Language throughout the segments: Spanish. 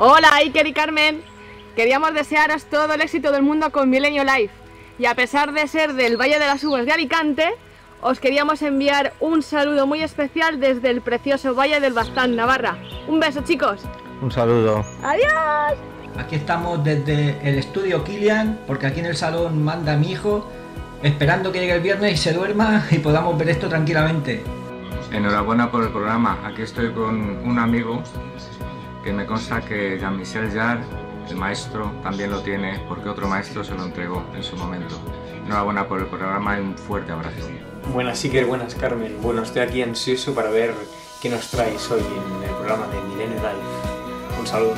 Hola Iker y Carmen. Queríamos desearos todo el éxito del mundo con Milenio Life. Y a pesar de ser del Valle de las Uvas de Alicante, os queríamos enviar un saludo muy especial desde el precioso Valle del Bastán, Navarra. Un beso chicos. Un saludo. Adiós. Aquí estamos desde el estudio Kilian, porque aquí en el salón manda mi hijo, esperando que llegue el viernes y se duerma y podamos ver esto tranquilamente. Enhorabuena por el programa. Aquí estoy con un amigo que me consta que Jean-Michel Jarre, el maestro, también lo tiene porque otro maestro se lo entregó en su momento. Enhorabuena por el programa y un fuerte abrazo. Buenas que buenas Carmen. Bueno, estoy aquí ansioso para ver qué nos traes hoy en el programa de Milenio Live. Un saludo.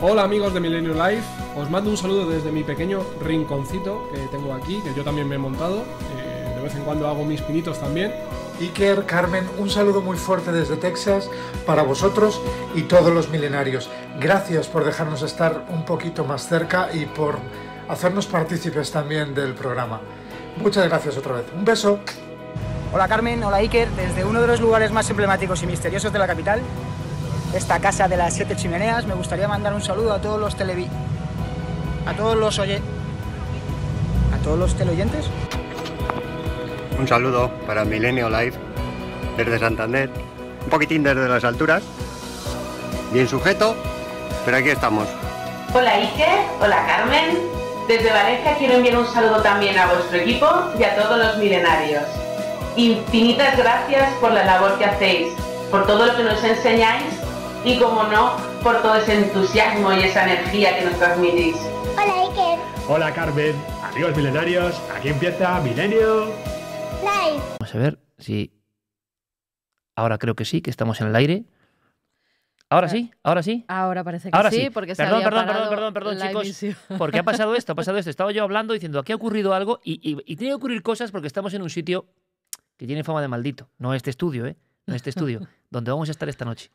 Hola amigos de Millennium Life, os mando un saludo desde mi pequeño rinconcito que tengo aquí, que yo también me he montado, eh, de vez en cuando hago mis pinitos también. Iker, Carmen, un saludo muy fuerte desde Texas para vosotros y todos los milenarios. Gracias por dejarnos estar un poquito más cerca y por hacernos partícipes también del programa. Muchas gracias otra vez. Un beso. Hola Carmen, hola Iker, desde uno de los lugares más emblemáticos y misteriosos de la capital, esta casa de las siete chimeneas. Me gustaría mandar un saludo a todos los televi... a todos los oye... a todos los teleoyentes. Un saludo para Milenio Live desde Santander, un poquitín desde las alturas, bien sujeto, pero aquí estamos. Hola Iker, hola Carmen. Desde Valencia quiero enviar un saludo también a vuestro equipo y a todos los milenarios. Infinitas gracias por la labor que hacéis, por todo lo que nos enseñáis y, como no, por todo ese entusiasmo y esa energía que nos transmitís. Hola, Iker. Hola, Carmen. Amigos milenarios, aquí empieza Milenio Live. Vamos a ver si. Ahora creo que sí, que estamos en el aire. Ahora sí, ahora sí. Ahora parece que ahora sí, porque perdón, perdón, perdón, perdón, perdón, chicos. Porque ha pasado esto, ha pasado esto. Estaba yo hablando diciendo, aquí ha ocurrido algo y, tiene que ocurrir cosas porque estamos en un sitio que tiene fama de maldito. No este estudio, ¿eh? No este estudio, donde vamos a estar esta noche.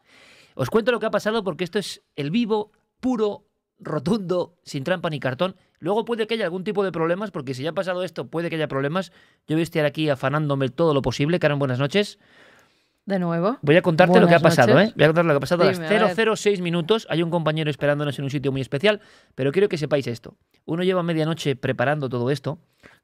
Os cuento lo que ha pasado porque esto es el vivo, puro, rotundo, sin trampa ni cartón. Luego puede que haya algún tipo de problemas, porque si ya ha pasado esto, puede que haya problemas. Yo voy a estar aquí afanándome todo lo posible. Karen, buenas noches. De nuevo. Voy a contarte lo que ha pasado, ¿eh? Voy a contarte lo que ha pasado a las 006 minutos. Hay un compañero esperándonos en un sitio muy especial, pero quiero que sepáis esto. Uno lleva medianoche preparando todo esto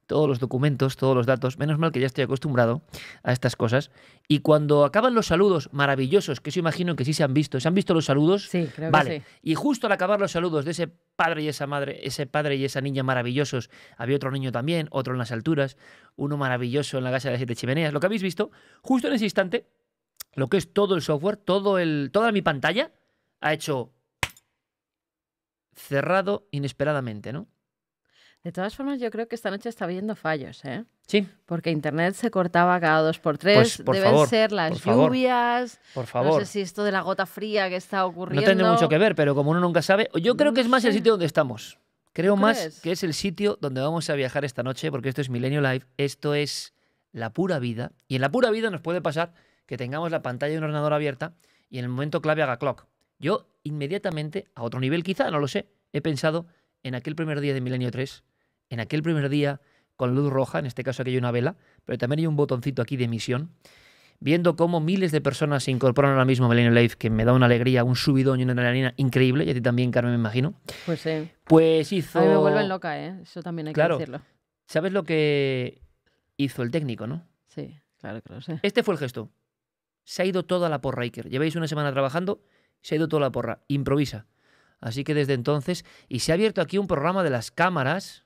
todos los documentos, todos los datos. Menos mal que ya estoy acostumbrado a estas cosas. Y cuando acaban los saludos maravillosos, que eso imagino que sí se han visto, ¿se han visto los saludos? Sí, creo que sí. Y justo al acabar los saludos de ese padre y esa madre, ese padre y esa niña maravillosos, había otro niño también, otro en las alturas, uno maravilloso en la casa de las siete chimeneas, lo que habéis visto, justo en ese instante, lo que es todo el software, todo el, toda mi pantalla ha hecho cerrado inesperadamente, ¿no? De todas formas, yo creo que esta noche está habiendo fallos, ¿eh? Sí. Porque internet se cortaba cada dos por tres. Pues, Deben ser las lluvias. por favor. No sé si esto de la gota fría que está ocurriendo. No tiene mucho que ver, pero como uno nunca sabe, yo creo que es más el sitio donde estamos. Creo más que es el sitio donde vamos a viajar esta noche, porque esto es Milenio Live, esto es la pura vida. Y en la pura vida nos puede pasar que tengamos la pantalla de un ordenador abierta y en el momento clave haga clock. Yo inmediatamente, a otro nivel quizá, no lo sé, he pensado en aquel primer día de Milenio 3 en aquel primer día con luz roja, en este caso aquí hay una vela, pero también hay un botoncito aquí de emisión, viendo cómo miles de personas se incorporan ahora mismo a Melanie Life, que me da una alegría, un subidón en una adrenalina increíble, y a ti también, Carmen, me imagino. Pues sí. Pues hizo... me vuelven loca, ¿eh? Eso también hay que decirlo. ¿Sabes lo que hizo el técnico, no? Sí, claro claro. sé. Este fue el gesto. Se ha ido toda la porra, Iker. Lleváis una semana trabajando, se ha ido toda la porra. Improvisa. Así que desde entonces, y se ha abierto aquí un programa de las cámaras,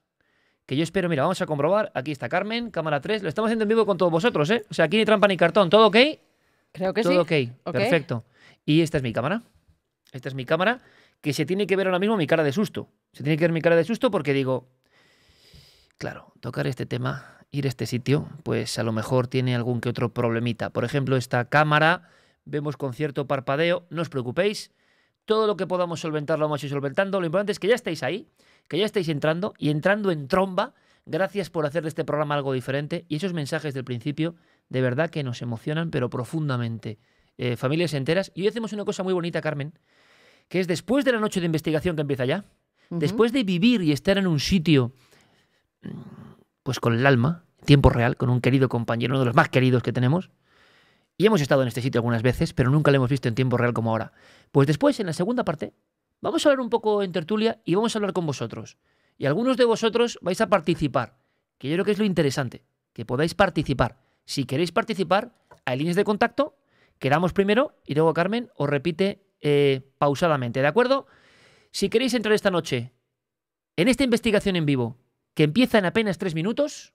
que yo espero, mira, vamos a comprobar, aquí está Carmen, cámara 3, lo estamos haciendo en vivo con todos vosotros, ¿eh? O sea, aquí ni trampa ni cartón, ¿todo ok? Creo que sí. Todo ok, perfecto. Y esta es mi cámara. Esta es mi cámara, que se tiene que ver ahora mismo mi cara de susto. Se tiene que ver mi cara de susto porque digo, claro, tocar este tema, ir a este sitio, pues a lo mejor tiene algún que otro problemita. Por ejemplo, esta cámara, vemos con cierto parpadeo, no os preocupéis, todo lo que podamos solventar lo vamos a ir solventando. Lo importante es que ya estáis ahí, que ya estáis entrando y entrando en tromba. Gracias por hacer de este programa algo diferente y esos mensajes del principio de verdad que nos emocionan, pero profundamente. Eh, familias enteras. Y hoy hacemos una cosa muy bonita, Carmen, que es después de la noche de investigación que empieza ya, después de vivir y estar en un sitio, pues con el alma, tiempo real, con un querido compañero, uno de los más queridos que tenemos, y hemos estado en este sitio algunas veces, pero nunca lo hemos visto en tiempo real como ahora. Pues después, en la segunda parte, vamos a hablar un poco en tertulia y vamos a hablar con vosotros. Y algunos de vosotros vais a participar, que yo creo que es lo interesante, que podáis participar. Si queréis participar, hay líneas de contacto, quedamos primero y luego Carmen os repite eh, pausadamente, ¿de acuerdo? Si queréis entrar esta noche en esta investigación en vivo, que empieza en apenas tres minutos,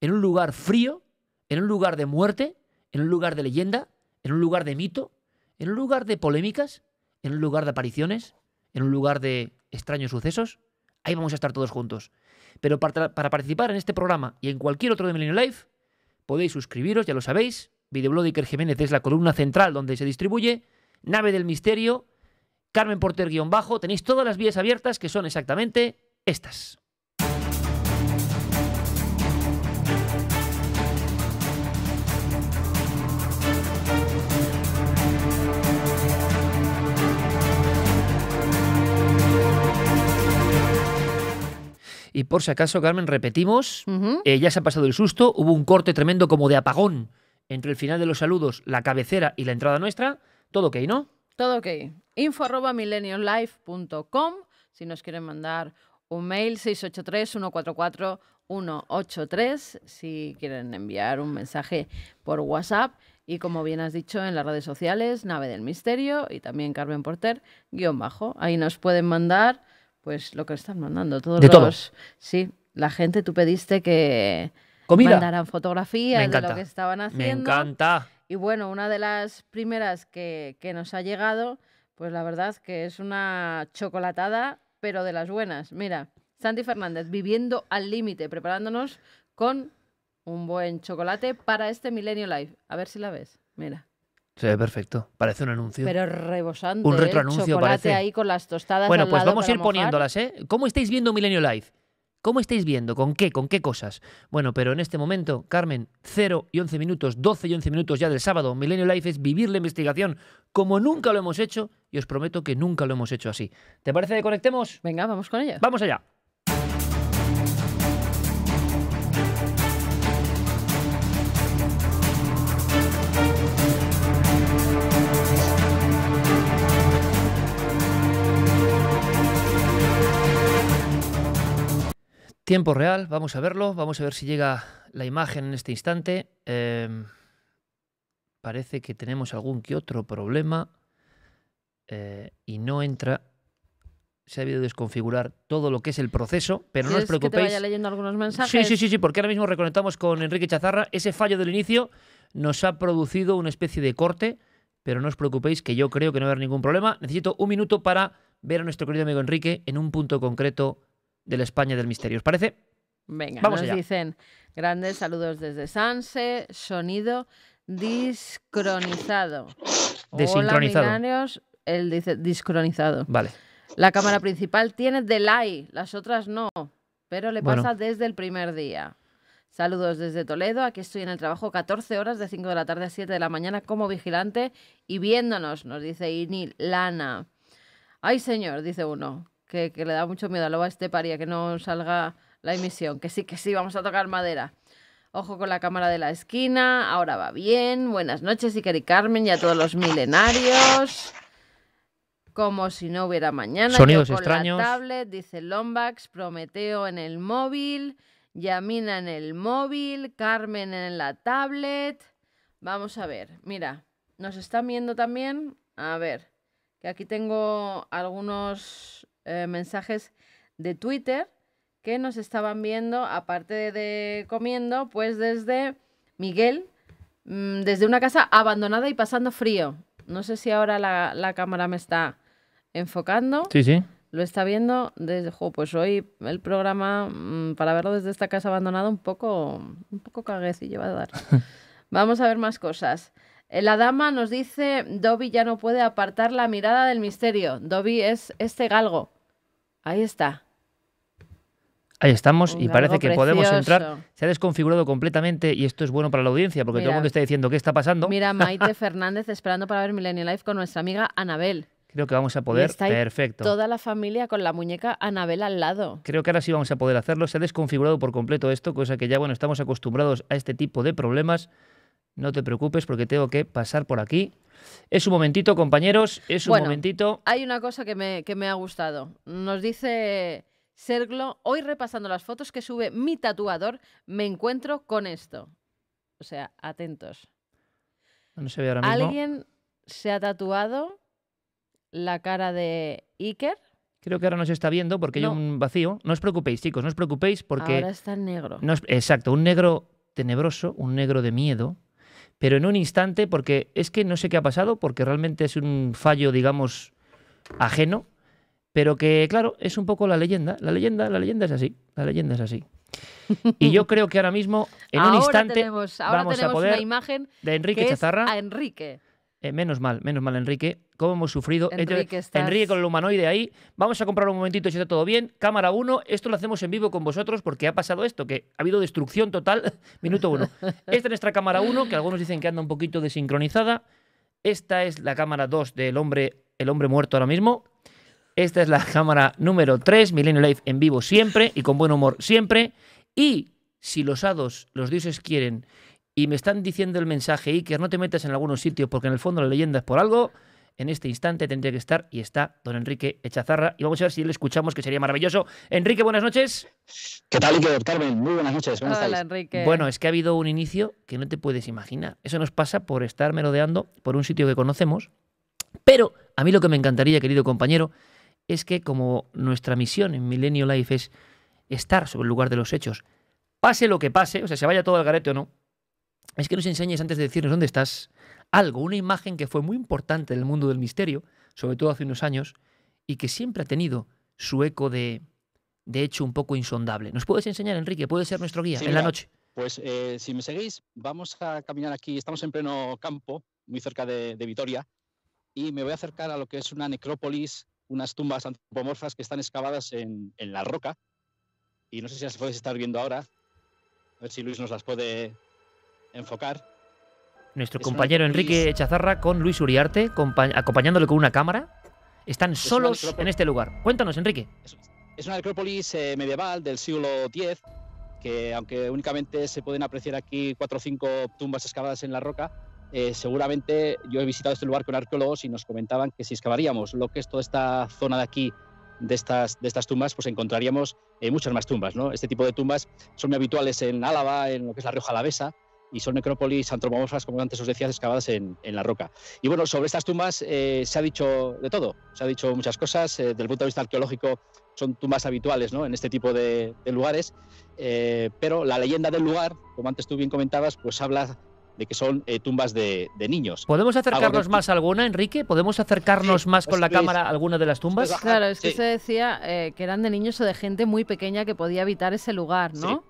en un lugar frío, en un lugar de muerte, en un lugar de leyenda, en un lugar de mito, en un lugar de polémicas, en un lugar de apariciones, en un lugar de extraños sucesos. Ahí vamos a estar todos juntos. Pero para, participar en este programa y en cualquier otro de Million Live, podéis suscribiros, ya lo sabéis. Videoblog Ker Jiménez es la columna central donde se distribuye. Nave del Misterio, Carmen Porter-bajo. Tenéis todas las vías abiertas que son exactamente estas. Y por si acaso, Carmen, repetimos, eh, ya se ha pasado el susto, hubo un corte tremendo como de apagón entre el final de los saludos, la cabecera y la entrada nuestra. Todo ok, ¿no? Todo ok. Info arroba si nos quieren mandar un mail 683-144-183 si quieren enviar un mensaje por WhatsApp y como bien has dicho en las redes sociales, Nave del Misterio y también Carmen Porter, guión bajo. Ahí nos pueden mandar pues lo que están mandando todos de los... Sí, la gente, tú pediste que mandaran fotografías de lo que estaban haciendo. Me encanta. Y bueno, una de las primeras que, nos ha llegado, pues la verdad que es una chocolatada, pero de las buenas. Mira, Santi Fernández, viviendo al límite, preparándonos con un buen chocolate para este Milenio Live. A ver si la ves. Mira. Se ve perfecto. Parece un anuncio. Pero rebosando. Un ¿eh? retroanuncio parece. ahí con las tostadas. Bueno, pues vamos a ir poniéndolas, ¿eh? ¿Cómo estáis viendo Milenio Live? ¿Cómo estáis viendo? ¿Con qué? ¿Con qué cosas? Bueno, pero en este momento, Carmen, 0 y 11 minutos, 12 y 11 minutos ya del sábado. Milenio Life es vivir la investigación como nunca lo hemos hecho y os prometo que nunca lo hemos hecho así. ¿Te parece que conectemos? Venga, vamos con ella. Vamos allá. Tiempo real, vamos a verlo, vamos a ver si llega la imagen en este instante. Em, parece que tenemos algún que otro problema eh, y no entra. Se ha debido desconfigurar todo lo que es el proceso, pero no os preocupéis. Que te vaya leyendo algunos mensajes? Sí, sí, sí, sí, porque ahora mismo reconectamos con Enrique Chazarra. Ese fallo del inicio nos ha producido una especie de corte, pero no os preocupéis que yo creo que no va a haber ningún problema. Necesito un minuto para ver a nuestro querido amigo Enrique en un punto concreto del España del misterio. ¿Os parece? Venga, Vamos nos dicen grandes saludos desde Sanse, sonido discronizado. Desincronizado. Hola, él dice discronizado. Vale. La cámara principal tiene delay, las otras no, pero le pasa desde el primer día. Saludos desde Toledo, aquí estoy en el trabajo 14 horas de 5 de la tarde a 7 de la mañana como vigilante y viéndonos, nos dice Ini Lana. Ay señor, dice uno, que, le da mucho miedo a Loba Esteparía que no salga la emisión. Que sí, que sí, vamos a tocar madera. Ojo con la cámara de la esquina, ahora va bien. Buenas noches, Iker y Carmen, y a todos los milenarios. Como si no hubiera mañana. Sonidos extraños. dice Lombax, Prometeo en el móvil, Yamina en el móvil, Carmen en la tablet. Vamos a ver, mira, nos están viendo también. A ver, que aquí tengo algunos eh, mensajes de Twitter que nos estaban viendo, aparte de, comiendo, pues desde Miguel, mm, desde una casa abandonada y pasando frío. No sé si ahora la, cámara me está enfocando. Sí, sí. Lo está viendo desde. pues hoy el programa, mm, para verlo desde esta casa abandonada, un poco, un poco y va a dar. Vamos a ver más cosas. Eh, la dama nos dice, Dobby ya no puede apartar la mirada del misterio. Dobby es este galgo Ahí está. Ahí estamos y parece que podemos entrar. Se ha desconfigurado completamente y esto es bueno para la audiencia porque todo el mundo está diciendo qué está pasando. Mira, Maite Fernández esperando para ver Millennial Life con nuestra amiga Anabel. Creo que vamos a poder. Está Perfecto. Toda la familia con la muñeca Anabel al lado. Creo que ahora sí vamos a poder hacerlo. Se ha desconfigurado por completo esto, cosa que ya bueno estamos acostumbrados a este tipo de problemas. No te preocupes porque tengo que pasar por aquí. Es un momentito, compañeros, es un bueno, momentito. Hay una cosa que me, ha gustado. Nos dice Serglo, hoy repasando las fotos que sube mi tatuador, me encuentro con esto. O sea, atentos. No se ve ahora mismo. ¿Alguien se ha tatuado la cara de Iker? Creo que ahora no se está viendo porque hay un vacío. No os preocupéis, chicos, no os preocupéis porque... Ahora está en negro. No Exacto, un negro tenebroso, un negro de miedo, pero en un instante, porque es que no sé qué ha pasado, porque realmente es un fallo, digamos, ajeno, pero que, claro, es un poco la leyenda. La leyenda, la leyenda es así, la leyenda es así. Y yo creo que ahora mismo, en un instante, vamos a imagen de Enrique Chazarra. a Enrique. Eh, menos mal, menos mal, Enrique. ¿Cómo hemos sufrido? Este Enrique, con el humanoide ahí. Vamos a comprar un momentito si está todo bien. Cámara 1. Esto lo hacemos en vivo con vosotros porque ha pasado esto, que ha habido destrucción total. Minuto 1. Esta es nuestra cámara 1, que algunos dicen que anda un poquito desincronizada. Esta es la cámara 2 del hombre, el hombre muerto ahora mismo. Esta es la cámara número 3, Milenio Life en vivo siempre y con buen humor siempre. Y si los hados, los dioses quieren y me están diciendo el mensaje, Iker, no te metas en algunos sitios porque en el fondo la leyenda es por algo. En este instante tendría que estar y está don Enrique Echazarra. Y vamos a ver si le escuchamos, que sería maravilloso. Enrique, buenas noches. ¿Qué tal, Iker? Carmen, muy buenas noches. ¿Cómo Hola, Enrique. Bueno, es que ha habido un inicio que no te puedes imaginar. Eso nos pasa por estar merodeando por un sitio que conocemos. Pero a mí lo que me encantaría, querido compañero, es que como nuestra misión en Milenio Life es estar sobre el lugar de los hechos, pase lo que pase, o sea, se vaya todo al garete o no, es que nos enseñes antes de decirnos dónde estás algo, una imagen que fue muy importante en el mundo del misterio, sobre todo hace unos años, y que siempre ha tenido su eco de, de hecho, un poco insondable. ¿Nos puedes enseñar, Enrique? ¿Puede ser nuestro guía en la noche? Pues eh, si me seguís, vamos a caminar aquí, estamos en pleno campo, muy cerca de, de Vitoria, y me voy a acercar a lo que es una necrópolis, unas tumbas antropomorfas que están excavadas en, en la roca, y no sé si las podéis estar viendo ahora, a ver si Luis nos las puede enfocar. Nuestro compañero Enrique Chazarra con Luis Uriarte, acompañándolo con una cámara. Están solos en este lugar. Cuéntanos, Enrique. Es una necrópolis eh, medieval del siglo X, que aunque únicamente se pueden apreciar aquí cuatro o cinco tumbas excavadas en la roca, eh, seguramente yo he visitado este lugar con arqueólogos y nos comentaban que si excavaríamos lo que es toda esta zona de aquí, de estas, de estas tumbas, pues encontraríamos eh, muchas más tumbas. ¿no? Este tipo de tumbas son muy habituales en Álava, en lo que es la Rioja Alavesa, y son necrópolis antropomorfas, como antes os decía, excavadas en, en la roca. Y bueno, sobre estas tumbas eh, se ha dicho de todo, se ha dicho muchas cosas. Del eh, desde el punto de vista arqueológico, son tumbas habituales ¿no? en este tipo de, lugares, eh, pero la leyenda del lugar, como antes tú bien comentabas, pues habla de que son tumbas de, de, niños. ¿Podemos acercarnos más a alguna, Enrique? ¿Podemos acercarnos más con la cámara a alguna de las tumbas? Claro, es que se decía que eran de niños o de gente muy pequeña que podía habitar ese lugar, ¿no?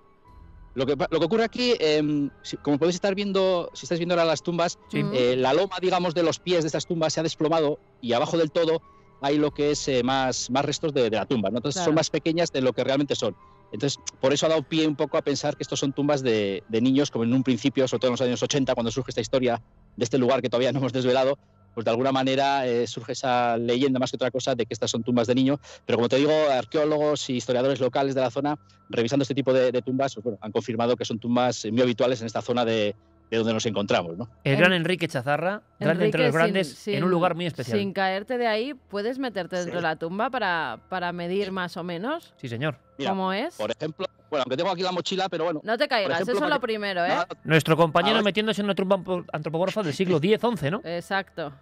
Lo que, ocurre aquí, em, como podéis estar viendo, si estáis viendo ahora las tumbas, eh, la loma, digamos, de los pies de estas tumbas se ha desplomado y abajo del todo hay lo que es eh, más, más restos de, la tumba. Entonces son más pequeñas de lo que realmente son. Entonces, por eso ha dado pie un poco a pensar que estos son tumbas de, de niños, como en un principio, sobre todo en los años 80, cuando surge esta historia de este lugar que todavía no hemos desvelado, pues de alguna manera eh, surge esa leyenda más que otra cosa de que estas son tumbas de niño. Pero como te digo, arqueólogos y historiadores locales de la zona, revisando este tipo de, tumbas, pues han confirmado que son tumbas muy habituales en esta zona de, donde nos encontramos. ¿no? El gran Enrique Chazarra, grande entre los grandes, en un lugar muy especial. Sin caerte de ahí, ¿puedes meterte dentro de la tumba para, para medir más o menos? Sí, señor. ¿Cómo es? Por ejemplo, bueno, aunque tengo aquí la mochila, pero bueno. No te caigas, eso es lo primero, ¿eh? Nuestro compañero metiéndose en una tumba antropomorfa del siglo X-XI, ¿no? Exacto.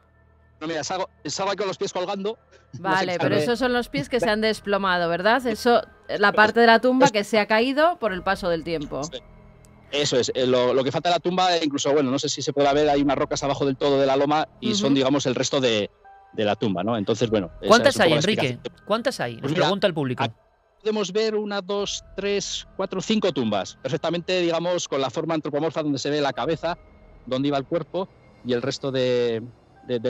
No, mira, salgo, ahí con los pies colgando. Vale, pero esos son los pies que se han desplomado, ¿verdad? Eso, la parte de la tumba que se ha caído por el paso del tiempo. Eso es, eh, lo, que falta de la tumba, eh, incluso, bueno, no sé si se puede ver, hay unas rocas abajo del todo de la loma y son, digamos, el resto de, la tumba, ¿no? Entonces, bueno. ¿Cuántas hay, Enrique? ¿Cuántas hay? Nos pregunta el público podemos ver una, dos, tres, cuatro, cinco tumbas, perfectamente, digamos, con la forma antropomorfa donde se ve la cabeza, donde iba el cuerpo y el resto del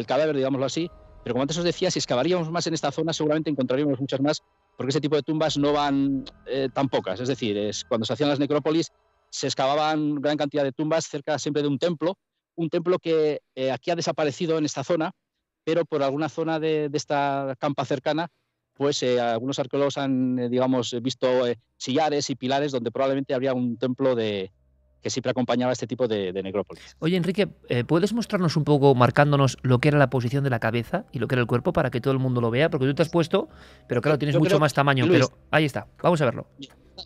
cadáver, digámoslo así. Pero como antes os decía, si excavaríamos más en esta zona, seguramente encontraríamos muchas más, porque ese tipo de tumbas no van eh, tan pocas. Es decir, cuando se hacían las necrópolis, se excavaban gran cantidad de tumbas cerca siempre de un templo, un templo que eh, aquí ha desaparecido en esta zona, pero por alguna zona de esta campa cercana pues eh, algunos arqueólogos han, eh, digamos, eh, visto sillares y pilares donde probablemente habría un templo de que siempre acompañaba este tipo de, necrópolis. Oye, Enrique, ¿puedes mostrarnos un poco, marcándonos lo que era la posición de la cabeza y lo que era el cuerpo para que todo el mundo lo vea? Porque tú te has puesto, pero claro, tienes mucho más tamaño, pero ahí está, vamos a verlo.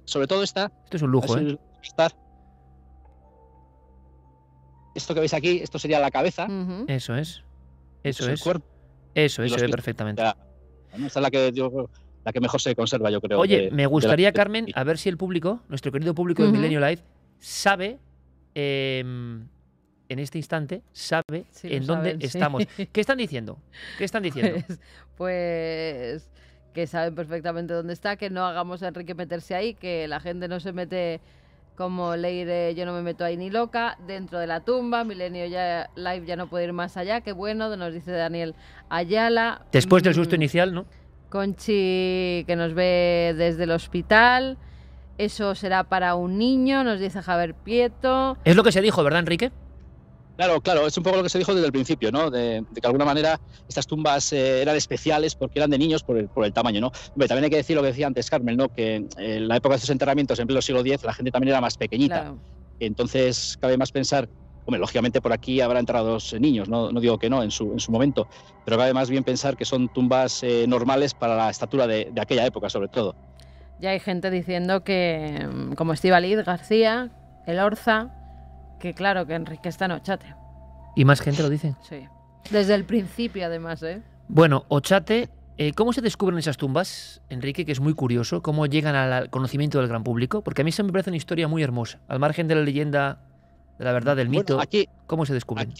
Sobre todo está... Esto es un lujo, ¿eh? Esto que veis aquí, esto sería la cabeza. Eso es. Eso es. El Eso, perfectamente. Esa es la que la que mejor se conserva, yo creo. Oye, me gustaría, Carmen, a ver si el público, nuestro querido público de Milenio Live, sabe em, en este instante, sabe en dónde estamos. ¿Qué están diciendo? ¿Qué están diciendo? pues... pues que saben perfectamente dónde está, que no hagamos a Enrique meterse ahí, que la gente no se mete como ley de Yo no me meto ahí ni loca, dentro de la tumba, Milenio ya, Live ya no puede ir más allá, qué bueno, nos dice Daniel Ayala. Después del mm. susto inicial, ¿no? Conchi que nos ve desde el hospital. Eso será para un niño, nos dice Javier Pieto. Es lo que se dijo, ¿verdad, Enrique? Claro, claro, es un poco lo que se dijo desde el principio, ¿no? De, que de alguna manera estas tumbas eh, eran especiales porque eran de niños por el, tamaño, ¿no? también hay que decir lo que decía antes Carmen, ¿no? Que en la época de estos enterramientos, en pleno siglo X, la gente también era más pequeñita. Entonces cabe más pensar, hombre, lógicamente por aquí habrá dos eh, niños, no, no digo que no en su, momento, pero cabe más bien pensar que son tumbas eh, normales para la estatura de, aquella época, sobre todo. Ya hay gente diciendo que, mm, como estivalid García, El Orza, que claro, que Enrique está en Ochate. ¿Y más gente lo dice? Sí. Desde el principio, además, ¿eh? Bueno, Ochate, eh, ¿cómo se descubren esas tumbas, Enrique? Que es muy curioso. ¿Cómo llegan al conocimiento del gran público? Porque a mí se me parece una historia muy hermosa. Al margen de la leyenda, de la verdad, del mito, aquí, ¿cómo se descubren?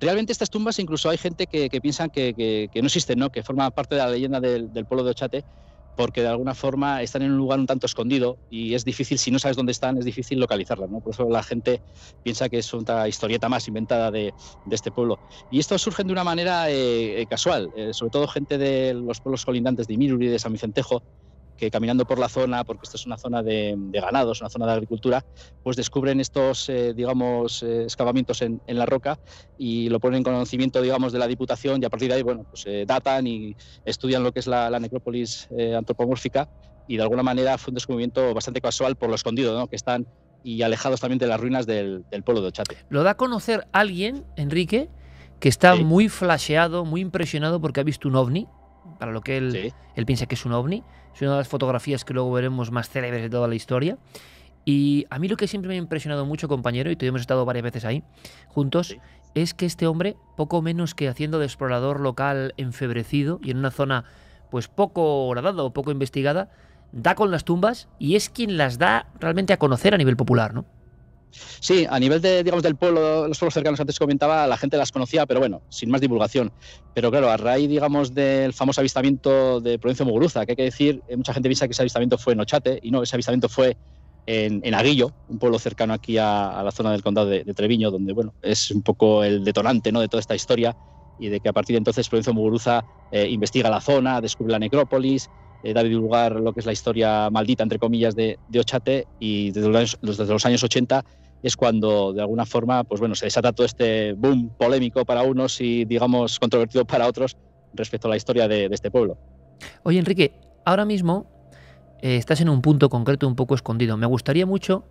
realmente, estas tumbas incluso hay gente que, piensa que, no existen, ¿no? que forman parte de la leyenda del, del pueblo de Ochate porque de alguna forma están en un lugar un tanto escondido y es difícil, si no sabes dónde están, es difícil localizarlas. ¿no? Por eso la gente piensa que es una historieta más inventada de, este pueblo. Y esto surgen de una manera eh, eh, casual, eh, sobre todo gente de los pueblos colindantes de Imiruri y de San Vicentejo, que caminando por la zona, porque esta es una zona de, ganados, una zona de agricultura, pues descubren estos, eh, digamos, eh, excavamientos en, la roca y lo ponen en conocimiento, digamos, de la Diputación y a partir de ahí, bueno, pues eh, datan y estudian lo que es la, necrópolis antropomórfica y de alguna manera fue un descubrimiento bastante casual por lo escondido, ¿no? Que están y alejados también de las ruinas del, pueblo de Ochate. Lo da a conocer alguien, Enrique, que está muy flasheado, muy impresionado porque ha visto un ovni para lo que él, piensa que es un ovni. Es una de las fotografías que luego veremos más célebres de toda la historia. Y a mí lo que siempre me ha impresionado mucho, compañero, y tú hemos estado varias veces ahí juntos, es que este hombre, poco menos que haciendo de explorador local enfebrecido y en una zona pues poco horadada o poco investigada, da con las tumbas y es quien las da realmente a conocer a nivel popular, ¿no? Sí, a nivel de, digamos, del pueblo, los pueblos cercanos antes comentaba, la gente las conocía, pero bueno, sin más divulgación. Pero claro, a raíz, digamos, del famoso avistamiento de Provincia Muguruza, que hay que decir, eh, mucha gente piensa que ese avistamiento fue en Ochate, y no, ese avistamiento fue en, Aguillo, un pueblo cercano aquí a, la zona del condado de, Treviño, donde bueno, es un poco el detonante ¿no? de toda esta historia y de que a partir de entonces provincia Muguruza eh, investiga la zona, descubre la necrópolis, eh, da de lugar lo que es la historia maldita, entre comillas, de, Ochate y desde los, desde los años 80 es cuando de alguna forma pues bueno, se desata todo este boom polémico para unos y digamos controvertido para otros respecto a la historia de, este pueblo. Oye Enrique, ahora mismo eh, estás en un punto concreto un poco escondido. Me gustaría mucho,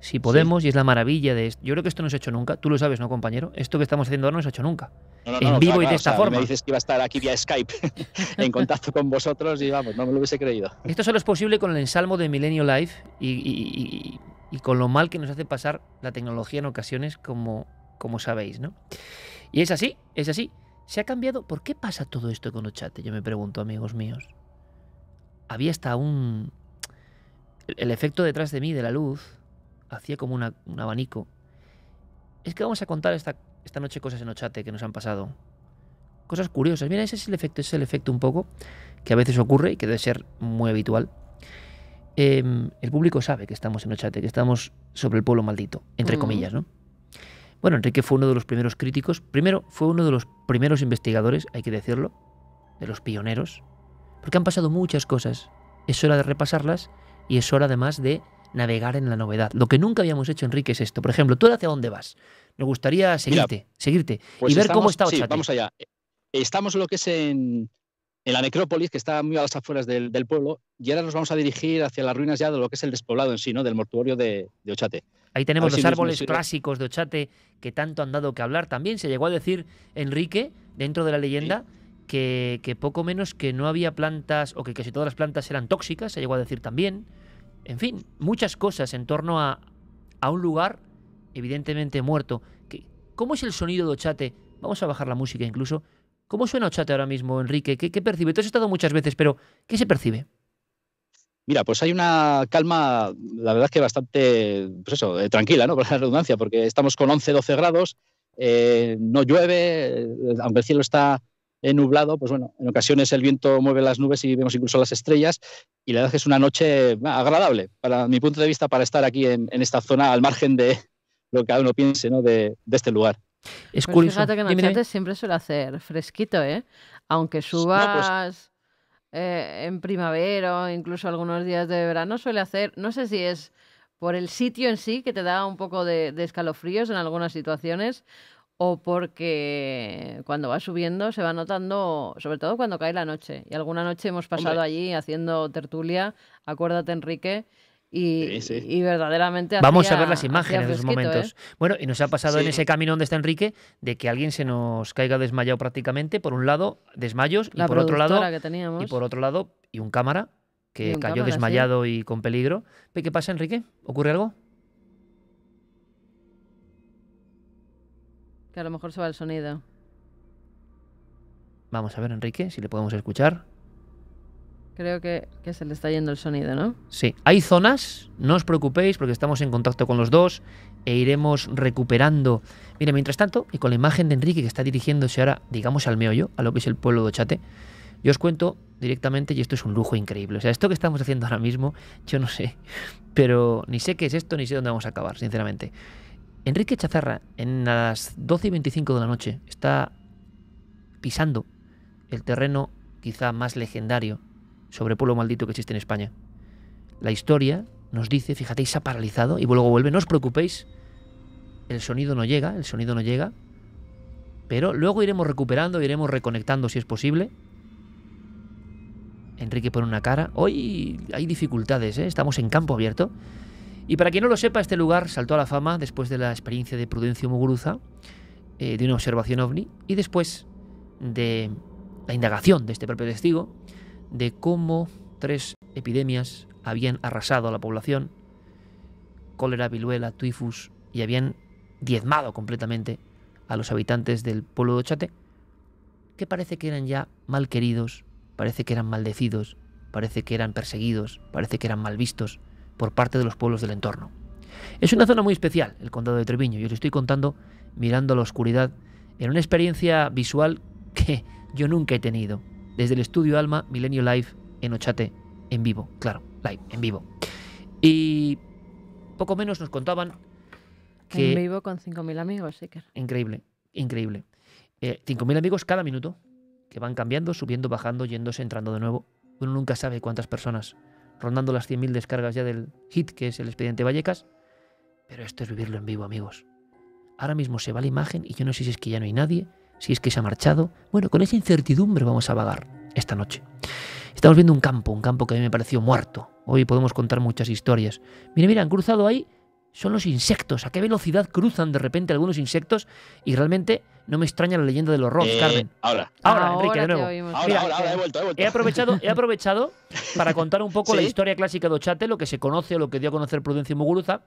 si podemos, y es la maravilla de esto, yo creo que esto no se ha hecho nunca, tú lo sabes, ¿no compañero? Esto que estamos haciendo ahora no se ha hecho nunca. en vivo y de esta forma. Me dices que iba a estar aquí vía Skype en contacto con vosotros y vamos, no me lo hubiese creído. Esto solo es posible con el ensalmo de Milenio Live y y con lo mal que nos hace pasar la tecnología en ocasiones, como, como sabéis, ¿no? Y es así, es así. Se ha cambiado. ¿Por qué pasa todo esto con Ochate? Yo me pregunto, amigos míos. Había hasta un. El, efecto detrás de mí de la luz hacía como un abanico. Es que vamos a contar esta, esta noche cosas en Ochate que nos han pasado. Cosas curiosas. Mira, ese es el efecto, ese es el efecto un poco que a veces ocurre y que debe ser muy habitual. Em, el público sabe que estamos en chat, que estamos sobre el pueblo maldito, entre mm. comillas, ¿no? Bueno, Enrique fue uno de los primeros críticos, primero fue uno de los primeros investigadores, hay que decirlo, de los pioneros, porque han pasado muchas cosas. Es hora de repasarlas y es hora además de navegar en la novedad. Lo que nunca habíamos hecho, Enrique, es esto. Por ejemplo, ¿tú hacia dónde vas? Me gustaría seguirte, seguirte y pues ver cómo está Ochate. Sí, allá. Estamos lo que es en, en la necrópolis, que está muy a las afueras del, pueblo, y ahora nos vamos a dirigir hacia las ruinas ya de lo que es el despoblado en sí, ¿no? del mortuorio de, Ochate. Ahí tenemos los árboles clásicos de Ochate que tanto han dado que hablar. También se llegó a decir, Enrique, dentro de la leyenda, que, poco menos que no había plantas, o que casi todas las plantas eran tóxicas, se llegó a decir también. En fin, muchas cosas en torno a, a un lugar evidentemente muerto. ¿Cómo es el sonido de Ochate? Vamos a bajar la música incluso. ¿Cómo suena chat ahora mismo, Enrique? ¿Qué, percibe? Tú has estado muchas veces, pero ¿qué se percibe? Mira, pues hay una calma, la verdad que bastante, pues eh, tranquila, ¿no? Por la redundancia, porque estamos con 11, 12 grados, eh, no llueve, eh, aunque el cielo está nublado, pues bueno, en ocasiones el viento mueve las nubes y vemos incluso las estrellas, y la verdad es que es una noche ah, agradable, para mi punto de vista, para estar aquí en, esta zona, al margen de lo que cada uno piense, ¿no? de este lugar. Es curioso. Fíjate que Marchante siempre suele hacer fresquito, ¿eh? Aunque pues subas eh, en primavera o incluso algunos días de verano, suele hacer. No sé si es por el sitio en sí que te da un poco de, escalofríos en algunas situaciones o porque cuando va subiendo se va notando, sobre todo cuando cae la noche. Y alguna noche hemos pasado allí haciendo tertulia, acuérdate Enrique, y, verdaderamente... Vamos a ver las imágenes de esos momentos. ¿eh? Bueno, y nos ha pasado en ese camino donde está Enrique de que alguien se nos caiga desmayado prácticamente. Por un lado, desmayos y por otro lado... Que Y por otro lado, y un cámara que cayó desmayado y con peligro. ¿Qué pasa, Enrique? ¿Ocurre algo? Que a lo mejor se va el sonido. Vamos a ver, Enrique, si le podemos escuchar. Creo que, se le está yendo el sonido, ¿no? Sí, hay zonas, no os preocupéis porque estamos en contacto con los dos e iremos recuperando. Mira, mientras tanto, y con la imagen de Enrique que está dirigiéndose ahora, digamos, al meollo, a lo que es el pueblo de Ochate, yo os cuento directamente, y esto es un lujo increíble. O sea, esto que estamos haciendo ahora mismo, yo no sé, pero ni sé qué es esto, ni sé dónde vamos a acabar, sinceramente. Enrique Chazarra, en las 12 y 25 de la noche, está pisando el terreno quizá más legendario sobre pueblo maldito que existe en España. La historia nos dice, fíjate, se ha paralizado y luego vuelve, no os preocupéis, el sonido no llega, el sonido no llega, pero luego iremos recuperando, iremos reconectando si es posible. Enrique pone una cara, hoy hay dificultades, ¿eh? estamos en campo abierto. Y para quien no lo sepa, este lugar saltó a la fama después de la experiencia de Prudencio Muguruza, eh, de una observación ovni, y después de la indagación de este propio testigo, de cómo tres epidemias habían arrasado a la población, cólera, viluela, tifus, y habían diezmado completamente a los habitantes del pueblo de Ochate, que parece que eran ya mal queridos, parece que eran maldecidos, parece que eran perseguidos, parece que eran mal vistos por parte de los pueblos del entorno. Es una zona muy especial, el condado de Treviño, yo lo estoy contando mirando a la oscuridad en una experiencia visual que yo nunca he tenido desde el estudio Alma Milenio Live en Ochate, en vivo, claro, live, en vivo. Y poco menos nos contaban que... En vivo con 5.000 amigos, que Increíble, increíble. Eh, cinco 5.000 amigos cada minuto, que van cambiando, subiendo, bajando, yéndose, entrando de nuevo. Uno nunca sabe cuántas personas, rondando las 100.000 descargas ya del hit que es el expediente Vallecas. Pero esto es vivirlo en vivo, amigos. Ahora mismo se va la imagen y yo no sé si es que ya no hay nadie, si es que se ha marchado. Bueno, con esa incertidumbre vamos a vagar esta noche. Estamos viendo un campo, un campo que a mí me pareció muerto. Hoy podemos contar muchas historias. Mira, mira, han cruzado ahí, son los insectos. ¿A qué velocidad cruzan de repente algunos insectos? Y realmente no me extraña la leyenda de los rocks, eh, Carmen. Ahora, ahora, Enrique, de nuevo. Eh, he aprovechado, he aprovechado para contar un poco la historia clásica de Ochate, lo que se conoce o lo que dio a conocer Prudencio Muguruza.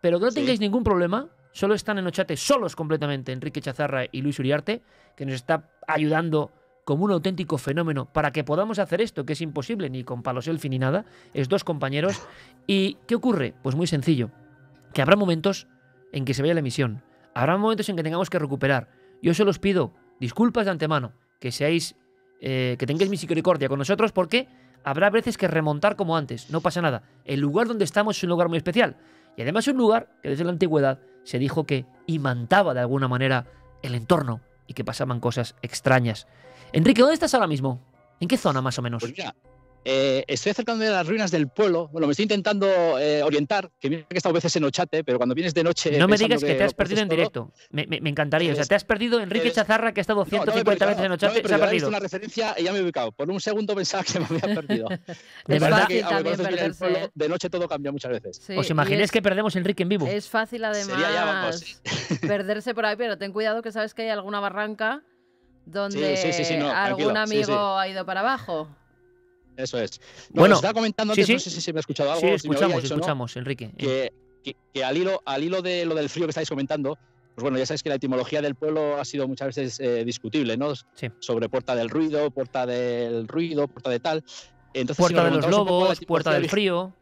Pero que no tengáis ningún problema Solo están en Ochate solos completamente Enrique Chazarra y Luis Uriarte, que nos está ayudando como un auténtico fenómeno para que podamos hacer esto, que es imposible ni con Palos elfi ni nada, es dos compañeros. ¿Y qué ocurre? Pues muy sencillo, que habrá momentos en que se vaya la emisión, habrá momentos en que tengamos que recuperar. Yo se los pido disculpas de antemano, que seáis, eh, que tengáis misericordia con nosotros porque habrá veces que remontar como antes, no pasa nada. El lugar donde estamos es un lugar muy especial. Y además un lugar que desde la antigüedad se dijo que imantaba de alguna manera el entorno y que pasaban cosas extrañas. Enrique, ¿dónde estás ahora mismo? ¿En qué zona más o menos? Pues eh, estoy acercándome a las ruinas del pueblo. Bueno, me estoy intentando eh, orientar, que mira que he estado veces en Ochate, pero cuando vienes de noche. No me digas que, te has perdido en directo. Me, encantaría. o sea, te has perdido Enrique Chazarra, que ha estado 150 veces en Ochate. No se ha perdido. una referencia y ya me he ubicado. Por un segundo pensaba que me había perdido. de verdad que de noche todo cambia muchas veces. ¿Os imagináis que perdemos Enrique en vivo? Es fácil, además, perderse por ahí, pero ten cuidado que sabes que hay alguna barranca donde algún amigo ha ido para abajo. Eso es. bueno, estaba comentando no sé si se me ha escuchado algo. escuchamos, escuchamos, Enrique. Que, al hilo, al hilo de lo del frío que estáis comentando, pues bueno, ya sabéis que la etimología del pueblo ha sido muchas veces eh, discutible, ¿no? Sí. Sobre puerta del ruido, puerta del ruido, puerta de tal. Entonces, puerta de los lobos, puerta del frío.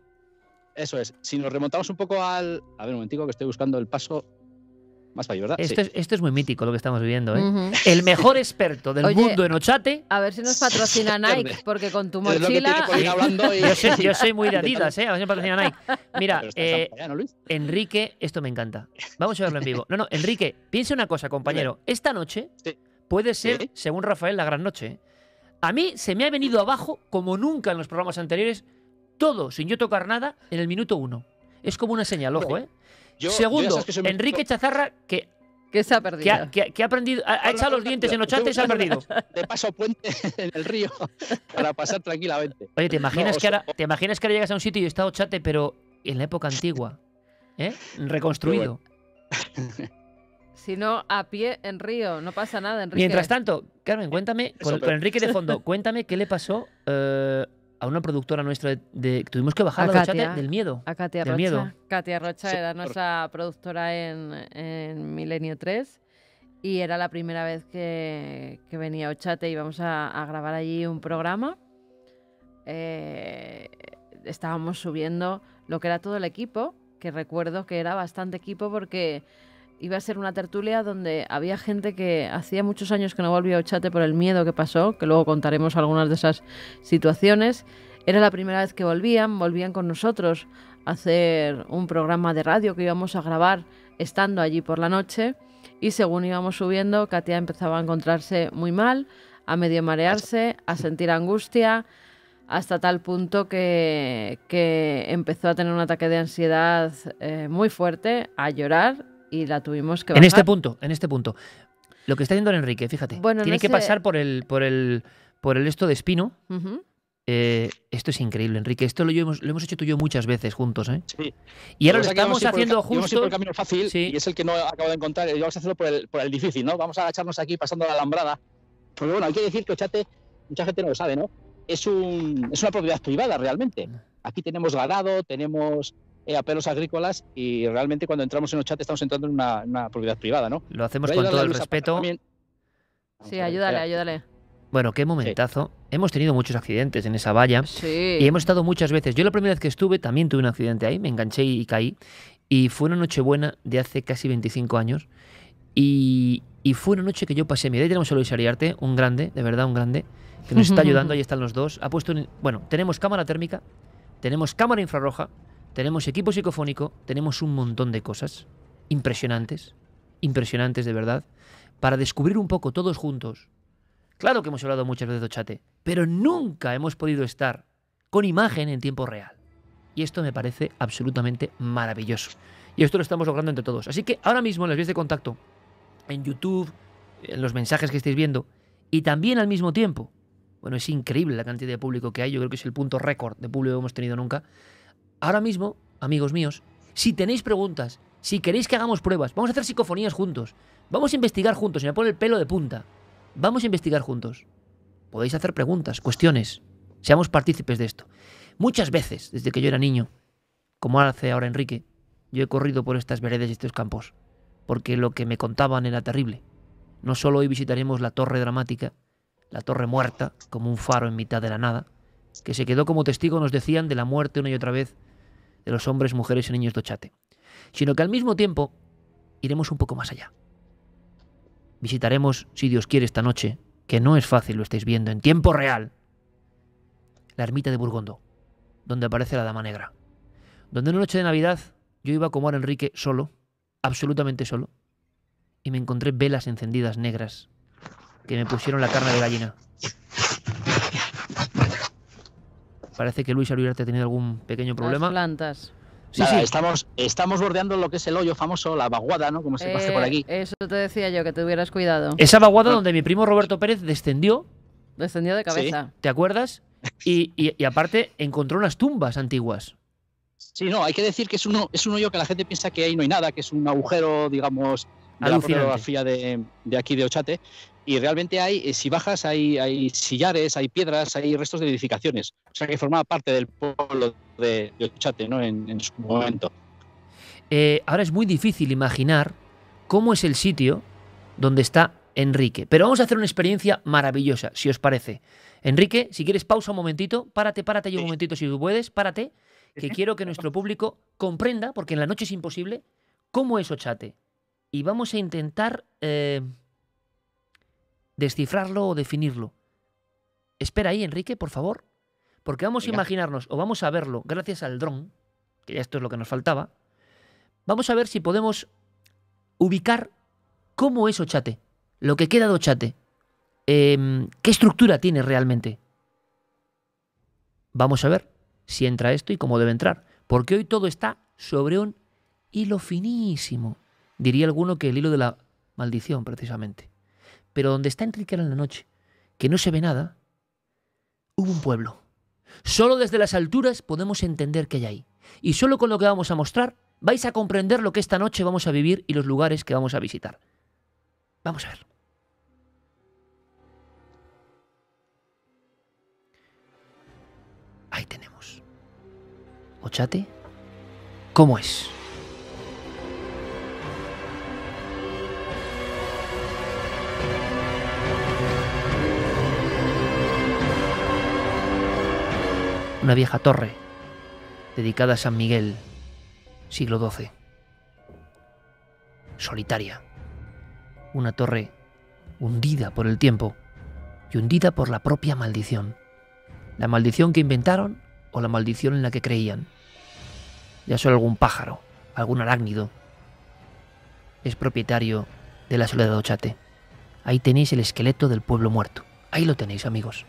Eso es. Si nos remontamos un poco al. A ver, un momentico que estoy buscando el paso esto, es, muy mítico lo que estamos viviendo. ¿eh? El mejor experto del mundo en Ochate. A ver si nos patrocina Nike, porque con tu mochila. Yo, soy, muy de Adidas, ¿eh? A ver si nos patrocina Nike. Mira, eh, Enrique, esto me encanta. Vamos a verlo en vivo. No, no, Enrique, piensa una cosa, compañero. Esta noche puede ser, según Rafael, la gran noche. ¿eh? A mí se me ha venido abajo, como nunca en los programas anteriores, todo, sin yo tocar nada, en el minuto uno. Es como una señal, ojo, ¿eh? Segundo, Enrique Chazarra, que que se ha perdido. Que ha, aprendido, ha, echado los dientes en Ochate y se ha perdido. De paso puente en el río para pasar tranquilamente. Oye, ¿te imaginas, que ahora, ¿te imaginas que llegas a un sitio y está ochate, pero en la época antigua? ¿eh? Reconstruido. sino Si no, a pie en río, no pasa nada, Enrique. Mientras tanto, Carmen, cuéntame, con, Enrique de fondo, cuéntame qué le pasó eh, a una productora nuestra de, tuvimos que bajar a del miedo. A Katia Rocha. Katia Rocha era nuestra productora en, Milenio 3 y era la primera vez que, venía a Ochate y íbamos a, grabar allí un programa. Eh, estábamos subiendo lo que era todo el equipo, que recuerdo que era bastante equipo porque iba a ser una tertulia donde había gente que hacía muchos años que no volvía a Ochate por el miedo que pasó, que luego contaremos algunas de esas situaciones. Era la primera vez que volvían, volvían con nosotros a hacer un programa de radio que íbamos a grabar estando allí por la noche y según íbamos subiendo, Katia empezaba a encontrarse muy mal, a medio marearse, a sentir angustia, hasta tal punto que, que empezó a tener un ataque de ansiedad eh, muy fuerte, a llorar y la tuvimos que En este punto, en este punto. Lo que está haciendo Enrique, fíjate. tiene que pasar por el, por el, por el esto de espino. Eh, esto es increíble, Enrique. Esto lo, hemos, hecho tú y yo muchas veces juntos, ¿eh? Sí. Y ahora lo estamos haciendo justo. Por el camino fácil y es el que no acabo de encontrar. Y vamos a hacerlo por el, difícil, ¿no? Vamos a agacharnos aquí pasando la alambrada. Pero bueno, hay que decir que Ochate, mucha gente no lo sabe, ¿no? Es, es una propiedad privada realmente. Mm. Aquí tenemos ganado, tenemos eh, a pelos agrícolas y realmente cuando entramos en los chats estamos entrando en una, propiedad privada, ¿no? Lo hacemos con todo el respeto. Sí, ayúdale, ayúdale. Bueno, qué momentazo. Hemos tenido muchos accidentes en esa valla y hemos estado muchas veces. Yo la primera vez que estuve también tuve un accidente ahí, me enganché y caí. Y fue una noche buena de hace casi 25 años. Y, fue una noche que yo pasé. Mira, ahí tenemos a Luis Ariarte, un grande, de verdad, un grande, que nos está ayudando. Ahí están los dos. Ha puesto. bueno, tenemos cámara térmica, tenemos cámara infrarroja, tenemos equipo psicofónico, tenemos un montón de cosas impresionantes, impresionantes de verdad, para descubrir un poco todos juntos. Claro que hemos hablado muchas veces de chat, pero nunca hemos podido estar con imagen en tiempo real. Y esto me parece absolutamente maravilloso. Y esto lo estamos logrando entre todos. Así que ahora mismo en las vías de contacto, en YouTube, en los mensajes que estáis viendo, y también al mismo tiempo, bueno, es increíble la cantidad de público que hay, yo creo que es el punto récord de público que hemos tenido nunca, ahora mismo, amigos míos, si tenéis preguntas, si queréis que hagamos pruebas, vamos a hacer psicofonías juntos, vamos a investigar juntos, se me pone el pelo de punta, vamos a investigar juntos. Podéis hacer preguntas, cuestiones, seamos partícipes de esto. Muchas veces, desde que yo era niño, como hace ahora Enrique, yo he corrido por estas veredas y estos campos, porque lo que me contaban era terrible. No solo hoy visitaremos la torre dramática, la torre muerta, como un faro en mitad de la nada, que se quedó como testigo, nos decían, de la muerte una y otra vez de los hombres, mujeres y niños de Ochate, sino que al mismo tiempo iremos un poco más allá. Visitaremos, si Dios quiere, esta noche, que no es fácil, lo estáis viendo, en tiempo real, la ermita de Burgondo, donde aparece la Dama Negra, donde en una noche de Navidad yo iba como a Enrique solo, absolutamente solo, y me encontré velas encendidas negras que me pusieron la carne de gallina. Parece que Luis Uriarte ha tenido algún pequeño problema. Las plantas. Sí, sí. Estamos, estamos bordeando lo que es el hoyo famoso, la vaguada, ¿no? Como se pasa por eh, aquí. Eso te decía yo, que te hubieras cuidado. Esa vaguada ah. donde mi primo Roberto Pérez descendió. Descendió de cabeza. ¿Te acuerdas? Y, aparte encontró unas tumbas antiguas. Sí, no, hay que decir que es, uno, es un hoyo que la gente piensa que ahí no hay nada, que es un agujero, digamos, de la fotografía de, de, aquí de Ochate y realmente hay, eh, si bajas, hay, hay sillares, hay piedras, hay restos de edificaciones. O sea que formaba parte del pueblo de, Ochate ¿no? en, su momento. Eh, ahora es muy difícil imaginar cómo es el sitio donde está Enrique. Pero vamos a hacer una experiencia maravillosa, si os parece. Enrique, si quieres, pausa un momentito. Párate, párate yo un momentito, si tú puedes. Párate, que quiero que nuestro público comprenda, porque en la noche es imposible, cómo es Ochate. Y vamos a intentar... Eh, descifrarlo o definirlo. Espera ahí, Enrique, por favor, porque vamos a imaginarnos, o vamos a verlo gracias al dron, que ya esto es lo que nos faltaba, vamos a ver si podemos ubicar cómo es Ochate, lo que queda de Ochate, em, qué estructura tiene realmente. Vamos a ver si entra esto y cómo debe entrar, porque hoy todo está sobre un hilo finísimo. Diría alguno que el hilo de la maldición, precisamente. Pero donde está Enrique en la noche, que no se ve nada, hubo un pueblo. Solo desde las alturas podemos entender qué hay ahí. Y solo con lo que vamos a mostrar vais a comprender lo que esta noche vamos a vivir y los lugares que vamos a visitar. Vamos a ver. Ahí tenemos. Ochate, ¿cómo es? una vieja torre dedicada a San Miguel, siglo XII. Solitaria. Una torre hundida por el tiempo y hundida por la propia maldición. La maldición que inventaron o la maldición en la que creían. Ya solo algún pájaro, algún arácnido, es propietario de la soledad Ochate. Ahí tenéis el esqueleto del pueblo muerto. Ahí lo tenéis, amigos.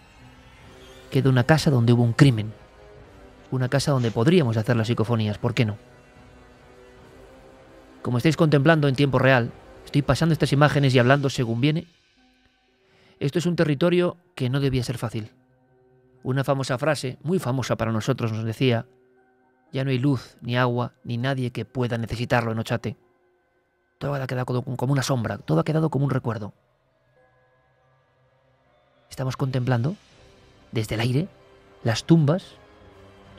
Queda una casa donde hubo un crimen una casa donde podríamos hacer las psicofonías, ¿por qué no? Como estáis contemplando en tiempo real, estoy pasando estas imágenes y hablando según viene. Esto es un territorio que no debía ser fácil. Una famosa frase, muy famosa para nosotros, nos decía, ya no hay luz, ni agua, ni nadie que pueda necesitarlo en Ochate. Todo ha quedado como una sombra, todo ha quedado como un recuerdo. Estamos contemplando, desde el aire, las tumbas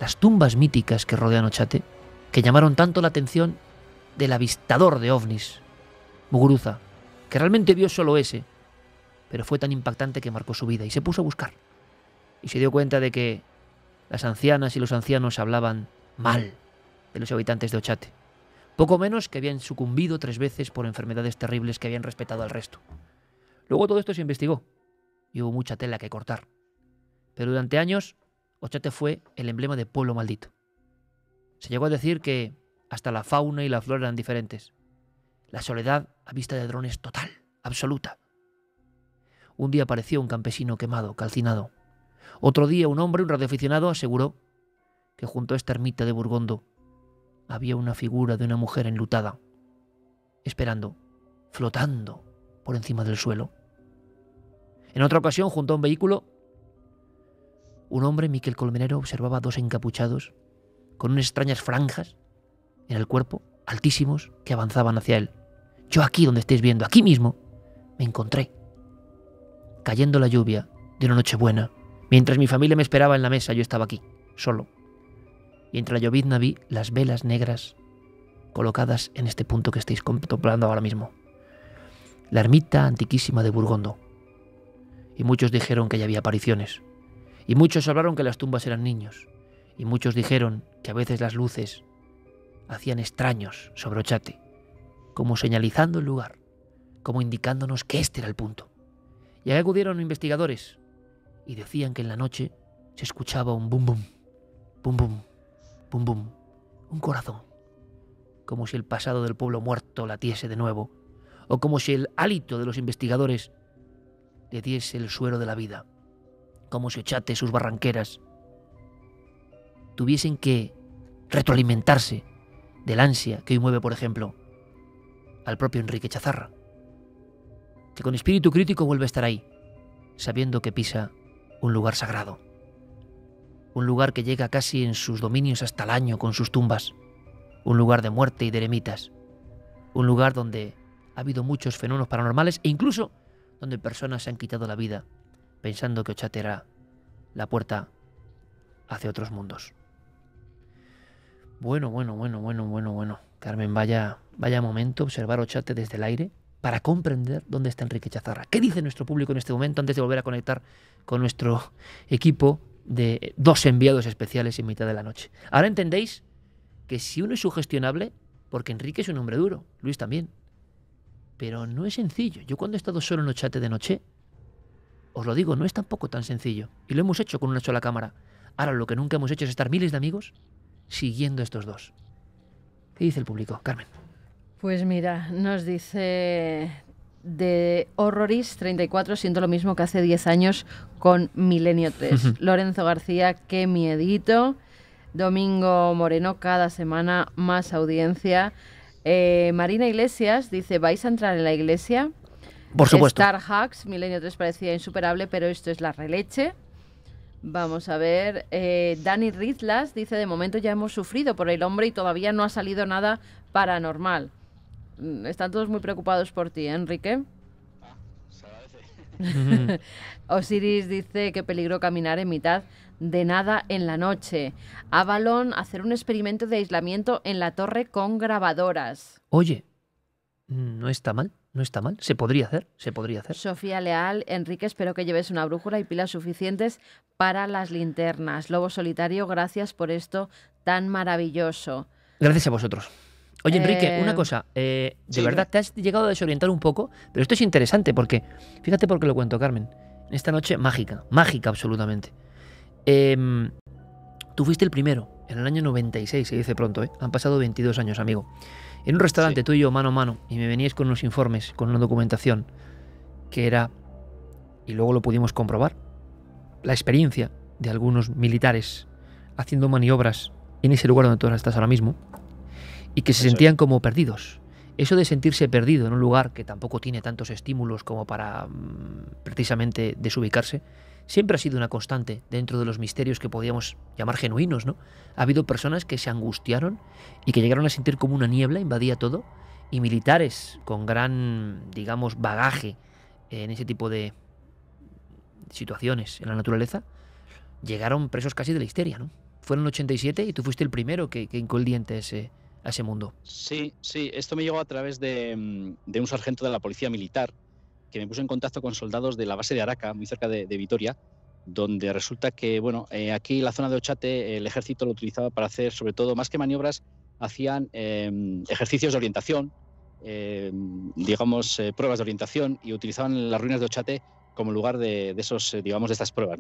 las tumbas míticas que rodean Ochate, que llamaron tanto la atención del avistador de ovnis, Muguruza, que realmente vio solo ese, pero fue tan impactante que marcó su vida y se puso a buscar. Y se dio cuenta de que las ancianas y los ancianos hablaban mal de los habitantes de Ochate, poco menos que habían sucumbido tres veces por enfermedades terribles que habían respetado al resto. Luego todo esto se investigó y hubo mucha tela que cortar. Pero durante años Ochate fue el emblema de pueblo maldito. Se llegó a decir que hasta la fauna y la flora eran diferentes. La soledad a vista de drones total, absoluta. Un día apareció un campesino quemado, calcinado. Otro día un hombre, un radioaficionado, aseguró que junto a esta ermita de Burgondo había una figura de una mujer enlutada, esperando, flotando por encima del suelo. En otra ocasión, junto a un vehículo, un hombre, Miquel Colmenero, observaba dos encapuchados, con unas extrañas franjas en el cuerpo, altísimos, que avanzaban hacia él. Yo aquí donde estáis viendo, aquí mismo, me encontré, cayendo la lluvia de una noche buena, mientras mi familia me esperaba en la mesa, yo estaba aquí, solo. Y entre la llovizna vi las velas negras colocadas en este punto que estáis contemplando ahora mismo. La ermita antiquísima de Burgondo. Y muchos dijeron que ya había apariciones. Y muchos hablaron que las tumbas eran niños, y muchos dijeron que a veces las luces hacían extraños sobre Ochate, como señalizando el lugar, como indicándonos que este era el punto. Y ahí acudieron investigadores, y decían que en la noche se escuchaba un bum bum, bum bum, bum bum, un corazón, como si el pasado del pueblo muerto latiese de nuevo, o como si el hálito de los investigadores le diese el suero de la vida como si sus barranqueras, tuviesen que retroalimentarse del ansia que hoy mueve, por ejemplo, al propio Enrique Chazarra, que con espíritu crítico vuelve a estar ahí, sabiendo que pisa un lugar sagrado, un lugar que llega casi en sus dominios hasta el año con sus tumbas, un lugar de muerte y de eremitas, un lugar donde ha habido muchos fenómenos paranormales e incluso donde personas se han quitado la vida pensando que era la puerta hacia otros mundos. Bueno, bueno, bueno, bueno, bueno, bueno. Carmen, vaya, vaya momento observar Ochate desde el aire para comprender dónde está Enrique Chazarra. ¿Qué dice nuestro público en este momento antes de volver a conectar con nuestro equipo de dos enviados especiales en mitad de la noche? Ahora entendéis que si uno es sugestionable, porque Enrique es un hombre duro, Luis también. Pero no es sencillo. Yo cuando he estado solo en Ochate de noche, os lo digo, no es tampoco tan sencillo. Y lo hemos hecho con una sola cámara. Ahora lo que nunca hemos hecho es estar miles de amigos siguiendo estos dos. ¿Qué dice el público, Carmen? Pues mira, nos dice de Horroris 34, siento lo mismo que hace 10 años con Milenio 3. Lorenzo García, qué miedito. Domingo Moreno, cada semana más audiencia. Eh, Marina Iglesias dice, ¿vais a entrar en la iglesia? Por Star Hacks, Milenio 3 parecía insuperable, pero esto es la releche. Vamos a ver, Danny eh, Dani Rizlas dice, de momento ya hemos sufrido por el hombre y todavía no ha salido nada paranormal. Mm, están todos muy preocupados por ti, ¿eh, Enrique. Osiris dice que peligro caminar en mitad de nada en la noche. Avalon hacer un experimento de aislamiento en la torre con grabadoras. Oye, no está mal no está mal, se podría hacer, se podría hacer. Sofía Leal, Enrique, espero que lleves una brújula y pilas suficientes para las linternas. Lobo Solitario, gracias por esto tan maravilloso. Gracias a vosotros. Oye, Enrique, una eh, cosa, eh, de verdad te has llegado a desorientar un poco, pero esto es interesante porque, fíjate por qué lo cuento, Carmen, esta noche mágica, mágica absolutamente. Em, tú fuiste el primero en el año 96, se dice pronto, ¿eh? han pasado 22 años, amigo. En un restaurante tú y yo, mano a mano, y me veníais con unos informes, con una documentación, que era, y luego lo pudimos comprobar, la experiencia de algunos militares haciendo maniobras en ese lugar donde tú estás ahora mismo, y que se sentían como perdidos. Eso de sentirse perdido en un lugar que tampoco tiene tantos estímulos como para mm, precisamente desubicarse, siempre ha sido una constante dentro de los misterios que podíamos llamar genuinos, ¿no? Ha habido personas que se angustiaron y que llegaron a sentir como una niebla invadía todo, y militares con gran, digamos, bagaje en ese tipo de situaciones en la naturaleza, llegaron presos casi de la histeria, ¿no? Fueron 87 y tú fuiste el primero que, que hincó el diente a ese mundo. Sí, sí, esto me llegó a través de, mm, de un sargento de la policía militar que me puso en contacto con soldados de la base de Araca, muy cerca de, Vitoria, donde resulta que, bueno, eh, aquí la zona de Ochate el ejército lo utilizaba para hacer, sobre todo, más que maniobras, hacían em, ejercicios de orientación, em, digamos, eh, pruebas de orientación y utilizaban las ruinas de Ochate como lugar de, de esos, eh, digamos, de estas pruebas,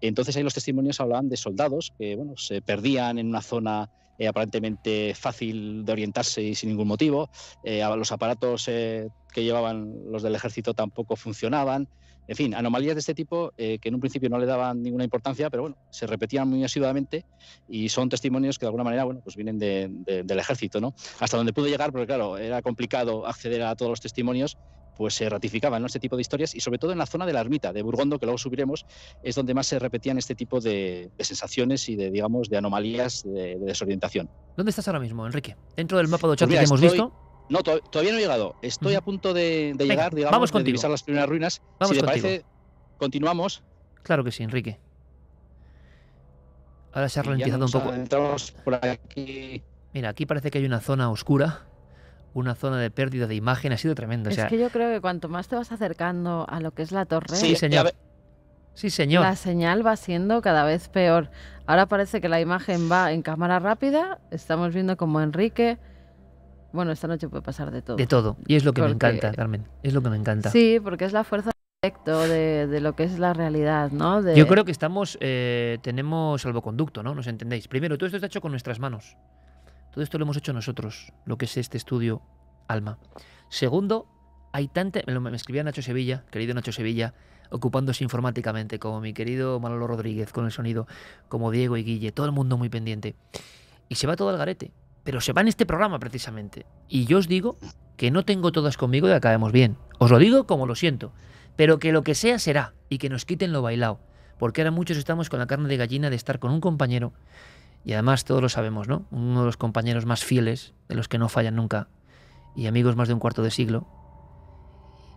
Entonces ahí los testimonios hablaban de soldados que, bueno, se perdían en una zona eh, aparentemente fácil de orientarse y sin ningún motivo. Eh, los aparatos eh, que llevaban los del ejército tampoco funcionaban. En fin, anomalías de este tipo que en un principio no le daban ninguna importancia, pero bueno, se repetían muy asiduamente y son testimonios que de alguna manera, bueno, pues vienen del ejército, ¿no? Hasta donde pudo llegar, porque claro, era complicado acceder a todos los testimonios pues se ratificaban este tipo de historias y sobre todo en la zona de la ermita de Burgondo, que luego subiremos, es donde más se repetían este tipo de, sensaciones y de, digamos, de anomalías, de, desorientación. ¿Dónde estás ahora mismo, Enrique? ¿Dentro del mapa de chat pues que hemos visto? No, todavía no he llegado. Estoy a punto de, llegar, digamos, vamos de las primeras ruinas. si te parece, continuamos. Claro que sí, Enrique. Ahora se ha ralentizado un poco. Entramos por aquí. Mira, aquí parece que hay una zona oscura una zona de pérdida de imagen ha sido tremendo. es que yo creo que cuanto más te vas acercando a lo que es la torre, sí, señor. Sí, señor. La señal va siendo cada vez peor. Ahora parece que la imagen va en cámara rápida. Estamos viendo como Enrique. Bueno, esta noche puede pasar de todo. De todo. Y es lo que me encanta, Carmen. Es lo que me encanta. Sí, porque es la fuerza de, de, lo que es la realidad, ¿no? Yo creo que estamos, eh, tenemos salvoconducto, ¿no? Nos entendéis. Primero, todo esto está hecho con nuestras manos. Todo esto lo hemos hecho nosotros, lo que es este estudio Alma. Segundo, hay tanta... Me escribía Nacho Sevilla, querido Nacho Sevilla, ocupándose informáticamente, como mi querido Manolo Rodríguez con el sonido, como Diego y Guille, todo el mundo muy pendiente. Y se va todo al garete, pero se va en este programa precisamente. Y yo os digo que no tengo todas conmigo y acabemos bien. Os lo digo como lo siento, pero que lo que sea será y que nos quiten lo bailado, porque ahora muchos estamos con la carne de gallina de estar con un compañero y además todos lo sabemos, ¿no? Uno de los compañeros más fieles, de los que no fallan nunca, y amigos más de un cuarto de siglo.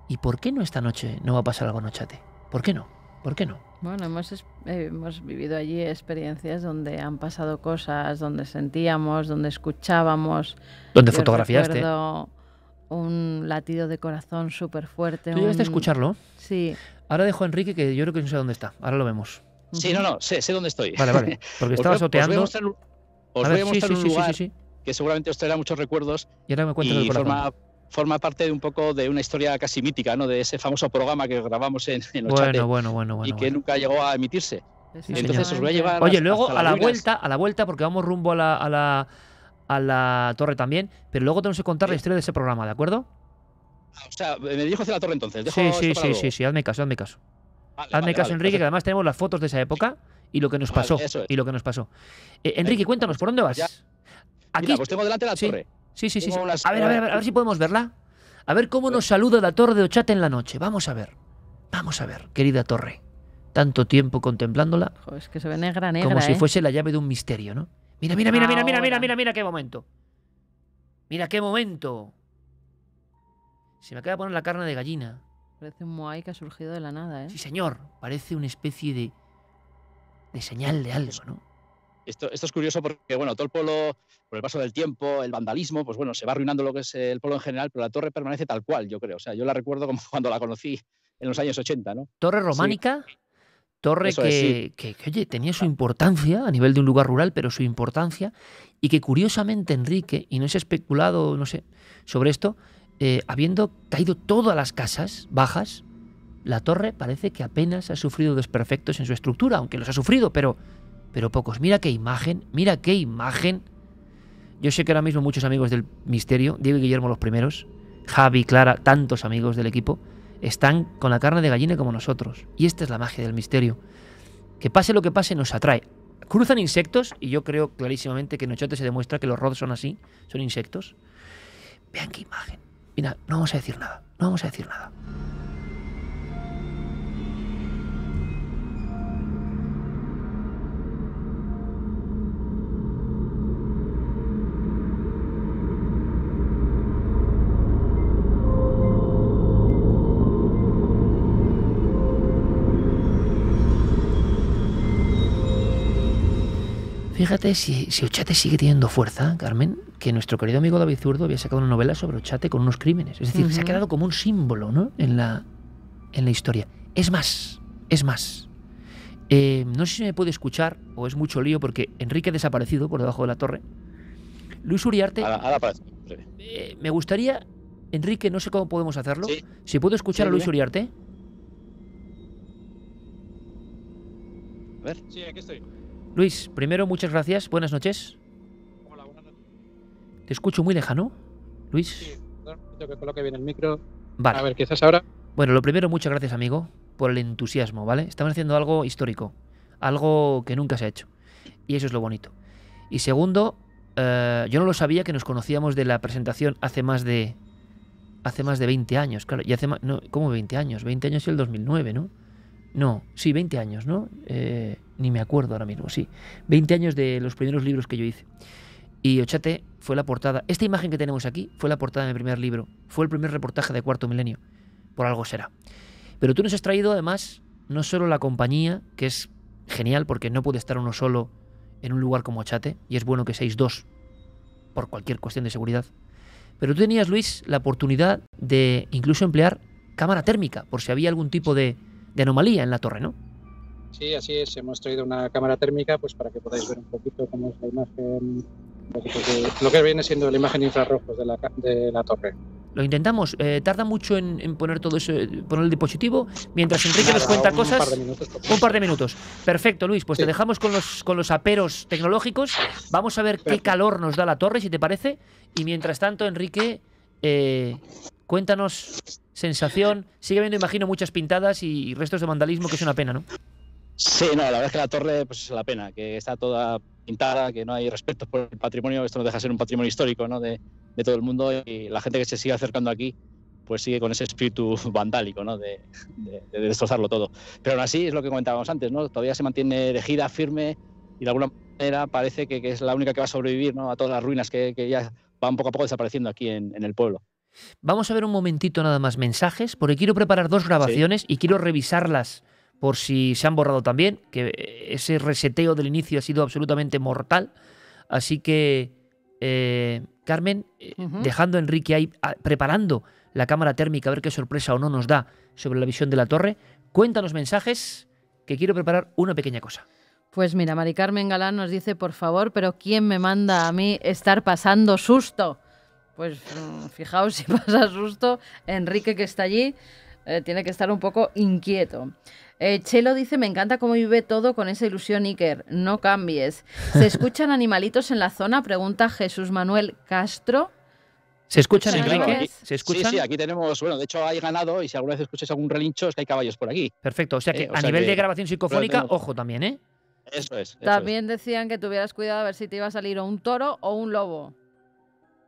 ¿Y por qué no esta noche no va a pasar algo Nochate? ¿Por qué no? ¿Por qué no? Bueno, hemos, eh, hemos vivido allí experiencias donde han pasado cosas, donde sentíamos, donde escuchábamos. Donde fotografiaste. Un latido de corazón súper fuerte. ¿Tú llegaste a escucharlo? Sí. Ahora dejo a Enrique, que yo creo que no sé dónde está. Ahora lo vemos. Sí, no, no, sé, dónde estoy. Vale, vale. Porque estaba os Os voy a mostrar, un lugar que seguramente os traerá muchos recuerdos. Y ahora me cuento y forma, forma, parte de un poco de una historia casi mítica, ¿no? De ese famoso programa que grabamos en, los bueno, bueno, Y que nunca llegó a emitirse. Entonces os voy a llevar. Oye, luego a la vuelta, a la vuelta, porque vamos rumbo a la, torre también, pero luego tenemos que contar la historia de ese programa, ¿de acuerdo? Ah, o sea, me dijo hacia la torre entonces. sí, sí, sí, sí, sí, hazme caso, hazme caso. Hazme caso, Enrique, que además tenemos las fotos de esa época y lo que nos pasó. Y lo que nos pasó. Eh, Enrique, pues cuéntanos, ¿por dónde vas? Aquí. Mira, pues tengo delante la torre. Sí, sí, sí. A, ver, a, ver, a ver, si podemos verla. A ver cómo nos saluda la torre de Ochate en la noche. Vamos a ver. Vamos a ver, querida torre. Tanto tiempo contemplándola. Joder, es que se ve negra, negra. Como si ¿eh? fuese la llave de un misterio, ¿no? Mira, mira, mira, mira, mira, mira, mira, mira qué momento. Mira qué momento. Se me acaba de poner la carne de gallina. Parece un Moai que ha surgido de la nada, ¿eh? Sí, señor. Parece una especie de, señal de algo, ¿no? Esto, es curioso porque, bueno, todo el polo, por el paso del tiempo, el vandalismo, pues bueno, se va arruinando lo que es el polo en general, pero la torre permanece tal cual, yo creo. O sea, yo la recuerdo como cuando la conocí en los años 80, ¿no? Torre románica, torre que, oye, tenía su importancia a nivel de un lugar rural, pero su importancia, y que curiosamente, Enrique, y no se especulado, no sé, sobre esto, eh, habiendo caído todas las casas bajas, la torre parece que apenas ha sufrido desperfectos en su estructura, aunque los ha sufrido, pero, pero pocos. Mira qué imagen, mira qué imagen. Yo sé que ahora mismo muchos amigos del misterio, Diego y Guillermo los primeros, Javi, Clara, tantos amigos del equipo, están con la carne de gallina como nosotros. Y esta es la magia del misterio. Que pase lo que pase nos atrae. Cruzan insectos y yo creo clarísimamente que en Ochote se demuestra que los rods son así, son insectos. Vean qué imagen no vamos a decir nada, no vamos a decir nada. fíjate si, Ochate sigue teniendo fuerza, Carmen, que nuestro querido amigo David Zurdo había sacado una novela sobre Ochate con unos crímenes. Es decir, se ha quedado como un símbolo en, la, en la historia. Es más, es más. Eh, no sé si me puede escuchar o es mucho lío porque Enrique ha desaparecido por debajo de la torre. Luis Uriarte. Eh, me gustaría, Enrique, no sé cómo podemos hacerlo. Si puedo escuchar a Luis Uriarte. A ver. Sí, aquí estoy. Luis, primero muchas gracias, buenas noches. Hola, buenas noches. Te escucho muy lejano, Luis. Sí, que coloque bien el micro. Vale. A ver, quizás ahora. Bueno, lo primero, muchas gracias, amigo, por el entusiasmo, ¿vale? Estamos haciendo algo histórico, algo que nunca se ha hecho. Y eso es lo bonito. Y segundo, eh, yo no lo sabía que nos conocíamos de la presentación hace más de hace más de 20 años, claro. Y hace ¿Cómo 20 años? 20 años y el 2009, ¿no? No, sí, 20 años, ¿no? Eh, ni me acuerdo ahora mismo, sí. 20 años de los primeros libros que yo hice. Y Ochate fue la portada. Esta imagen que tenemos aquí fue la portada de mi primer libro. Fue el primer reportaje de Cuarto Milenio. Por algo será. Pero tú nos has traído además no solo la compañía, que es genial porque no puede estar uno solo en un lugar como Ochate, y es bueno que seáis dos por cualquier cuestión de seguridad. Pero tú tenías, Luis, la oportunidad de incluso emplear cámara térmica, por si había algún tipo de de anomalía en la torre, ¿no? Sí, así es. Hemos traído una cámara térmica pues para que podáis ver un poquito cómo es la imagen, lo que viene siendo la imagen infrarrojos de la, de la torre. Lo intentamos. Eh, tarda mucho en, poner todo eso, poner el dispositivo. Mientras Enrique nos cuenta un cosas. Par minutos, un par de minutos. Perfecto, Luis. Pues te dejamos con los, con los aperos tecnológicos. Vamos a ver qué calor nos da la torre, si te parece. Y mientras tanto, Enrique eh, Cuéntanos, sensación. Sigue habiendo, imagino, muchas pintadas y restos de vandalismo, que es una pena, ¿no? Sí, no, la verdad es que la torre pues, es la pena, que está toda pintada, que no hay respeto por el patrimonio, esto no deja ser un patrimonio histórico ¿no? de, todo el mundo y la gente que se sigue acercando aquí pues sigue con ese espíritu vandálico ¿no? de, destrozarlo todo. Pero aún así es lo que comentábamos antes, ¿no? todavía se mantiene elegida, firme y de alguna manera parece que, es la única que va a sobrevivir ¿no? a todas las ruinas que, ya van poco a poco desapareciendo aquí en el pueblo. Vamos a ver un momentito nada más mensajes, porque quiero preparar dos grabaciones y quiero revisarlas por si se han borrado también, que ese reseteo del inicio ha sido absolutamente mortal. Así que, eh, Carmen, eh, dejando a Enrique ahí, ah, preparando la cámara térmica, a ver qué sorpresa o no nos da sobre la visión de la torre, cuéntanos mensajes, que quiero preparar una pequeña cosa. Pues mira, Mari Carmen Galán nos dice, por favor, pero ¿quién me manda a mí estar pasando susto? Pues mm, fijaos si pasa susto, Enrique que está allí eh, tiene que estar un poco inquieto. Eh, Chelo dice, me encanta cómo vive todo con esa ilusión Iker, no cambies. ¿Se escuchan animalitos en la zona? Pregunta Jesús Manuel Castro. ¿Se escuchan, en Sí, sí, aquí tenemos, bueno, de hecho hay ganado y si alguna vez escuches algún relincho es que hay caballos por aquí. Perfecto, o sea que eh, a nivel de grabación psicofónica, ojo también, ¿eh? Eso es. también decían que tuvieras cuidado a ver si te iba a salir o un toro o un lobo.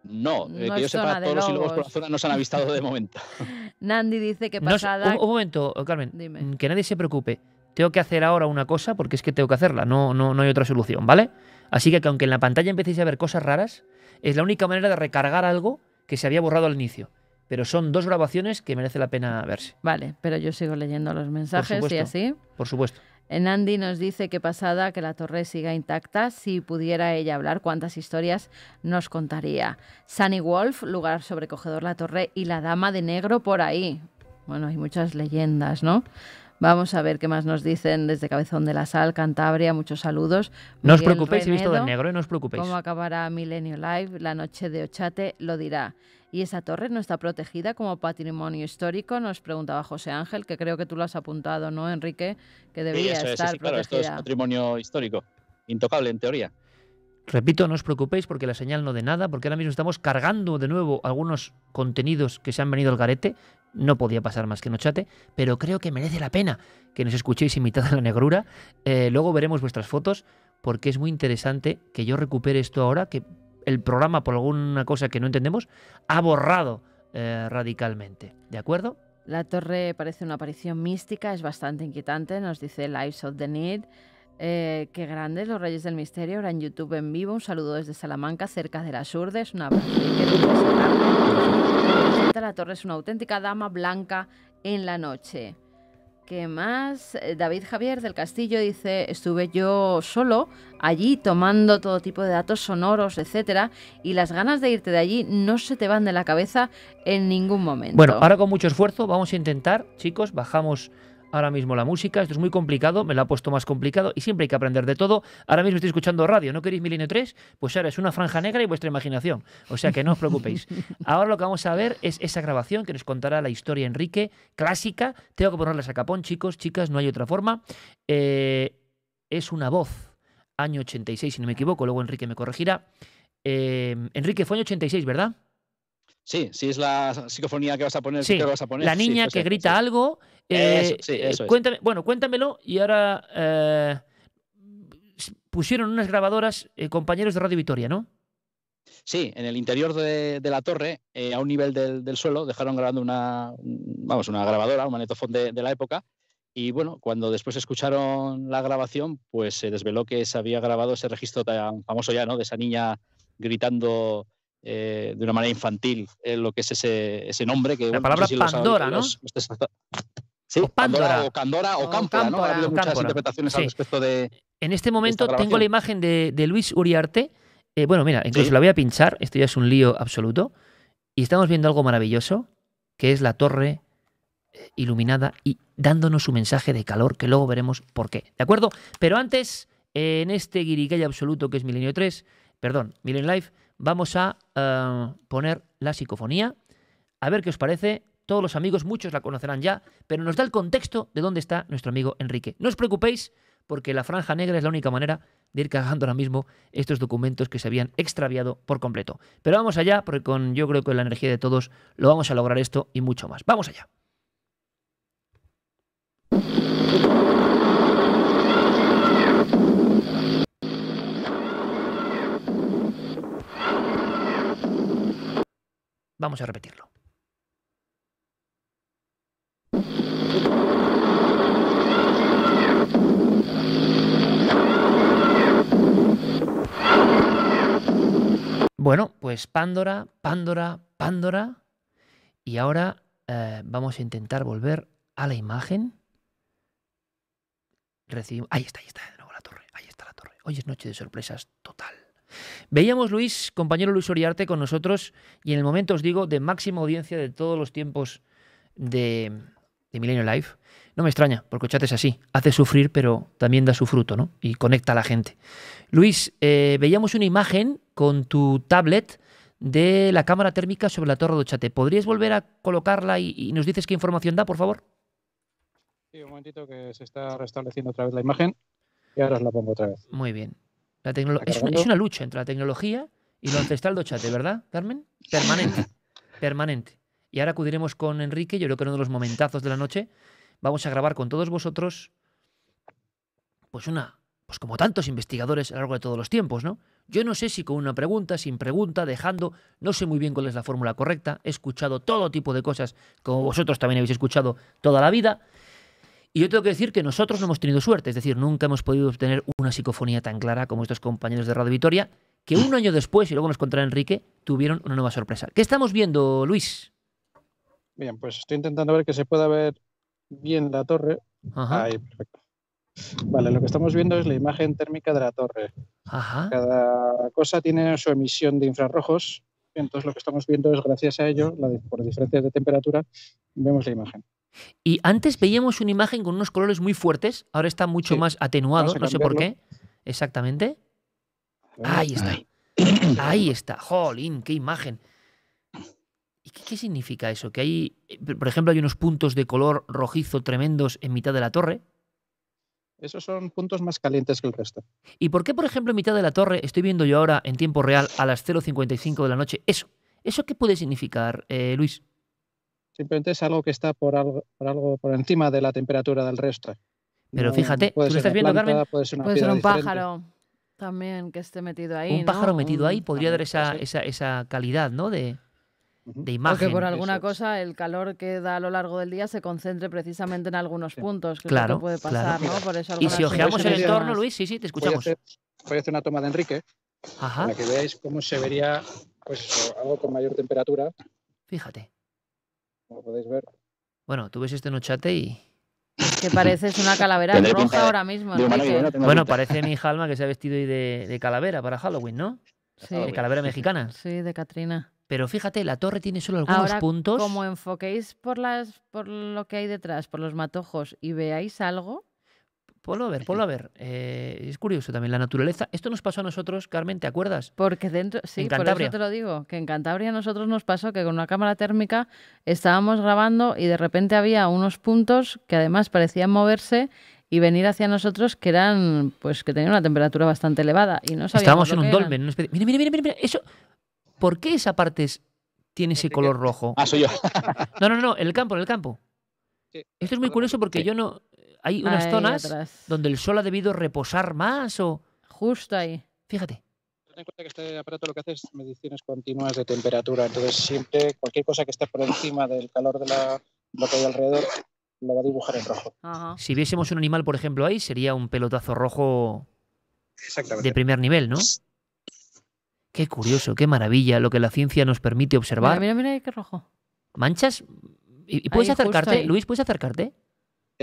Eh, no, que yo sepa, todos los por la zona no se han avistado de momento. Nandi dice que pasada. un, momento, Carmen. Mm, que nadie se preocupe. Tengo que hacer ahora una cosa porque es que tengo que hacerla. No, no, no hay otra solución, ¿vale? Así que, aunque en la pantalla empecéis a ver cosas raras, es la única manera de recargar algo que se había borrado al inicio pero son dos grabaciones que merece la pena verse. Vale, pero yo sigo leyendo los mensajes y así. Por supuesto. Andy nos dice que pasada que la torre siga intacta, si pudiera ella hablar, cuántas historias nos contaría. Sunny Wolf, lugar sobrecogedor la torre, y la dama de negro por ahí. Bueno, hay muchas leyendas, ¿no? Vamos a ver qué más nos dicen desde Cabezón de la Sal, Cantabria. Muchos saludos. No os preocupéis, he visto de negro, no os preocupéis. ¿Cómo acabará Milenio Live? La noche de Ochate lo dirá y esa torre no está protegida como patrimonio histórico, nos preguntaba José Ángel, que creo que tú lo has apuntado, ¿no, Enrique? Que debería estar claro, Esto es patrimonio histórico, intocable en teoría. Repito, no os preocupéis porque la señal no de nada, porque ahora mismo estamos cargando de nuevo algunos contenidos que se han venido al garete. No podía pasar más que no chate, pero creo que merece la pena que nos escuchéis de la negrura. Eh, luego veremos vuestras fotos, porque es muy interesante que yo recupere esto ahora, que el programa por alguna cosa que no entendemos, ha borrado eh, radicalmente. ¿De acuerdo? La torre parece una aparición mística, es bastante inquietante, nos dice Lives of the Need. Eh, qué grandes los Reyes del Misterio, ahora en YouTube en vivo. Un saludo desde Salamanca, cerca de las Urdes. Una La torre es una auténtica dama blanca en la noche. ¿Qué más? Eh, David Javier del Castillo dice, estuve yo solo allí tomando todo tipo de datos sonoros, etcétera, y las ganas de irte de allí no se te van de la cabeza en ningún momento. Bueno, ahora con mucho esfuerzo vamos a intentar, chicos, bajamos ahora mismo la música. Esto es muy complicado, me lo ha puesto más complicado y siempre hay que aprender de todo. Ahora mismo estoy escuchando radio, ¿no queréis Milenio 3? Pues ahora es una franja negra y vuestra imaginación. O sea que no os preocupéis. Ahora lo que vamos a ver es esa grabación que nos contará la historia Enrique, clásica. Tengo que ponerla a chicos, chicas, no hay otra forma. Eh, es una voz, año 86, si no me equivoco, luego Enrique me corregirá. Eh, Enrique, fue año 86, ¿verdad? Sí, si es la psicofonía que vas a poner, sí. que vas a poner. La niña que grita algo. Eh, eh, cuéntame, Bueno, cuéntamelo y ahora eh, pusieron unas grabadoras compañeros de Radio Vitoria, ¿no? Sí, en el interior de, la torre, a un nivel del, suelo, dejaron grabando una, vamos, una grabadora, un magnetofón de, de la época. Y bueno, cuando después escucharon la grabación, pues se desveló que se había grabado ese registro tan famoso ya, ¿no? De esa niña gritando eh, de una manera infantil lo que es ese, nombre. Que, la palabra Pandora, ¿no? o Pandora, o Candora o, ¿no? Ha muchas interpretaciones al respecto de. En este momento tengo la imagen de, Luis Uriarte. Eh, bueno, mira, incluso la voy a pinchar, esto ya es un lío absoluto. Y estamos viendo algo maravilloso, que es la torre eh, iluminada y dándonos un mensaje de calor, que luego veremos por qué. ¿De acuerdo? Pero antes, en este guiricaya absoluto que es Milenio 3, perdón, Milenio Life, vamos a eh, poner la psicofonía. A ver qué os parece. Todos los amigos, muchos la conocerán ya, pero nos da el contexto de dónde está nuestro amigo Enrique. No os preocupéis, porque la franja negra es la única manera de ir cagando ahora mismo estos documentos que se habían extraviado por completo. Pero vamos allá, porque con, yo creo que con la energía de todos lo vamos a lograr esto y mucho más. Vamos allá. Vamos a repetirlo. Bueno, pues Pandora, Pandora, Pandora. Y ahora eh, vamos a intentar volver a la imagen. Ahí está, ahí está de nuevo la torre. Ahí está la torre. Hoy es noche de sorpresas total. Veíamos Luis, compañero Luis Oriarte, con nosotros y en el momento, os digo, de máxima audiencia de todos los tiempos de, de Milenio Live. No me extraña, porque chat es así, hace sufrir, pero también da su fruto, ¿no? Y conecta a la gente. Luis, eh, veíamos una imagen con tu tablet de la cámara térmica sobre la torre de Ochate. ¿Podrías volver a colocarla y, nos dices qué información da, por favor? Sí, un momentito que se está restableciendo otra vez la imagen y ahora la pongo otra vez. Muy bien es, una, lucha entre la tecnología y lo ancestral de Ochate, ¿verdad, Carmen? Permanente, permanente. Y ahora acudiremos con Enrique, yo creo que en uno de los momentazos de la noche. Vamos a grabar con todos vosotros, pues una, pues como tantos investigadores a lo largo de todos los tiempos, ¿no? Yo no sé si con una pregunta, sin pregunta, dejando, no sé muy bien cuál es la fórmula correcta. He escuchado todo tipo de cosas, como vosotros también habéis escuchado toda la vida. Y yo tengo que decir que nosotros no hemos tenido suerte, es decir, nunca hemos podido obtener una psicofonía tan clara como estos compañeros de Radio Vitoria, que un año después, y luego nos contará Enrique, tuvieron una nueva sorpresa. ¿Qué estamos viendo, Luis? Bien, pues estoy intentando ver que se pueda ver bien la torre. Ajá. Ahí, perfecto. Vale, lo que estamos viendo es la imagen térmica de la torre. Ajá. Cada cosa tiene su emisión de infrarrojos, entonces lo que estamos viendo es, gracias a ello, por diferencias de temperatura, vemos la imagen. Y antes veíamos una imagen con unos colores muy fuertes, ahora está mucho más atenuado, no sé por qué. Exactamente. Ahí está. Ahí está. Jolín, qué imagen. ¿Y qué, significa eso? Que hay, eh, por ejemplo, hay unos puntos de color rojizo tremendos en mitad de la torre. Esos son puntos más calientes que el resto. ¿Y por qué, por ejemplo, en mitad de la torre estoy viendo yo ahora en tiempo real a las 0.55 de la noche eso? ¿Eso qué puede significar, eh, Luis? Simplemente es algo que está por algo, por encima de la temperatura del resto. Pero fíjate, tú lo estás viendo, Carmen. Puede ser, un pájaro también que esté metido ahí. Un pájaro metido ahí podría dar esa, esa, esa calidad, ¿no? De, de imagen. Porque por alguna cosa el calor que da a lo largo del día se concentre precisamente en algunos puntos. Que claro, puede pasar, claro. y si ojeamos el entorno, Luis, sí, sí, te escuchamos. Voy a hacer, una toma de Enrique para que veáis cómo se vería pues, algo con mayor temperatura. Fíjate como podéis ver. Bueno, tú ves este en y... Que pareces una calavera roja ahora mismo. bueno, parece mi Halma que se ha vestido hoy de, calavera para Halloween, ¿no? Sí. De calavera mexicana. Sí, de Katrina. Pero fíjate, la torre tiene solo algunos puntos. Como enfoquéis por, las, por lo que hay detrás, por los matojos, y veáis algo, Ponlo a ver, ponlo a ver. Eh, es curioso también la naturaleza. Esto nos pasó a nosotros, Carmen, ¿te acuerdas? Porque dentro, sí, por eso te lo digo, que en Cantabria a nosotros nos pasó que con una cámara térmica estábamos grabando y de repente había unos puntos que además parecían moverse y venir hacia nosotros que eran, pues que tenían una temperatura bastante elevada y no sabíamos. Estábamos en un dolmen. Mira, mira, mira, mira, mira, eso. ¿Por qué esa parte tiene ese este color rojo? Ah, soy yo. no, no, no, en el campo, en el campo. Esto es muy curioso porque yo no hay unas zonas donde el sol ha debido reposar más o... Justo ahí. Fíjate. Ten en cuenta que este aparato lo que hace es mediciones continuas de temperatura, entonces siempre cualquier cosa que esté por encima del calor de la, lo alrededor lo va a dibujar en rojo. Si viésemos un animal, por ejemplo, ahí, sería un pelotazo rojo de primer nivel, ¿no? Qué curioso, qué maravilla lo que la ciencia nos permite observar. Mira, mira, mira qué rojo. Manchas. ¿Y, puedes acercarte, Luis? ¿Puedes acercarte?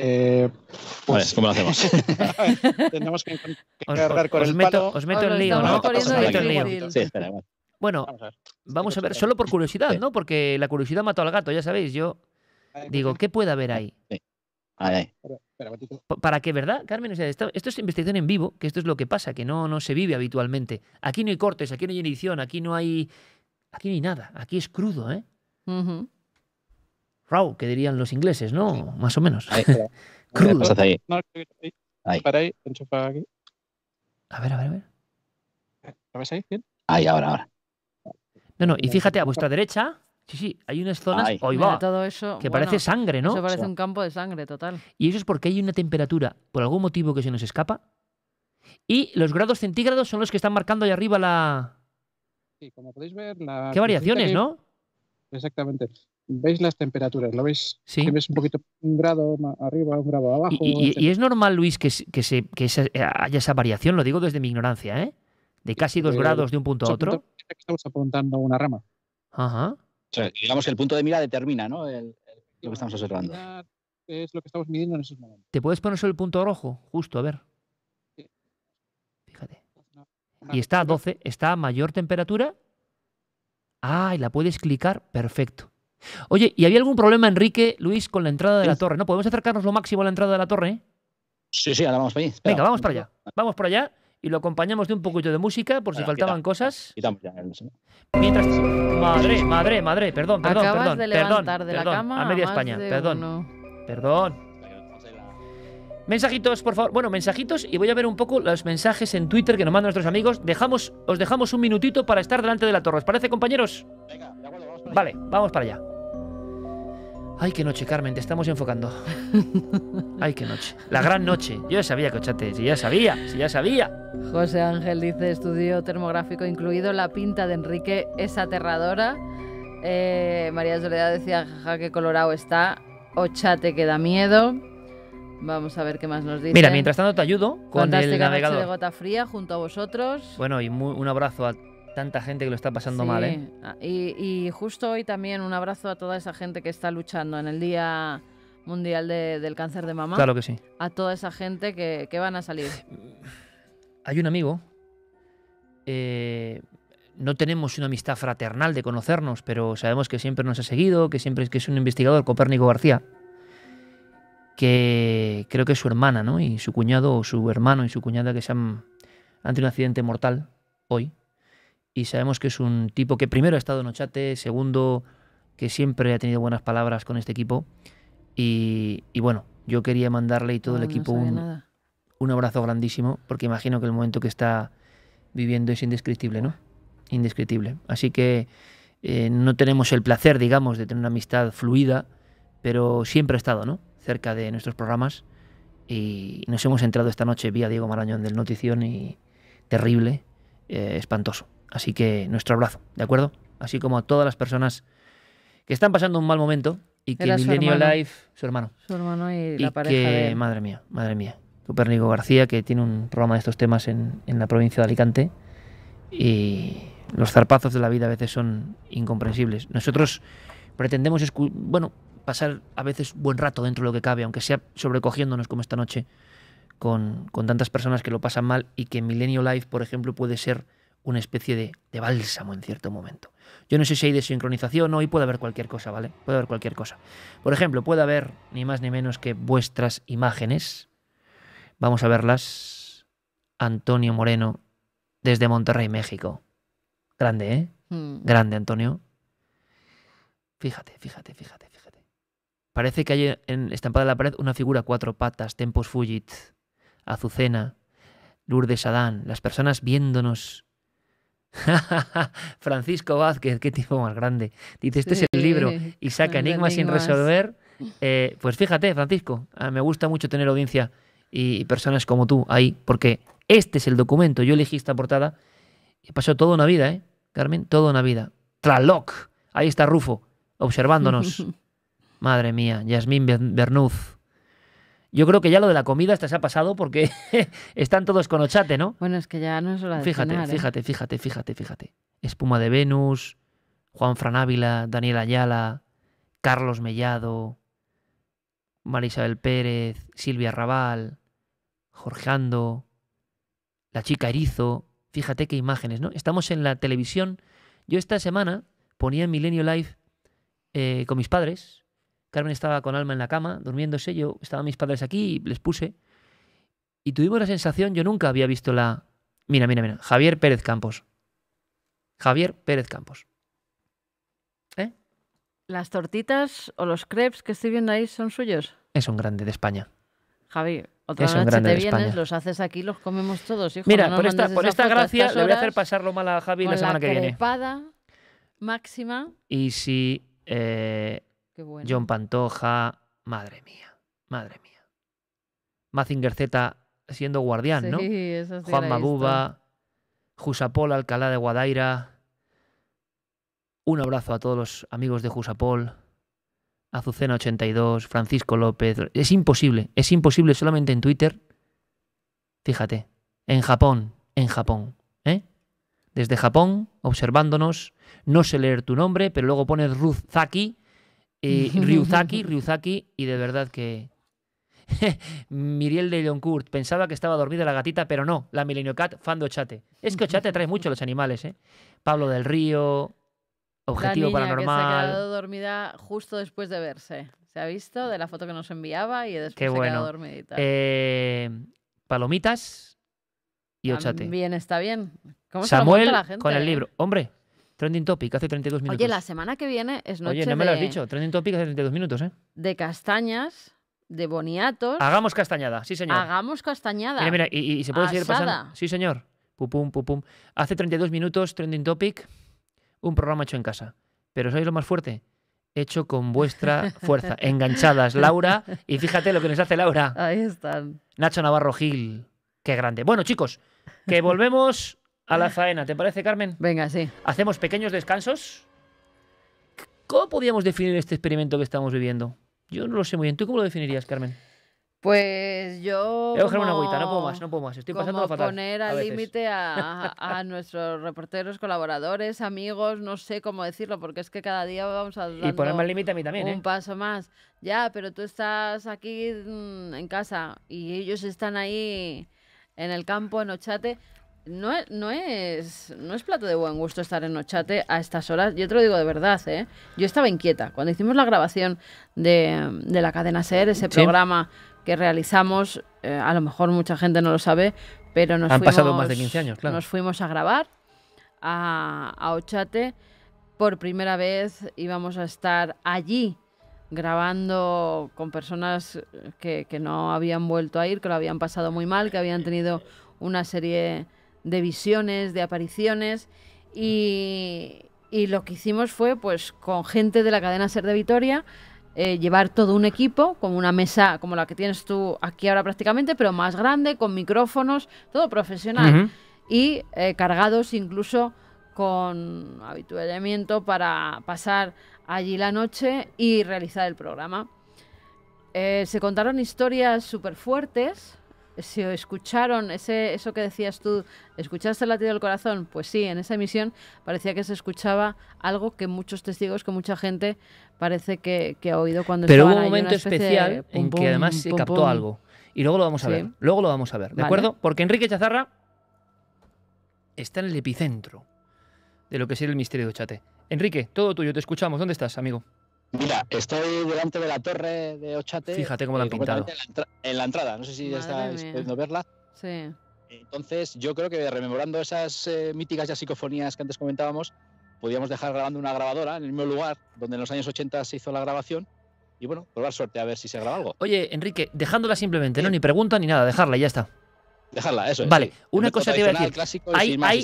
Eh, pues, ¿cómo lo hacemos? que, os, meto, en lío, meto Bueno, vamos a ver, solo por curiosidad, ¿no? Porque la curiosidad mató al gato, ya sabéis. Yo pues digo, ¿qué puede haber ahí? Para que, ¿verdad, Carmen? esto, es investigación en vivo, que esto es lo que pasa, que no, no se vive habitualmente. Aquí no hay cortes, aquí no hay edición, aquí no hay. Aquí no nada, aquí es crudo, ¿eh? raw, que dirían los ingleses, ¿no? Más o menos. Ahí? Ahí. Para ahí, A ver, a ver, a ver. ¿Lo ves ahí? Ahí, ahora, ahora. No, no, y fíjate, a vuestra derecha, sí, sí, hay unas zonas, Ahí va, todo eso, que parece sangre, ¿no? Eso parece un campo de sangre, total. Y eso es porque hay una temperatura, por algún motivo que se nos escapa, y los grados centígrados son los que están marcando ahí arriba la... Sí, como podéis ver... La Qué variaciones, ¿no? Exactamente veis las temperaturas, lo veis, ¿Sí? un poquito un grado arriba, un grado abajo. Y, es normal, Luis, que, se, haya esa variación, lo digo desde mi ignorancia, ¿eh? De casi dos eh, grados de un punto a otro. Estamos apuntando a una rama. Ajá. digamos que el punto de mira determina, ¿no? lo que estamos observando. Es lo que estamos midiendo en esos momentos. ¿Te puedes poner solo el punto rojo? Justo, a ver. Fíjate. Pues y está a 12, está a mayor temperatura. Ah, y la puedes clicar, perfecto. Oye, ¿y había algún problema, Enrique, Luis, con la entrada de la torre? ¿No podemos acercarnos lo máximo a la entrada de la torre? Sí, sí, ahora vamos para allí. Venga, vamos para allá. Vamos para allá y lo acompañamos de un poquito de música por si faltaban cosas. Quitamos ya Mientras... Madre, madre, madre, perdón, perdón, perdón. perdón, a media España, perdón. Perdón. Mensajitos, por favor. Bueno, mensajitos y voy a ver un poco los mensajes en Twitter que nos mandan nuestros amigos. Dejamos, os dejamos un minutito para estar delante de la torre. ¿Os parece, compañeros? Venga, Vale, vamos para allá. Ay, qué noche, Carmen, te estamos enfocando. Ay, qué noche. La gran noche. Yo ya sabía, que Ochate, si ya sabía, si ya sabía. José Ángel dice, estudio termográfico incluido, la pinta de Enrique es aterradora. Eh, María Soledad decía, que colorado está. Ochate que da miedo. Vamos a ver qué más nos dice. Mira, mientras tanto te ayudo con el navegador. de gota fría junto a vosotros. Bueno, y un abrazo a tanta gente que lo está pasando mal. ¿eh? Ah, y, justo hoy también un abrazo a toda esa gente que está luchando en el Día Mundial del Cáncer de Mama. Claro que sí. A toda esa gente que, van a salir. Hay un amigo. Eh, no tenemos una amistad fraternal de conocernos, pero sabemos que siempre nos ha seguido, que siempre es que es un investigador, Copérnico García, que creo que es su hermana, ¿no? Y su cuñado, o su hermano y su cuñada que se han, han tenido un accidente mortal hoy y sabemos que es un tipo que primero ha estado en Ochate, segundo que siempre ha tenido buenas palabras con este equipo y, bueno, yo quería mandarle y todo el equipo un, abrazo grandísimo porque imagino que el momento que está viviendo es indescriptible, ¿no? Indescriptible. Así que eh, no tenemos el placer, digamos, de tener una amistad fluida, pero siempre ha estado, ¿no? Cerca de nuestros programas y nos hemos entrado esta noche vía Diego Marañón del Notición y terrible, eh, espantoso. Así que nuestro abrazo, ¿de acuerdo? Así como a todas las personas que están pasando un mal momento y que Milenio Life, su hermano. Su hermano y la Madre mía, madre mía. Nico García, que tiene un programa de estos temas en, la provincia de Alicante. Y los zarpazos de la vida a veces son incomprensibles. Nosotros pretendemos, bueno, pasar a veces buen rato dentro de lo que cabe, aunque sea sobrecogiéndonos como esta noche con, tantas personas que lo pasan mal y que Milenio Life, por ejemplo, puede ser una especie de, bálsamo en cierto momento. Yo no sé si hay desincronización o y puede haber cualquier cosa, ¿vale? Puede haber cualquier cosa. Por ejemplo, puede haber ni más ni menos que vuestras imágenes. Vamos a verlas. Antonio Moreno, desde Monterrey, México. Grande, ¿eh? Hmm. Grande, Antonio. Fíjate, fíjate, fíjate, fíjate. Parece que hay en, estampada de la pared una figura cuatro patas, Tempos Fugit, Azucena, Lourdes Adán, las personas viéndonos Francisco Vázquez, qué tipo más grande. Dice, este es el libro y saca Enigmas sin resolver. Eh, pues fíjate, Francisco, ah, me gusta mucho tener audiencia y personas como tú ahí, porque este es el documento. Yo elegí esta portada y pasó toda una vida, ¿eh? Carmen, toda una vida. Traloc, ahí está Rufo, observándonos. Madre mía, Yasmín Bernuz, yo creo que ya lo de la comida hasta se ha pasado porque están todos con ochate, ¿no? Bueno, es que ya no es hora de Fíjate, ¿eh? fíjate, fíjate, fíjate, fíjate. Espuma de Venus, Juan Fran Ávila, Daniel Ayala, Carlos Mellado, Isabel Pérez, Silvia Raval, Jorge Ando, la chica Erizo. Fíjate qué imágenes, ¿no? Estamos en la televisión. Yo esta semana ponía en Milenio Live eh, con mis padres, Carmen estaba con Alma en la cama, durmiéndose, yo estaban mis padres aquí y les puse. Y tuvimos la sensación, yo nunca había visto la... Mira, mira, mira, Javier Pérez Campos. Javier Pérez Campos. ¿Eh? ¿Las tortitas o los crepes que estoy viendo ahí son suyos? Es un grande de España. Javi, otra te vienes, los haces aquí, los comemos todos. Hijo, Mira, por esta, gracia le voy a hacer pasar lo mal a Javi la semana que viene. máxima. Y si eh, John Pantoja, madre mía, madre mía. Mazinger Z siendo guardián, sí, ¿no? Eso Juan Mabuba, Jusapol Alcalá de Guadaira. Un abrazo a todos los amigos de Jusapol. Azucena82, Francisco López. Es imposible, es imposible solamente en Twitter. Fíjate, en Japón, en Japón. ¿eh? Desde Japón, observándonos, no sé leer tu nombre, pero luego pones Ruth Zaki y Ryuzaki, Ryuzaki, y de verdad que. Miriel de Leoncourt pensaba que estaba dormida la gatita, pero no, la Milenio Cat, fan de Ochate. Es que Ochate trae mucho a los animales, ¿eh? Pablo del Río, Objetivo Paranormal. Que se ha dormida justo después de verse. Se ha visto de la foto que nos enviaba y después bueno. se ha quedado Eh, palomitas y Ochate. Bien, está bien. Samuel con el eh? libro. Hombre, Trending Topic hace 32 minutos. Oye, la semana que viene es noche Oye, no me lo has dicho. Trending Topic hace 32 minutos, ¿eh? De castañas, de boniatos. Hagamos castañada, sí, señor. Hagamos castañada. Mira, y, se puede seguir pasando. Sí, señor. Pum, pum, pum, pum. Hace 32 minutos, Trending Topic, un programa hecho en casa. Pero ¿sabéis lo más fuerte? Hecho con vuestra fuerza. Enganchadas, Laura. Y fíjate lo que nos hace Laura. Ahí están. Nacho Navarro Gil. Qué grande. Bueno, chicos, que volvemos a la faena. ¿Te parece, Carmen? Venga, sí. Hacemos pequeños descansos. ¿Cómo podríamos definir este experimento que estamos viviendo? Yo no lo sé muy bien. ¿Tú cómo lo definirías, Carmen? Pues yo. Voy a una agüita, no puedo más, no puedo más. Estoy pasando fatal. poner al límite a, nuestros reporteros, colaboradores, amigos, no sé cómo decirlo, porque es que cada día vamos a. Y ponerme al límite a mí también, ¿eh? Un paso más. Ya, pero tú estás aquí mm, en casa y ellos están ahí en el campo, en Ochate. No, no, es, no es plato de buen gusto estar en Ochate a estas horas. Yo te lo digo de verdad, ¿eh? Yo estaba inquieta. Cuando hicimos la grabación de, la cadena SER, ese programa que realizamos, eh, a lo mejor mucha gente no lo sabe, pero nos, Han fuimos, pasado más de 15 años, claro. nos fuimos a grabar a, a Ochate. Por primera vez íbamos a estar allí grabando con personas que, que no habían vuelto a ir, que lo habían pasado muy mal, que habían tenido una serie de visiones, de apariciones y, lo que hicimos fue pues con gente de la cadena Ser de Vitoria eh, llevar todo un equipo, como una mesa como la que tienes tú aquí ahora prácticamente, pero más grande, con micrófonos, todo profesional. Y eh, cargados incluso con habituallamiento para pasar allí la noche y realizar el programa. Eh, se contaron historias súper fuertes, si escucharon ese, eso que decías tú, ¿escuchaste el latido del corazón? Pues sí, en esa emisión parecía que se escuchaba algo que muchos testigos, que mucha gente parece que, ha oído cuando Pero hubo un momento especial en que además se captó algo. Y luego lo vamos a ver, luego lo vamos a ver, ¿de acuerdo? Porque Enrique Chazarra está en el epicentro de lo que es el misterio de Chate. Enrique, todo tuyo, te escuchamos. ¿Dónde estás, amigo? Mira, estoy delante de la torre de Ochate. Fíjate cómo la han eh, pintado. En la, entrada, no sé si estáis pudiendo verla. Sí. Entonces, yo creo que rememorando esas eh, míticas y psicofonías que antes comentábamos, podíamos dejar grabando una grabadora en el mismo lugar donde en los años 80 se hizo la grabación. Y bueno, probar suerte a ver si se graba algo. Oye, Enrique, dejándola simplemente, no ni pregunta ni nada, dejarla y ya está. Dejarla, eso. Vale, una cosa te iba a decir.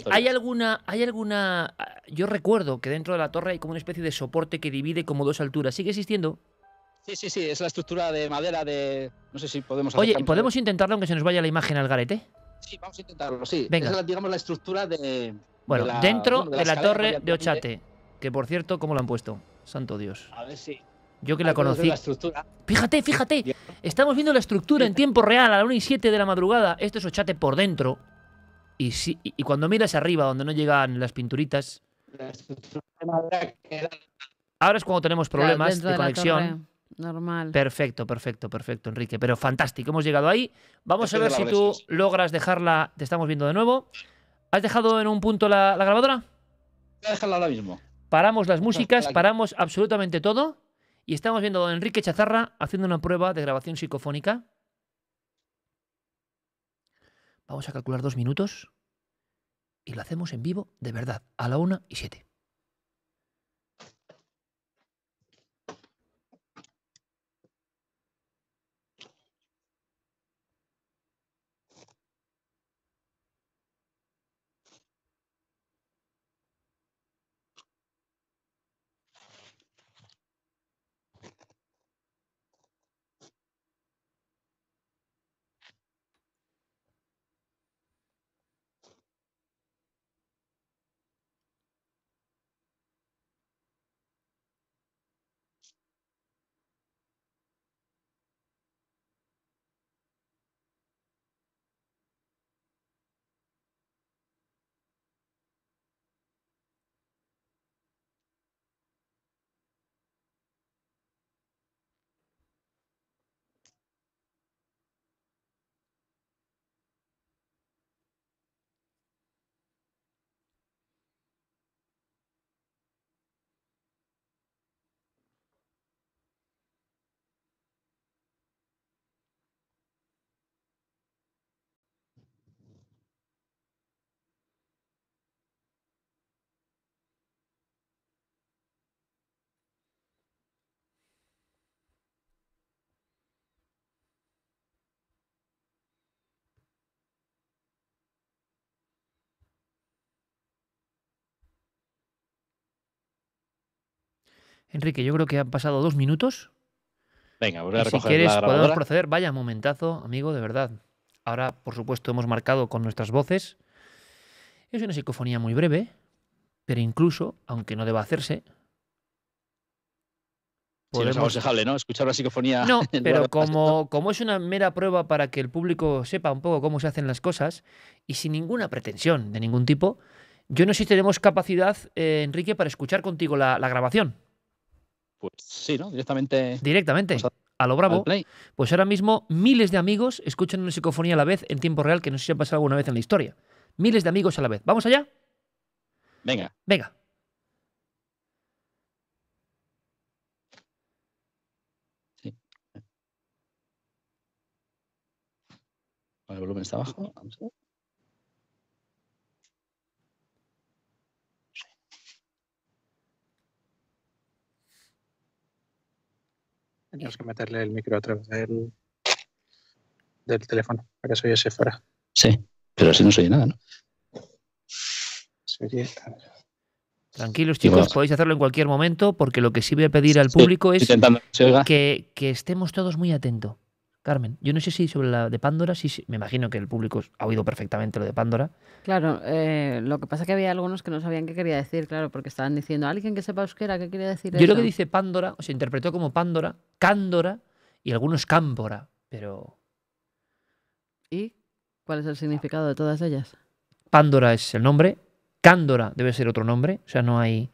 ¿Hay, alguna, hay alguna. Yo recuerdo que dentro de la torre hay como una especie de soporte que divide como dos alturas. ¿Sigue existiendo? Sí, sí, sí, es la estructura de madera de. No sé si podemos. Oye, ¿podemos intentarlo aunque se nos vaya la imagen al garete? Sí, vamos a intentarlo, sí. Venga. Esa digamos, la estructura de. Bueno, dentro de, la, torre de Ochate. Que por cierto, ¿cómo lo han puesto? Santo Dios. A ver si. Yo que la conocí. Fíjate, fíjate. Estamos viendo la estructura en tiempo real a la 1 y 7 de la madrugada. Esto es ochate por dentro. Y, si, y cuando miras arriba, donde no llegan las pinturitas. ahora es cuando tenemos problemas de conexión. Normal. Perfecto, perfecto, perfecto, Enrique. Pero fantástico, hemos llegado ahí. Vamos a ver si tú logras dejarla. Te estamos viendo de nuevo. ¿Has dejado en un punto la, la grabadora? Voy a dejarla ahora mismo. Paramos las músicas, paramos absolutamente todo. Y estamos viendo a don Enrique Chazarra haciendo una prueba de grabación psicofónica. Vamos a calcular dos minutos y lo hacemos en vivo de verdad, a la una y siete. Enrique, yo creo que han pasado dos minutos. Venga, voy a Si quieres, podemos proceder. Vaya momentazo, amigo, de verdad. Ahora, por supuesto, hemos marcado con nuestras voces. Es una psicofonía muy breve, pero incluso, aunque no deba hacerse. Podemos... es aconsejable, ¿no? Escuchar la psicofonía. No, pero como, como es una mera prueba para que el público sepa un poco cómo se hacen las cosas y sin ninguna pretensión de ningún tipo, yo no sé si tenemos capacidad, eh, Enrique, para escuchar contigo la grabación. Pues sí, ¿no? Directamente. Directamente. a, lo bravo. Pues ahora mismo miles de amigos escuchan una psicofonía a la vez en tiempo real que no sé si ha pasado alguna vez en la historia. Miles de amigos a la vez. ¿Vamos allá? Venga. Venga. El volumen está abajo. Vamos a ver. Tenemos que meterle el micro a través del, teléfono para que se ese fuera. Sí, pero así no se oye nada, ¿no? Tranquilos, chicos, podéis hacerlo en cualquier momento, porque lo que sí voy a pedir al público es que, estemos todos muy atentos. Carmen, yo no sé si sobre la de Pandora, sí, me imagino que el público ha oído perfectamente lo de Pandora. Claro, eh, lo que pasa es que había algunos que no sabían qué quería decir, claro, porque estaban diciendo, alguien que sepa euskera, ¿qué quiere decir? Yo lo que dice Pándora, o se interpretó como Pandora, Cándora y algunos Cámpora, pero... ¿Y cuál es el significado de todas ellas? Pandora es el nombre, Cándora debe ser otro nombre, o sea, no hay...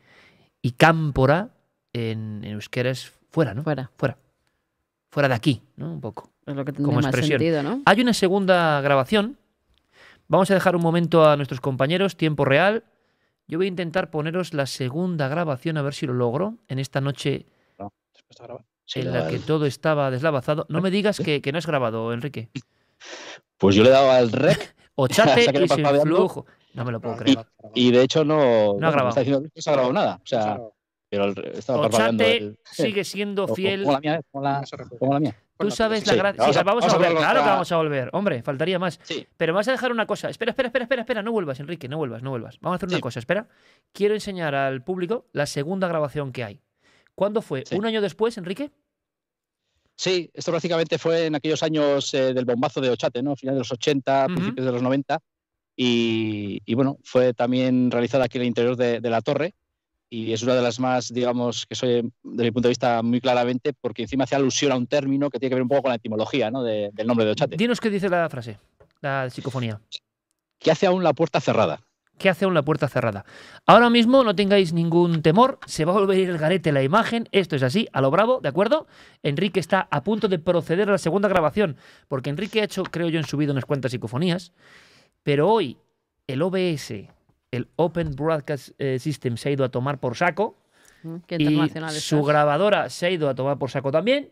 Y Cámpora en, en euskera es fuera, ¿no? Fuera. Fuera fuera de aquí, ¿no? Un poco. Es lo que como más Sentido, ¿no? Hay una segunda grabación. Vamos a dejar un momento a nuestros compañeros, tiempo real. Yo voy a intentar poneros la segunda grabación, a ver si lo logro, en esta noche en la que todo estaba deslavazado. No me digas que, no has grabado, Enrique. Pues yo le he dado al rec. O chate y flujo. No me lo puedo ah, creer. Y, de hecho no, no, ha grabado. nada. O sea, pero estaba sigue siendo fiel. Como la mía, eh, la, mía. Tú sabes la gracia. a volver, claro que vamos a volver. Hombre, faltaría más. Pero me vas a dejar una cosa. Espera, espera, espera, espera, espera. No vuelvas, Enrique, no vuelvas, no vuelvas. Vamos a hacer una cosa, espera. Quiero enseñar al público la segunda grabación que hay. ¿Cuándo fue? ¿Un año después, Enrique? Sí, esto básicamente fue en aquellos años eh, del bombazo de Ochate, ¿no? Final de los 80, principios de los 90. Y, bueno, fue también realizada aquí en el interior de la torre y es una de las más, digamos, que soy, desde mi punto de vista, muy claramente, porque encima hace alusión a un término que tiene que ver un poco con la etimología ¿no? del nombre de Ochate. Dinos qué dice la frase, la psicofonía. ¿Qué hace aún la puerta cerrada? ¿Qué hace aún la puerta cerrada? Ahora mismo no tengáis ningún temor, se va a volver el garete la imagen, esto es así, a lo bravo, ¿de acuerdo? Enrique está a punto de proceder a la segunda grabación, porque Enrique ha hecho, creo yo, en subido vida unas cuantas psicofonías, pero hoy el OBS el Open Broadcast eh, System se ha ido a tomar por saco. Mm, y su grabadora se ha ido a tomar por saco también.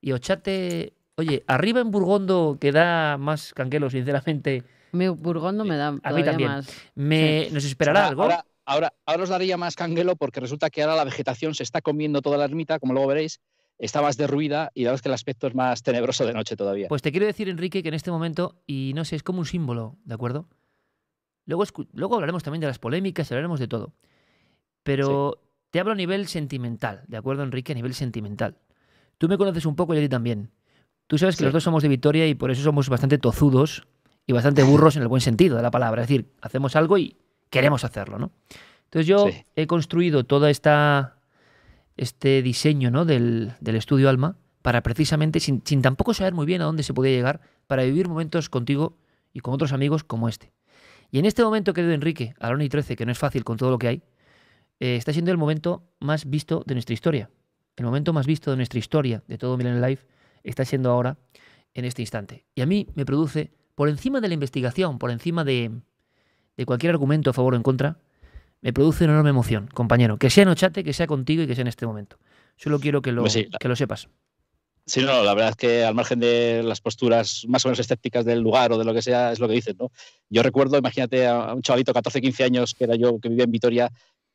Y Ochate, oye, arriba en Burgondo, que da más canguelo, sinceramente. Mi Burgondo me da a mí también. Más. Me, ¿Nos esperará algo? Ahora, ahora, os daría más canguelo porque resulta que ahora la vegetación se está comiendo toda la ermita, como luego veréis. Está más derruida y la que el aspecto es más tenebroso de noche todavía. Pues te quiero decir, Enrique, que en este momento, y no sé, es como un símbolo, ¿de acuerdo? Luego, hablaremos también de las polémicas, hablaremos de todo. Pero te hablo a nivel sentimental, ¿de acuerdo, Enrique? A nivel sentimental. Tú me conoces un poco y a ti también. Tú sabes que los dos somos de Vitoria y por eso somos bastante tozudos y bastante burros en el buen sentido de la palabra. Es decir, hacemos algo y queremos hacerlo, ¿no? Entonces yo he construido todo este diseño ¿no? del, estudio Alma para precisamente, sin, sin tampoco saber muy bien a dónde se podía llegar, para vivir momentos contigo y con otros amigos como este. Y en este momento, querido Enrique, a la y 13, que no es fácil con todo lo que hay, eh, está siendo el momento más visto de nuestra historia. El momento más visto de nuestra historia, de todo Millennium Life, está siendo ahora, en este instante. Y a mí me produce, por encima de la investigación, por encima de, de cualquier argumento a favor o en contra, me produce una enorme emoción, compañero. Que sea en Ochate, que sea contigo y que sea en este momento. Solo quiero que lo, que lo sepas. Sí, no, la verdad es que al margen de las posturas más o menos escépticas del lugar o de lo que sea, es lo que dicen, ¿no? Yo recuerdo, imagínate a un chavalito, 14, 15 años, que era yo, que vivía en Vitoria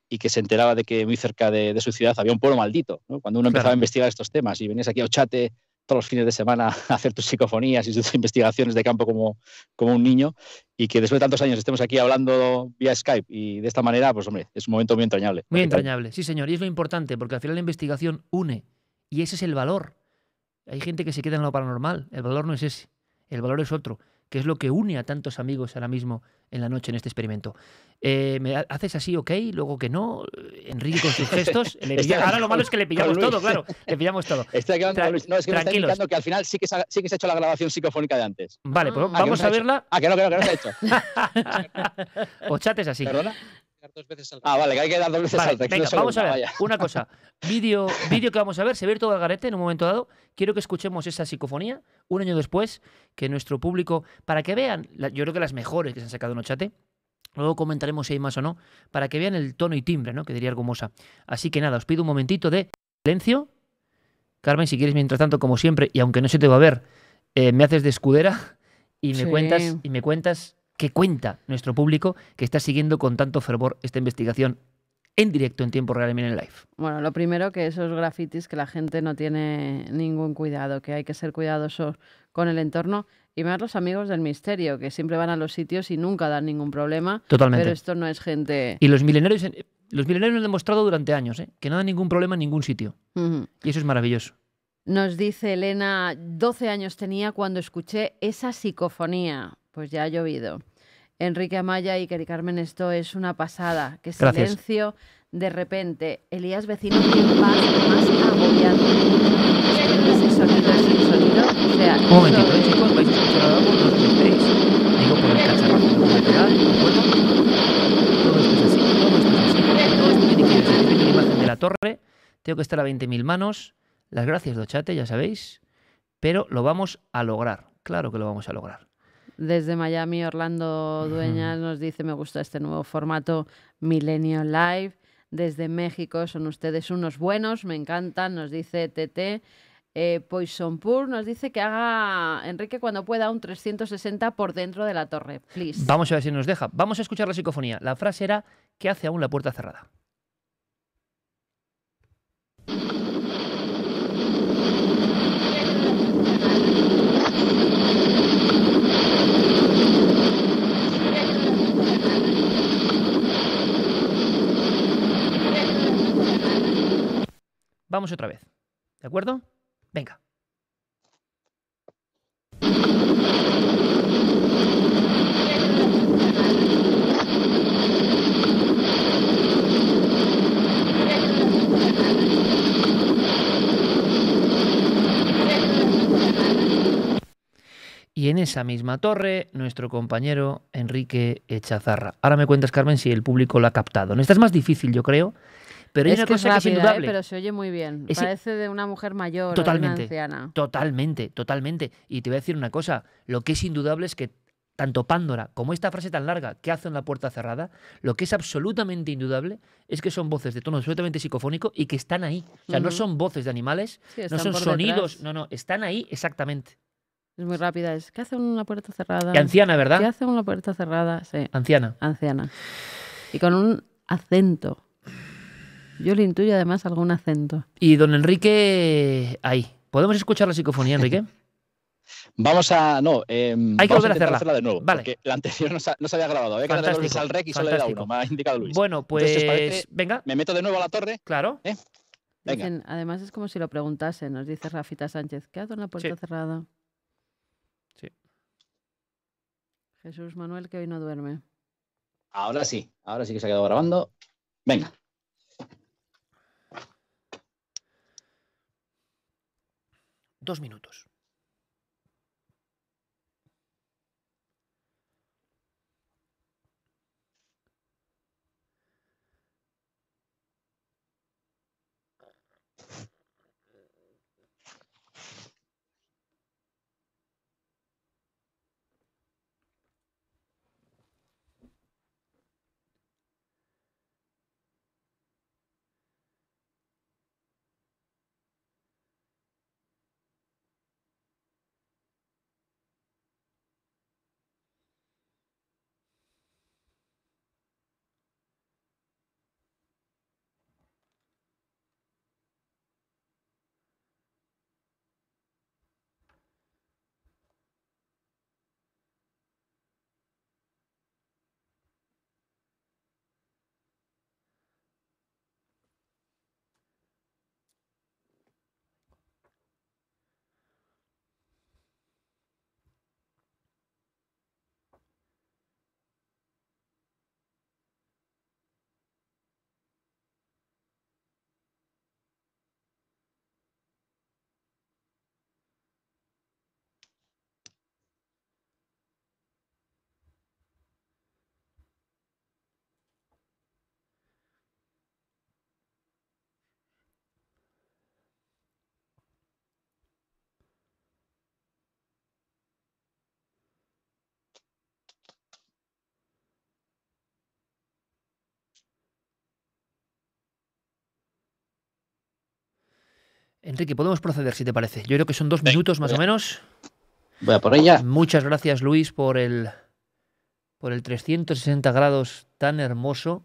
y que se enteraba de que muy cerca de, su ciudad había un pueblo maldito, Cuando uno empezaba a investigar estos temas y venías aquí a Ochate todos los fines de semana a hacer tus psicofonías y tus investigaciones de campo como, como un niño y que después de tantos años estemos aquí hablando vía Skype y de esta manera, pues hombre, es un momento muy entrañable. Muy entrañable, sí señor, y es lo importante porque al final la investigación une y ese es el valor hay gente que se queda en lo paranormal. El valor no es ese. El valor es otro, que es lo que une a tantos amigos ahora mismo en la noche en este experimento. Eh, ¿Me haces así, ok? Luego que no. Enrique con sus gestos. Ahora lo malo es que le pillamos todo, claro. Le pillamos todo. Estoy quedando No, es que Tranquilos. que al final sí que, se ha, sí que se ha hecho la grabación psicofónica de antes. Vale, pues ah, vamos a verla. Ah, que no, que no, que no se ha hecho. o chates así dos veces al Ah, vale, que hay que dar dos veces Venga, vamos a ver, una cosa. Vídeo, vídeo que vamos a ver, se ve todo al garete en un momento dado. Quiero que escuchemos esa psicofonía un año después, que nuestro público, para que vean, yo creo que las mejores que se han sacado en chat, Luego comentaremos si hay más o no, para que vean el tono y timbre, ¿no? Que diría mosa. Así que nada, os pido un momentito de silencio. Carmen, si quieres, mientras tanto, como siempre, y aunque no se te va a ver, eh, me haces de escudera y me cuentas, y me cuentas que cuenta nuestro público que está siguiendo con tanto fervor esta investigación en directo, en tiempo real, en Live? Bueno, lo primero que esos grafitis que la gente no tiene ningún cuidado, que hay que ser cuidadosos con el entorno y más los amigos del misterio, que siempre van a los sitios y nunca dan ningún problema. Totalmente. Pero esto no es gente... Y los milenarios, los milenarios han demostrado durante años ¿eh? que no dan ningún problema en ningún sitio. Y eso es maravilloso. Nos dice Elena, 12 años tenía cuando escuché esa psicofonía. Pues ya ha llovido. Enrique Amaya y Cari Carmen, esto es una pasada. Qué Gracias. silencio de repente. Elías Vecino, que más, más agobiante. el sonido, ese sonido. O sea, Un momentito, chicos, vais a escuchar algo, Digo por el que Todo esto es así, todo esto es así. Todo esto tiene que ver la imagen de la torre. Tengo que estar a 20.000 manos. Las gracias, Dochate, ya sabéis. Pero lo vamos a lograr. Claro que lo vamos a lograr. Desde Miami, Orlando Dueñas nos dice, me gusta este nuevo formato Millennium Live. Desde México son ustedes unos buenos, me encantan, nos dice TT. Eh, Poison Pur nos dice que haga Enrique cuando pueda un 360 por dentro de la torre, please. Vamos a ver si nos deja. Vamos a escuchar la psicofonía. La frase era: ¿Qué hace aún la puerta cerrada? Vamos otra vez. ¿De acuerdo? Venga. y en esa misma torre nuestro compañero Enrique Echazarra. Ahora me cuentas, Carmen, si el público lo ha captado. No, esta es más difícil, yo creo, pero es cosa ¿eh? indudable. pero se oye muy bien. Parece de una mujer mayor, de anciana. Totalmente, totalmente. Y te voy a decir una cosa. Lo que es indudable es que tanto Pándora como esta frase tan larga que hace en la puerta cerrada, lo que es absolutamente indudable es que son voces de tono absolutamente psicofónico y que están ahí. O sea, no son voces de animales, no son sonidos, no, no, están ahí exactamente. Es muy rápida, es ¿qué hace una puerta cerrada. anciana, ¿verdad? ¿Qué hace una puerta cerrada, sí. Anciana. Anciana. Y con un acento yo le intuyo además algún acento. Y don Enrique, ahí. ¿Podemos escuchar la psicofonía, Enrique? Vamos a. No, em, hay que volver a hacerla. de nuevo. Vale. Porque la anterior no se, había grabado. Había que al rec y solo le uno. Me ha indicado Luis. Bueno, pues. venga. Me meto de nuevo a la torre. Claro. ¿Eh? además es como si lo preguntase, Nos dice Rafita Sánchez. ¿Qué dado una puerta cerrada? Sí. Jesús Manuel, que hoy no duerme. Ahora sí. Ahora sí que se ha quedado grabando. Venga. dos minutos. Enrique, podemos proceder si te parece. Yo creo que son dos minutos más o menos. Voy a por ella. Muchas gracias, Luis, por el, por el 360 grados tan hermoso.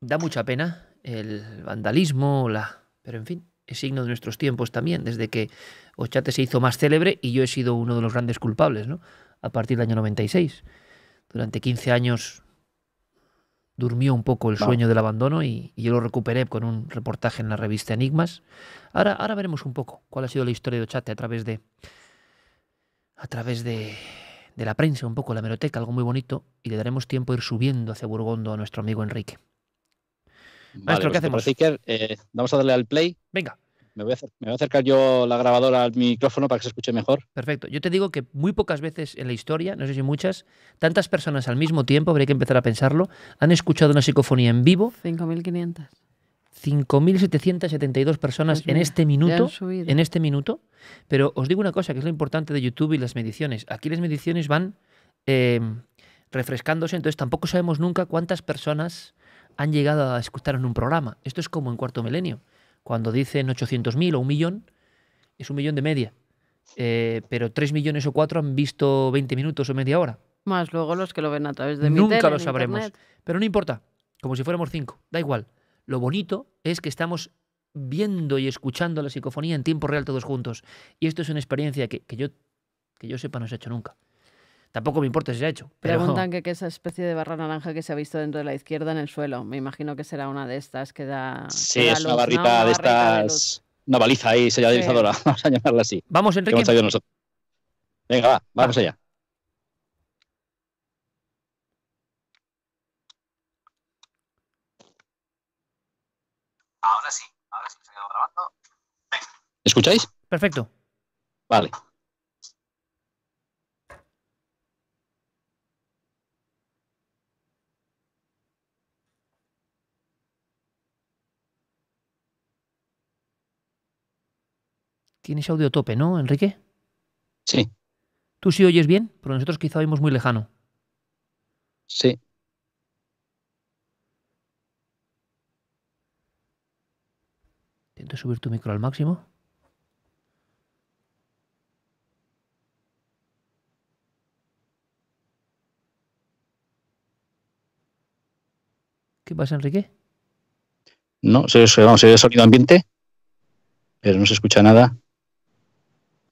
Da mucha pena el vandalismo, la... pero en fin, es signo de nuestros tiempos también, desde que Ochate se hizo más célebre y yo he sido uno de los grandes culpables, ¿no? A partir del año 96. Durante 15 años durmió un poco el sueño del abandono y, yo lo recuperé con un reportaje en la revista Enigmas. Ahora, ahora veremos un poco cuál ha sido la historia de Ochate a través de. a través de, la prensa, un poco la meroteca, algo muy bonito, y le daremos tiempo a ir subiendo hacia Burgondo a nuestro amigo Enrique. Maestro, ¿qué pues hacemos? Eh, vamos a darle al play. Venga. Me voy, a, acercar yo la grabadora al micrófono para que se escuche mejor. Perfecto. Yo te digo que muy pocas veces en la historia, no sé si muchas, tantas personas al mismo tiempo, habría que empezar a pensarlo, han escuchado una psicofonía en vivo. 5.500. 5.772 personas en este minuto, en este minuto. Pero os digo una cosa, que es lo importante de YouTube y las mediciones. Aquí las mediciones van em, refrescándose, entonces tampoco sabemos nunca cuántas personas han llegado a escuchar en un programa. Esto es como en Cuarto Milenio. Cuando dicen 800.000 o un millón, es un millón de media. Eh, pero 3 millones o 4 han visto 20 minutos o media hora. Más luego los que lo ven a través de mi Nunca lo sabremos. Pero no importa, como si fuéramos cinco, da igual. Lo bonito es que estamos viendo y escuchando la psicofonía en tiempo real todos juntos. Y esto es una experiencia que, que yo, que yo sepa no se ha hecho nunca. Tampoco me importa si se ha hecho. Preguntan que esa especie de barra naranja que se ha visto dentro de la izquierda en el suelo. Me imagino que será una de estas que da. Sí, es una barrita de estas. una baliza ahí señalizadora, vamos a llamarla así. Vamos, Enrique. Hemos Venga, va, vamos allá. Ahora sí, ahora sí se ha grabando. ¿Escucháis? Perfecto. Vale. Tienes audio tope, ¿no, Enrique? Sí. ¿Tú sí oyes bien? Pero nosotros quizá oímos muy lejano. Sí. Intento subir tu micro al máximo. ¿Qué pasa, Enrique? No, se oye, vamos, sonido ambiente, pero no se escucha nada.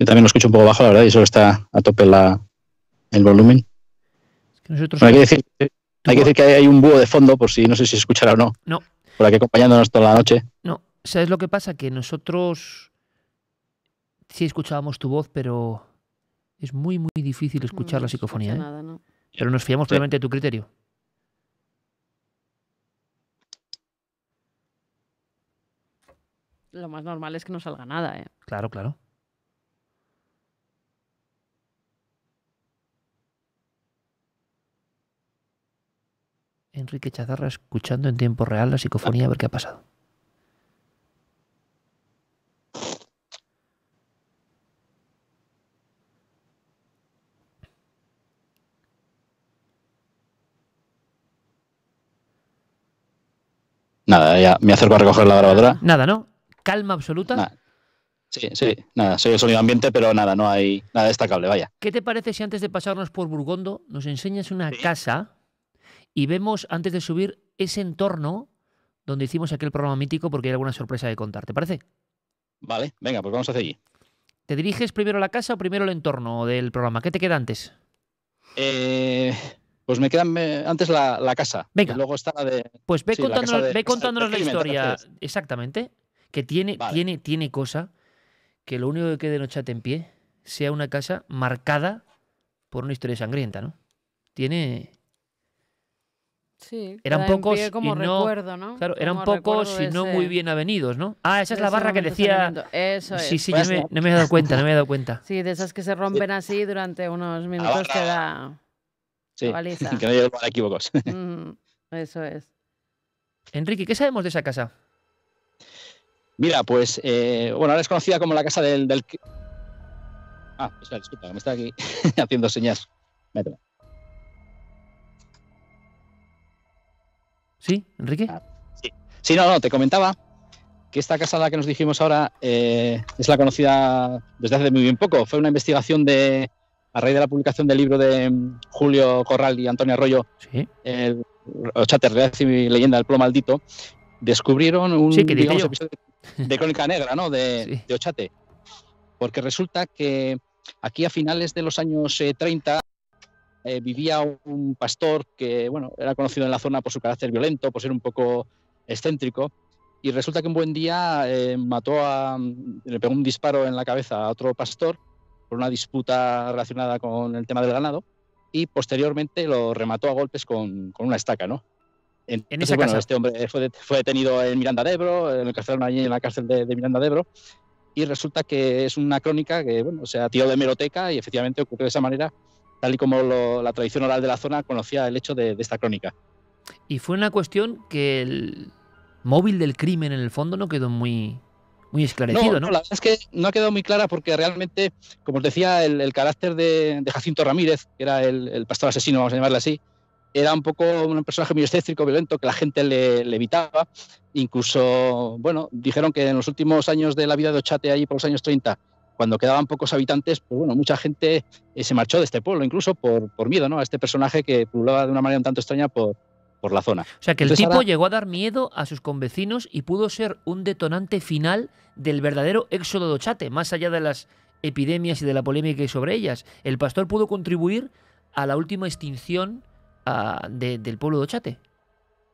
Yo también lo escucho un poco bajo, la verdad, y solo está a tope el volumen. hay, que decir, que hay un búho de fondo, por si no sé si escuchará o no. No. Por aquí acompañándonos toda la noche. No, ¿sabes lo que pasa? Que nosotros sí escuchábamos tu voz, pero es muy, muy difícil escuchar la psicofonía. ¿eh? nada, no. Pero nos fiamos totalmente de tu criterio. Lo más normal es que no salga nada, ¿eh? Claro, claro. Enrique Chazarra escuchando en tiempo real la psicofonía a ver qué ha pasado. Nada, ya me acerco a recoger la grabadora. Nada, ¿no? Calma absoluta. Sí, sí, nada, soy el sonido ambiente, pero nada, no hay nada destacable, vaya. ¿Qué te parece si antes de pasarnos por Burgondo nos enseñas una casa y vemos antes de subir ese entorno donde hicimos aquel programa mítico porque hay alguna sorpresa de contar. ¿Te parece? Vale, venga, pues vamos hacia allí. ¿Te diriges primero a la casa o primero al entorno del programa? ¿Qué te queda antes? Eh, pues me queda eh, antes la, casa. Venga. luego está de. Pues ve contándonos, la, historia. Exactamente. Que tiene, tiene, tiene cosa que lo único que quede nochate en pie sea una casa marcada por una historia sangrienta, ¿no? Tiene. Sí, eran pocos como y no, recuerdo, ¿no? Claro, eran pocos y no muy bien avenidos, ¿no? Ah, esa es la barra que decía. Eso es. Sí, sí, pues, no. Me, he dado cuenta, no me he dado cuenta. Sí, de esas que se rompen así durante unos minutos que da. Sí, que no lleguen a equívocos. eso es. Enrique, ¿qué sabemos de esa casa? Mira, pues, eh, bueno, ahora es conocida como la casa del. del... Ah, espera, disculpa, me está aquí haciendo señas. Méteme. ¿Sí, Enrique? Ah, sí. no, no, te comentaba que esta casa la que nos dijimos ahora eh, es la conocida desde hace muy bien poco. Fue una investigación de, a raíz de la publicación del libro de mm, Julio Corral y Antonio Arroyo, ¿Sí? el y Leyenda del Plo Maldito, descubrieron un episodio de Crónica Negra, ¿no? De, Ochate. Porque resulta que aquí a finales de los años 30 eh, eh, vivía un pastor que, bueno, era conocido en la zona por su carácter violento, por ser un poco excéntrico, y resulta que un buen día eh, mató a, le pegó un disparo en la cabeza a otro pastor por una disputa relacionada con el tema del ganado, y posteriormente lo remató a golpes con, con una estaca, ¿no? en esa casa. este hombre fue, fue, detenido en Miranda de Ebro, en, en la cárcel de, Miranda de Ebro, y resulta que es una crónica que bueno, se ha tirado de meroteca y efectivamente ocurrió de esa manera tal y como la tradición oral de la zona conocía el hecho de, esta crónica. Y fue una cuestión que el móvil del crimen en el fondo no quedó muy, muy esclarecido, ¿no? ¿no? La verdad es que no ha quedado muy clara porque realmente, como os decía, el, carácter de, Jacinto Ramírez, que era el, pastor asesino, vamos a llamarle así, era un poco un personaje muy excéntrico, violento, que la gente le, le, evitaba. Incluso, bueno, dijeron que en los últimos años de la vida de Ochate, allí por los años 30, cuando quedaban pocos habitantes, pues bueno, mucha gente eh, se marchó de este pueblo, incluso por, por miedo, ¿no? A este personaje que pululaba de una manera un tanto extraña por, por la zona. O sea, que el tipo llegó a dar miedo a sus convecinos y pudo ser un detonante final del verdadero éxodo de Ochate, más allá de las epidemias y de la polémica sobre ellas. El pastor pudo contribuir a la última extinción ah, del pueblo de Ochate.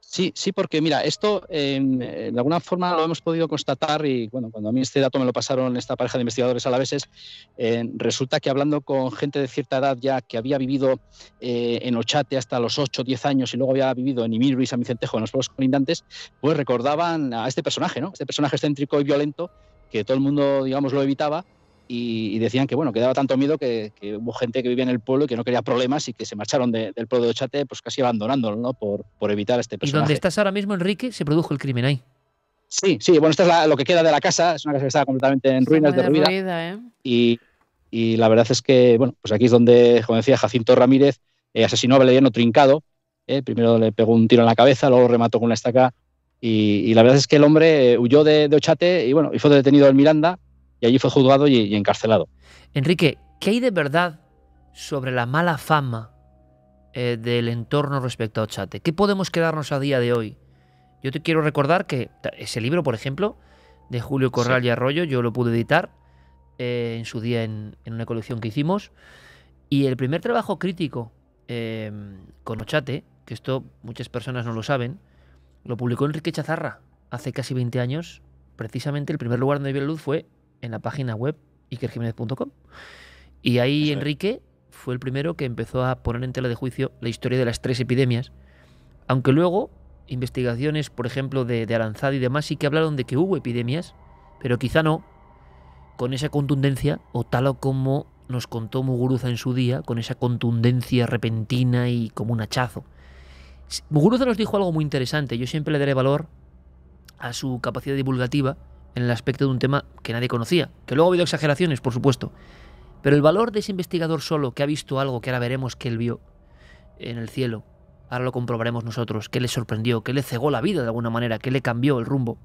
Sí, sí, porque mira, esto em, eh, de alguna forma lo hemos podido constatar y bueno, cuando a mí este dato me lo pasaron esta pareja de investigadores a la eh, resulta que hablando con gente de cierta edad ya que había vivido eh, en Ochate hasta los 8, 10 años y luego había vivido en Imirri y San Vicentejo, en los pueblos colindantes, pues recordaban a este personaje, ¿no? Este personaje excéntrico y violento que todo el mundo, digamos, lo evitaba y, decían que bueno, quedaba tanto miedo que, hubo gente que vivía en el pueblo y que no quería problemas y que se marcharon del pueblo de Ochate pues casi abandonándolo, ¿no? Por, por evitar este personaje. ¿Y dónde estás ahora mismo, Enrique, se produjo el crimen ahí? Sí, sí, bueno, esto es lo que queda de la casa, es una casa que estaba completamente en ruinas, de ruina ¿eh? y, y, la verdad es que, bueno, pues aquí es donde, como decía, Jacinto Ramírez eh, asesinó a Valeriano Trincado, eh, primero le pegó un tiro en la cabeza, luego remató con una estaca y, y, la verdad es que el hombre huyó de, de Ochate y bueno, y fue detenido en Miranda y allí fue juzgado y, encarcelado. Enrique, ¿qué hay de verdad sobre la mala fama eh, del entorno respecto a Ochate? ¿Qué podemos quedarnos a día de hoy? Yo te quiero recordar que ese libro, por ejemplo, de Julio Corral y Arroyo, yo lo pude editar eh, en su día en, una colección que hicimos. Y el primer trabajo crítico em, con Ochate, que esto muchas personas no lo saben, lo publicó Enrique Chazarra hace casi 20 años. Precisamente el primer lugar donde vio la luz fue en la página web ikerjiménez.com. Y ahí Enrique fue el primero que empezó a poner en tela de juicio la historia de las tres epidemias, aunque luego investigaciones, por ejemplo, de, de y demás, sí que hablaron de que hubo epidemias, pero quizá no con esa contundencia o tal o como nos contó Muguruza en su día, con esa contundencia repentina y como un hachazo. Muguruza nos dijo algo muy interesante, yo siempre le daré valor a su capacidad divulgativa, en el aspecto de un tema que nadie conocía, que luego ha habido exageraciones, por supuesto. Pero el valor de ese investigador solo que ha visto algo que ahora veremos que él vio en el cielo, ahora lo comprobaremos nosotros, que le sorprendió, que le cegó la vida de alguna manera, que le cambió el rumbo.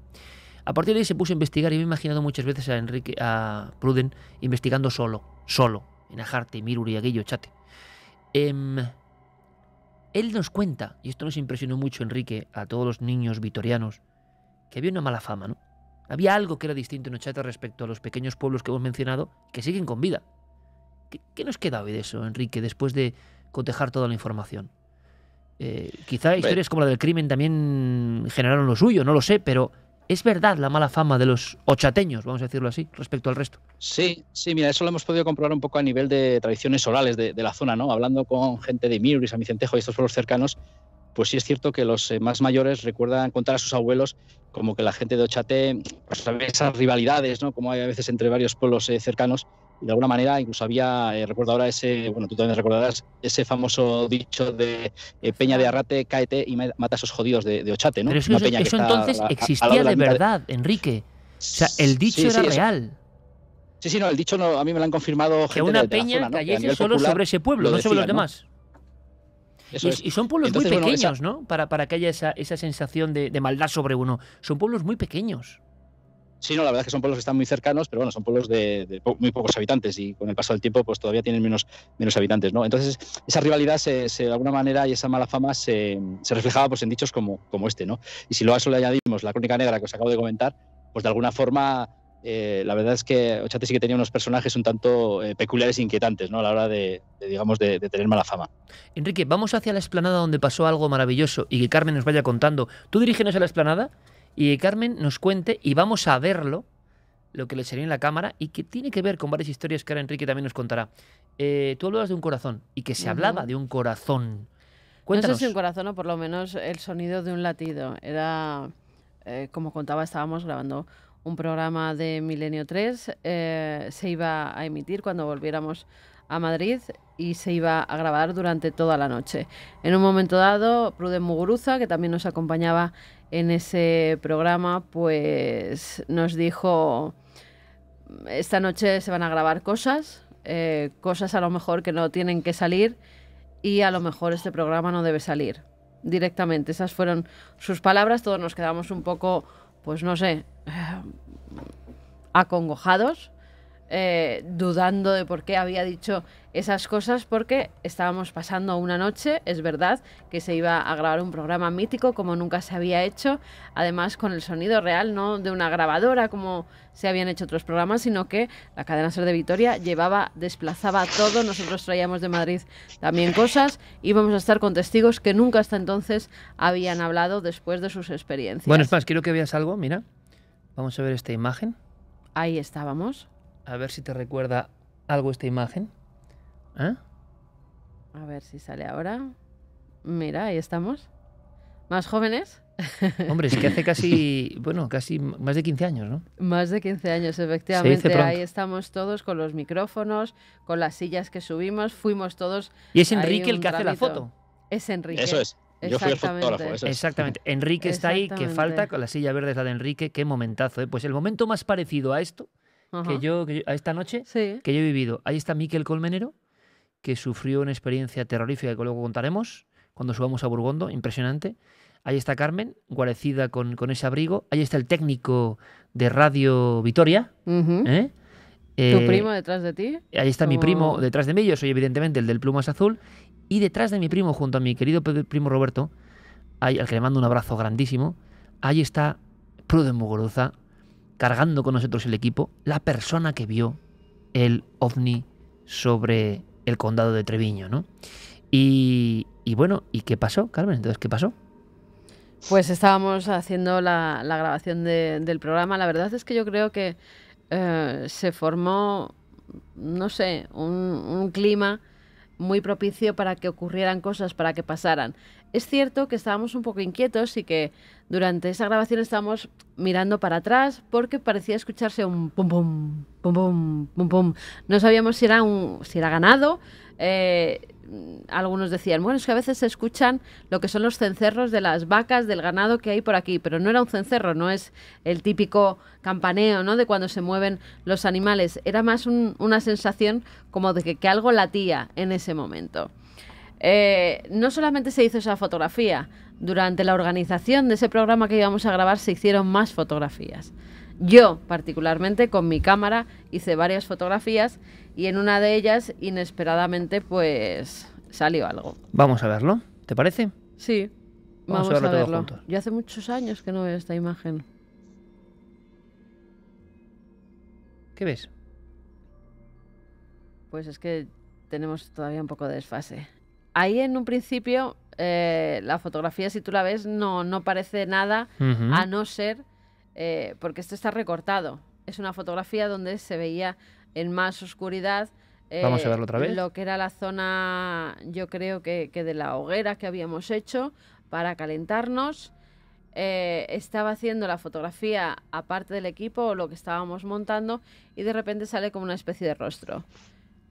A partir de ahí se puso a investigar y me he imaginado muchas veces a Enrique, a Pruden, investigando solo, solo, en Ajarte, Miruri, Aguillo, Chate. Em, él nos cuenta, y esto nos impresionó mucho, Enrique, a todos los niños vitorianos, que había una mala fama, ¿no? Había algo que era distinto en Ochata respecto a los pequeños pueblos que hemos mencionado que siguen con vida. ¿Qué, nos queda hoy de eso, Enrique, después de cotejar toda la información? Eh, quizá historias como la del crimen también generaron lo suyo, no lo sé, pero es verdad la mala fama de los ochateños, vamos a decirlo así, respecto al resto. Sí, sí, mira, eso lo hemos podido comprobar un poco a nivel de tradiciones orales de, la zona, ¿no? Hablando con gente de mirris a San y estos pueblos cercanos, pues sí es cierto que los eh, más mayores recuerdan contar a sus abuelos como que la gente de Ochate, pues esas rivalidades, ¿no? Como hay a veces entre varios pueblos eh, cercanos, y de alguna manera incluso había, eh, recuerdo ahora ese, bueno, tú también recordarás, ese famoso dicho de Peña de Arrate, cáete y mata a esos jodidos de, Ochate, ¿no? Pero eso, entonces existía de, verdad, Enrique. O sea, el dicho era real. Sí, sí, no, el dicho no, a mí me lo han confirmado gente que una peña cayese solo sobre ese pueblo, no sobre los demás y, son pueblos muy pequeños, ¿no? Para, para que haya esa, sensación de, maldad sobre uno. Son pueblos muy pequeños. Sí, no, la verdad es que son pueblos que están muy cercanos, pero bueno, son pueblos de, muy pocos habitantes y con el paso del tiempo pues todavía tienen menos, menos habitantes, ¿no? Entonces esa rivalidad de alguna manera y esa mala fama se, reflejaba pues en dichos como, como este, ¿no? Y si luego a eso le añadimos la crónica negra que os acabo de comentar, pues de alguna forma eh, la verdad es que Ochate sí que tenía unos personajes un tanto eh, peculiares e inquietantes ¿no? a la hora de, digamos, de, tener mala fama. Enrique, vamos hacia la explanada donde pasó algo maravilloso y que Carmen nos vaya contando. Tú dirígenos a la explanada y Carmen nos cuente y vamos a verlo, lo que le salió en la cámara y que tiene que ver con varias historias que ahora Enrique también nos contará. Eh, tú hablabas de un corazón y que se hablaba de un corazón. Cuéntanos. No sé si un corazón o por lo menos el sonido de un latido. Era, como contaba, estábamos grabando un programa de Milenio 3 eh, se iba a emitir cuando volviéramos a Madrid y se iba a grabar durante toda la noche. En un momento dado, Pruden Muguruza, que también nos acompañaba en ese programa, pues nos dijo, esta noche se van a grabar cosas, eh, cosas a lo mejor que no tienen que salir y a lo mejor este programa no debe salir directamente. Esas fueron sus palabras, todos nos quedamos un poco pues no sé, eh, acongojados eh, dudando de por qué había dicho esas cosas, porque estábamos pasando una noche, es verdad, que se iba a grabar un programa mítico como nunca se había hecho, además con el sonido real, no de una grabadora como se habían hecho otros programas, sino que la cadena Ser de Vitoria llevaba, desplazaba todo, nosotros traíamos de Madrid también cosas y vamos a estar con testigos que nunca hasta entonces habían hablado después de sus experiencias. Bueno, es más, quiero que veas algo, mira, vamos a ver esta imagen. Ahí estábamos. A ver si te recuerda algo esta imagen. ¿Ah? A ver si sale ahora. Mira, ahí estamos. ¿Más jóvenes? Hombre, es que hace casi, bueno, casi más de 15 años, ¿no? Más de 15 años, efectivamente. Ahí estamos todos con los micrófonos, con las sillas que subimos, fuimos todos. Y es Enrique el que hace la foto. Es Enrique. Eso es. Yo fui el fotógrafo. Exactamente. Enrique está ahí, que falta, con la silla verde es la de Enrique, qué momentazo. ¿eh? Pues el momento más parecido a esto que yo, que esta noche, que yo he vivido. Ahí está Miquel Colmenero, que sufrió una experiencia terrorífica que luego contaremos cuando subamos a Burgondo, impresionante. Ahí está Carmen, guarecida con, con ese abrigo. Ahí está el técnico de Radio Vitoria. ¿eh? tu eh, primo detrás de ti? Ahí está mi primo detrás de mí. Yo soy evidentemente el del Plumas Azul. Y detrás de mi primo, junto a mi querido primo Roberto, al que le mando un abrazo grandísimo, ahí está Pruden Muguruza, cargando con nosotros el equipo, la persona que vio el ovni sobre el condado de Treviño, ¿no? Y, bueno, ¿y qué pasó, Carmen? Entonces, ¿qué pasó? Pues estábamos haciendo la, grabación del programa. La verdad es que yo creo que eh, se formó, no sé, un clima muy propicio para que ocurrieran cosas, para que pasaran es cierto que estábamos un poco inquietos y que durante esa grabación estábamos mirando para atrás porque parecía escucharse un pum pum pum pum pum pum. No sabíamos si era un si era ganado. Eh, algunos decían, bueno, es que a veces se escuchan lo que son los cencerros de las vacas, del ganado que hay por aquí, pero no era un cencerro, no es el típico campaneo, ¿no? De cuando se mueven los animales, era más una sensación como de que algo latía en ese momento. Eh, no solamente se hizo esa fotografía, durante la organización de ese programa que íbamos a grabar se hicieron más fotografías. Yo, particularmente, con mi cámara hice varias fotografías y en una de ellas, inesperadamente, pues salió algo. Vamos a verlo, ¿te parece? Sí, vamos, a verlo. Yo hace muchos años que no veo esta imagen. ¿Qué ves? Pues es que tenemos todavía un poco de desfase ahí en un principio eh, la fotografía, si tú la ves, no, no parece nada, a no ser, eh, porque esto está recortado. Es una fotografía donde se veía en más oscuridad. Eh, Vamos a otra vez. Lo que era la zona, yo creo que, que de la hoguera que habíamos hecho para calentarnos. estaba haciendo la fotografía aparte del equipo o lo que estábamos montando y de repente sale como una especie de rostro.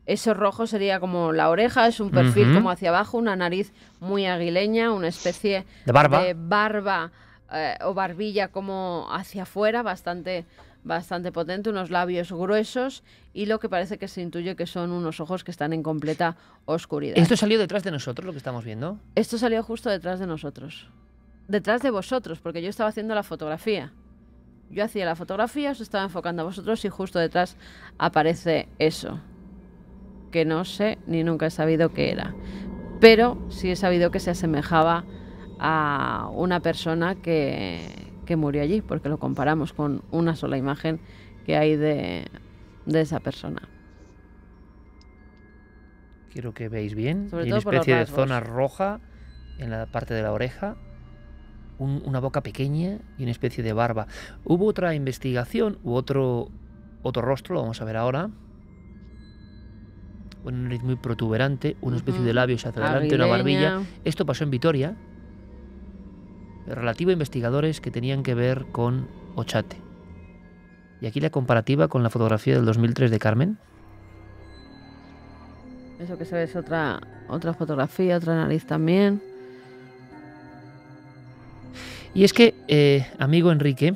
Eso rojo sería como la oreja, es un perfil como hacia abajo, una nariz muy aguileña, una especie de barba, eh, o barbilla como hacia afuera, bastante, bastante potente, unos labios gruesos y lo que parece que se intuye que son unos ojos que están en completa oscuridad. ¿Esto salió detrás de nosotros, lo que estamos viendo? Esto salió justo detrás de nosotros. Detrás de vosotros, porque yo estaba haciendo la fotografía yo hacía la fotografía, os estaba enfocando a vosotros y justo detrás aparece eso que no sé ni nunca he sabido qué era, pero sí he sabido que se asemejaba a una persona que, murió allí, porque lo comparamos con una sola imagen que hay de, de esa persona. Quiero que veáis bien. una especie de zona roja en la parte de la oreja, una boca pequeña y una especie de barba. Hubo otra investigación, u otro, otro rostro, lo vamos a ver ahora, nariz muy protuberante, una especie de labios hacia adelante, una barbilla. Esto pasó en Vitoria, relativo a investigadores que tenían que ver con Ochate. Y aquí la comparativa con la fotografía del 2003 de Carmen. Eso que se ve es otra, otra fotografía, otra nariz también. Y es que, eh, amigo Enrique,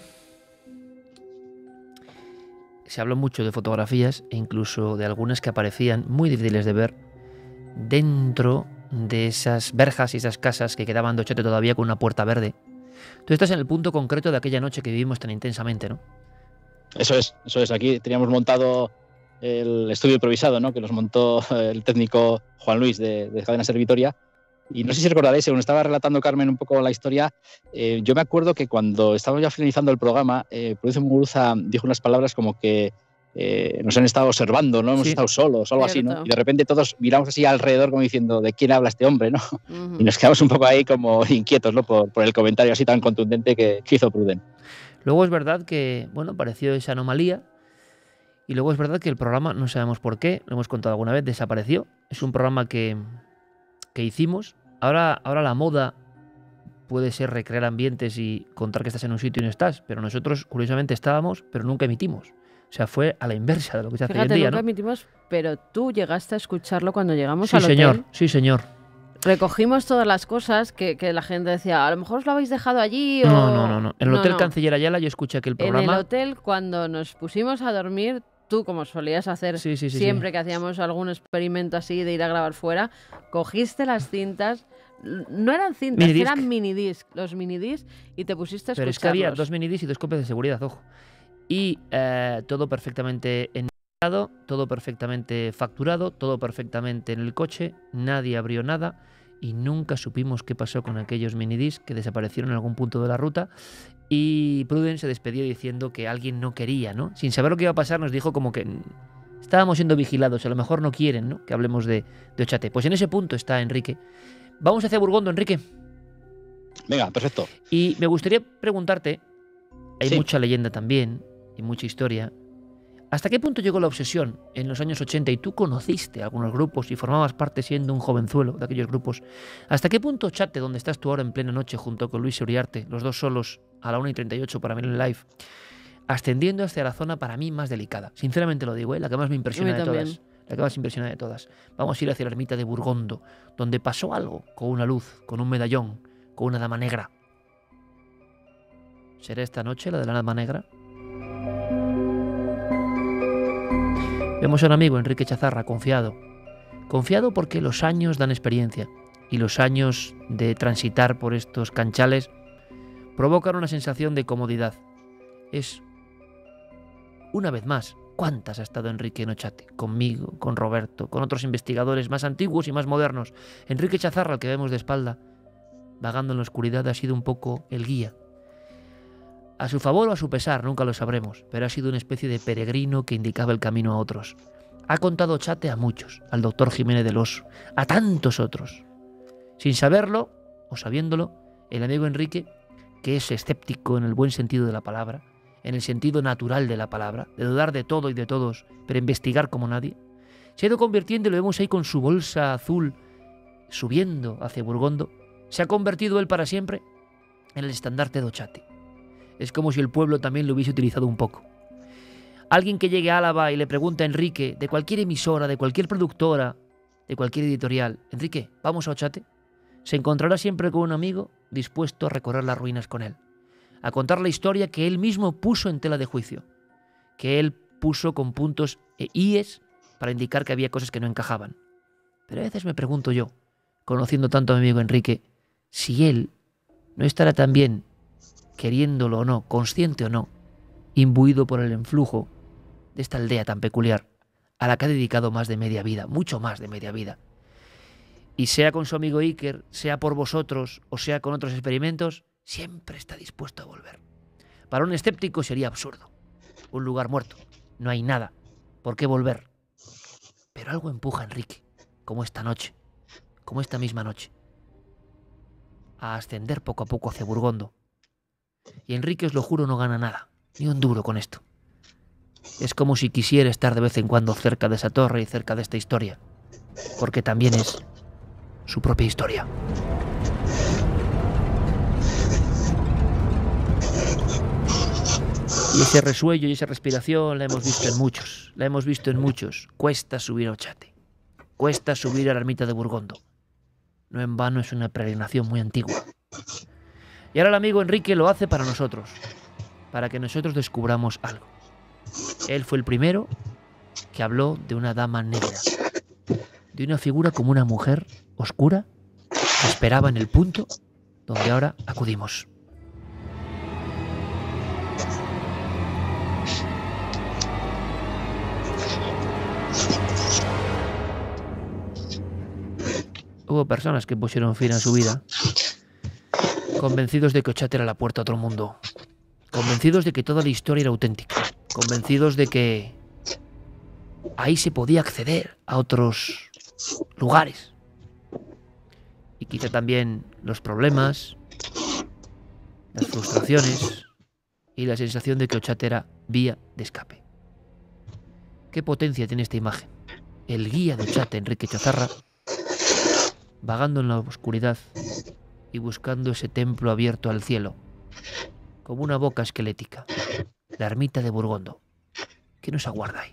se habló mucho de fotografías e incluso de algunas que aparecían muy difíciles de ver dentro de esas verjas y esas casas que quedaban de todavía con una puerta verde. Tú estás en el punto concreto de aquella noche que vivimos tan intensamente, ¿no? Eso es, eso es. Aquí teníamos montado el estudio improvisado, ¿no? Que nos montó el técnico Juan Luis de, de Cadena Servitoria y no sé si recordaréis, según estaba relatando Carmen un poco la historia, eh, yo me acuerdo que cuando estábamos ya finalizando el programa, eh, Prudencio Muguruza dijo unas palabras como que eh, nos han estado observando, no hemos estado solos, algo así, ¿no? Y de repente todos miramos así alrededor como diciendo, ¿de quién habla este hombre, no? Y nos quedamos un poco ahí como inquietos, ¿no? Por, el comentario así tan contundente que, hizo Pruden. Luego es verdad que, bueno, apareció esa anomalía, y luego es verdad que el programa, no sabemos por qué, lo hemos contado alguna vez, desapareció. Es un programa que que hicimos. Ahora, ahora la moda puede ser recrear ambientes y contar que estás en un sitio y no estás, pero nosotros curiosamente estábamos, pero nunca emitimos. O sea, fue a la inversa de lo que se hace en día, nunca emitimos, pero tú llegaste a escucharlo cuando llegamos a al hotel. Sí, señor, sí, señor. Recogimos todas las cosas que, la gente decía, a lo mejor os lo habéis dejado allí No, no, no. En el Hotel Canciller Ayala yo escuché aquel programa... En el hotel, cuando nos pusimos a dormir, tú, como solías hacer siempre que hacíamos algún experimento así de ir a grabar fuera, cogiste las cintas. No eran cintas, eran mini minidisc, los minidisc, y te pusiste a Pero es que había dos minidisc y dos copias de seguridad, ojo. Y eh, todo perfectamente enmarcado, todo perfectamente facturado, todo perfectamente en el coche, nadie abrió nada y nunca supimos qué pasó con aquellos minidis que desaparecieron en algún punto de la ruta. Y Pruden se despidió diciendo que alguien no quería, ¿no? Sin saber lo que iba a pasar, nos dijo como que estábamos siendo vigilados, a lo mejor no quieren, ¿no? Que hablemos de, de Ochate. Pues en ese punto está Enrique. Vamos hacia Burgondo, Enrique. Venga, perfecto. Y me gustaría preguntarte, hay mucha leyenda también y mucha historia, ¿Hasta qué punto llegó la obsesión en los años 80 y tú conociste algunos grupos y formabas parte siendo un jovenzuelo de aquellos grupos? ¿Hasta qué punto Chate, donde estás tú ahora en plena noche junto con Luis Uriarte, los dos solos a la 1 y 38 para en Live, ascendiendo hacia la zona para mí más delicada? Sinceramente lo digo, ¿eh? la que más me impresiona de todas. La que más impresiona de todas. Vamos a ir hacia la ermita de Burgondo, donde pasó algo con una luz, con un medallón, con una dama negra. ¿Será esta noche la de la dama negra? Vemos a un amigo, Enrique Chazarra, confiado. Confiado porque los años dan experiencia y los años de transitar por estos canchales provocan una sensación de comodidad. Es, una vez más, ¿Cuántas ha estado Enrique Nochate? Conmigo, con Roberto, con otros investigadores más antiguos y más modernos. Enrique Chazarra, al que vemos de espalda, vagando en la oscuridad, ha sido un poco el guía, a su favor o a su pesar, nunca lo sabremos, pero ha sido una especie de peregrino que indicaba el camino a otros. Ha contado chate a muchos, al doctor Jiménez de los, a tantos otros. Sin saberlo, o sabiéndolo, el amigo Enrique, que es escéptico en el buen sentido de la palabra, en el sentido natural de la palabra, de dudar de todo y de todos, pero investigar como nadie, se ha ido convirtiendo, y lo vemos ahí con su bolsa azul, subiendo hacia Burgondo, se ha convertido él para siempre en el estandarte de Ochate. Es como si el pueblo también lo hubiese utilizado un poco. Alguien que llegue a Álava y le pregunta a Enrique, de cualquier emisora, de cualquier productora, de cualquier editorial, Enrique, vamos a Ochate, se encontrará siempre con un amigo dispuesto a recorrer las ruinas con él, a contar la historia que él mismo puso en tela de juicio, que él puso con puntos e íes para indicar que había cosas que no encajaban. Pero a veces me pregunto yo, conociendo tanto a mi amigo Enrique, si él no estará también queriéndolo o no, consciente o no, imbuido por el influjo de esta aldea tan peculiar, a la que ha dedicado más de media vida, mucho más de media vida. Y sea con su amigo Iker, sea por vosotros o sea con otros experimentos, siempre está dispuesto a volver. Para un escéptico sería absurdo. Un lugar muerto. No hay nada. ¿Por qué volver? Pero algo empuja a Enrique, como esta noche, como esta misma noche, a ascender poco a poco hacia Burgondo, y Enrique, os lo juro, no gana nada, ni un duro con esto. Es como si quisiera estar de vez en cuando cerca de esa torre y cerca de esta historia, porque también es su propia historia. Y ese resuello y esa respiración la hemos visto en muchos, la hemos visto en muchos. Cuesta subir a Ochate, cuesta subir a la ermita de Burgondo. No en vano es una peregrinación muy antigua. Y ahora el amigo Enrique lo hace para nosotros, para que nosotros descubramos algo. Él fue el primero que habló de una dama negra, de una figura como una mujer oscura que esperaba en el punto donde ahora acudimos. Hubo personas que pusieron fin a su vida convencidos de que Ochate era la puerta a otro mundo, convencidos de que toda la historia era auténtica, convencidos de que ahí se podía acceder a otros lugares. Y quizá también los problemas, las frustraciones y la sensación de que Ochate era vía de escape. ¿Qué potencia tiene esta imagen? El guía de Ochate, Enrique Chazarra, vagando en la oscuridad y buscando ese templo abierto al cielo, como una boca esquelética, la ermita de Burgondo. ¿Qué nos aguarda ahí?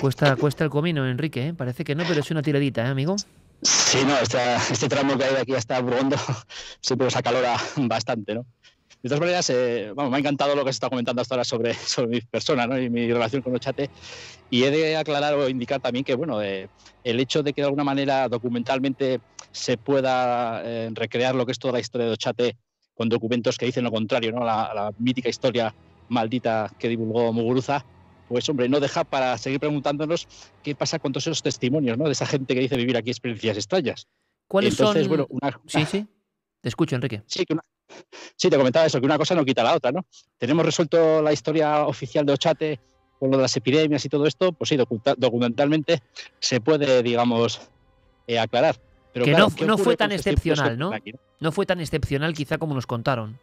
Cuesta, cuesta el comino, Enrique. ¿eh? Parece que no, pero es una tiradita, ¿eh, amigo? Sí, no, este, este tramo que hay de aquí hasta Burgondo siempre nos acalora bastante, ¿no? De todas maneras, eh, vamos, me ha encantado lo que se está comentando hasta ahora sobre, sobre mi persona ¿no? y mi relación con Ochate. Y he de aclarar o indicar también que, bueno, eh, el hecho de que de alguna manera documentalmente se pueda eh, recrear lo que es toda la historia de Ochate con documentos que dicen lo contrario, ¿no? la, mítica historia maldita que divulgó Muguruza, pues hombre, no deja para seguir preguntándonos qué pasa con todos esos testimonios, ¿no? De esa gente que dice vivir aquí experiencias extrañas. ¿Cuáles Entonces, son? Bueno, una... Sí, sí. Te escucho, Enrique. Sí, te comentaba eso, que una cosa no quita la otra, ¿no? Tenemos resuelto la historia oficial de Ochate con lo de las epidemias y todo esto, pues sí, documentalmente se puede, digamos, eh, aclarar. que no, fue tan este excepcional, ¿no? ¿no? fue tan excepcional quizá como nos contaron.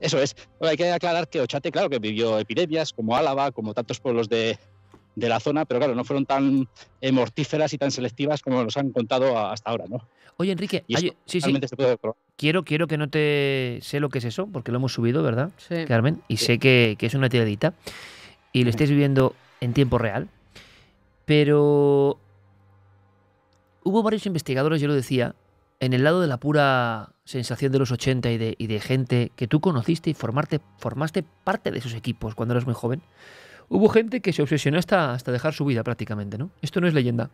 Eso es. hay que aclarar que Ochate, claro, que vivió epidemias como Álava, como tantos pueblos de, de la zona, pero claro, no fueron tan eh, mortíferas y tan selectivas como nos han contado hasta ahora, ¿no? Oye, Enrique, sí. quiero, quiero que no te sé lo que es eso, porque lo hemos subido, ¿verdad? Carmen, y sé que, es una tiradita y lo estáis viviendo en tiempo real, pero hubo varios investigadores, yo lo decía, en el lado de la pura sensación de los 80 y de, gente que tú conociste y formaste, formaste parte de esos equipos cuando eras muy joven hubo gente que se obsesionó hasta, hasta dejar su vida prácticamente, ¿no? Esto no es leyenda.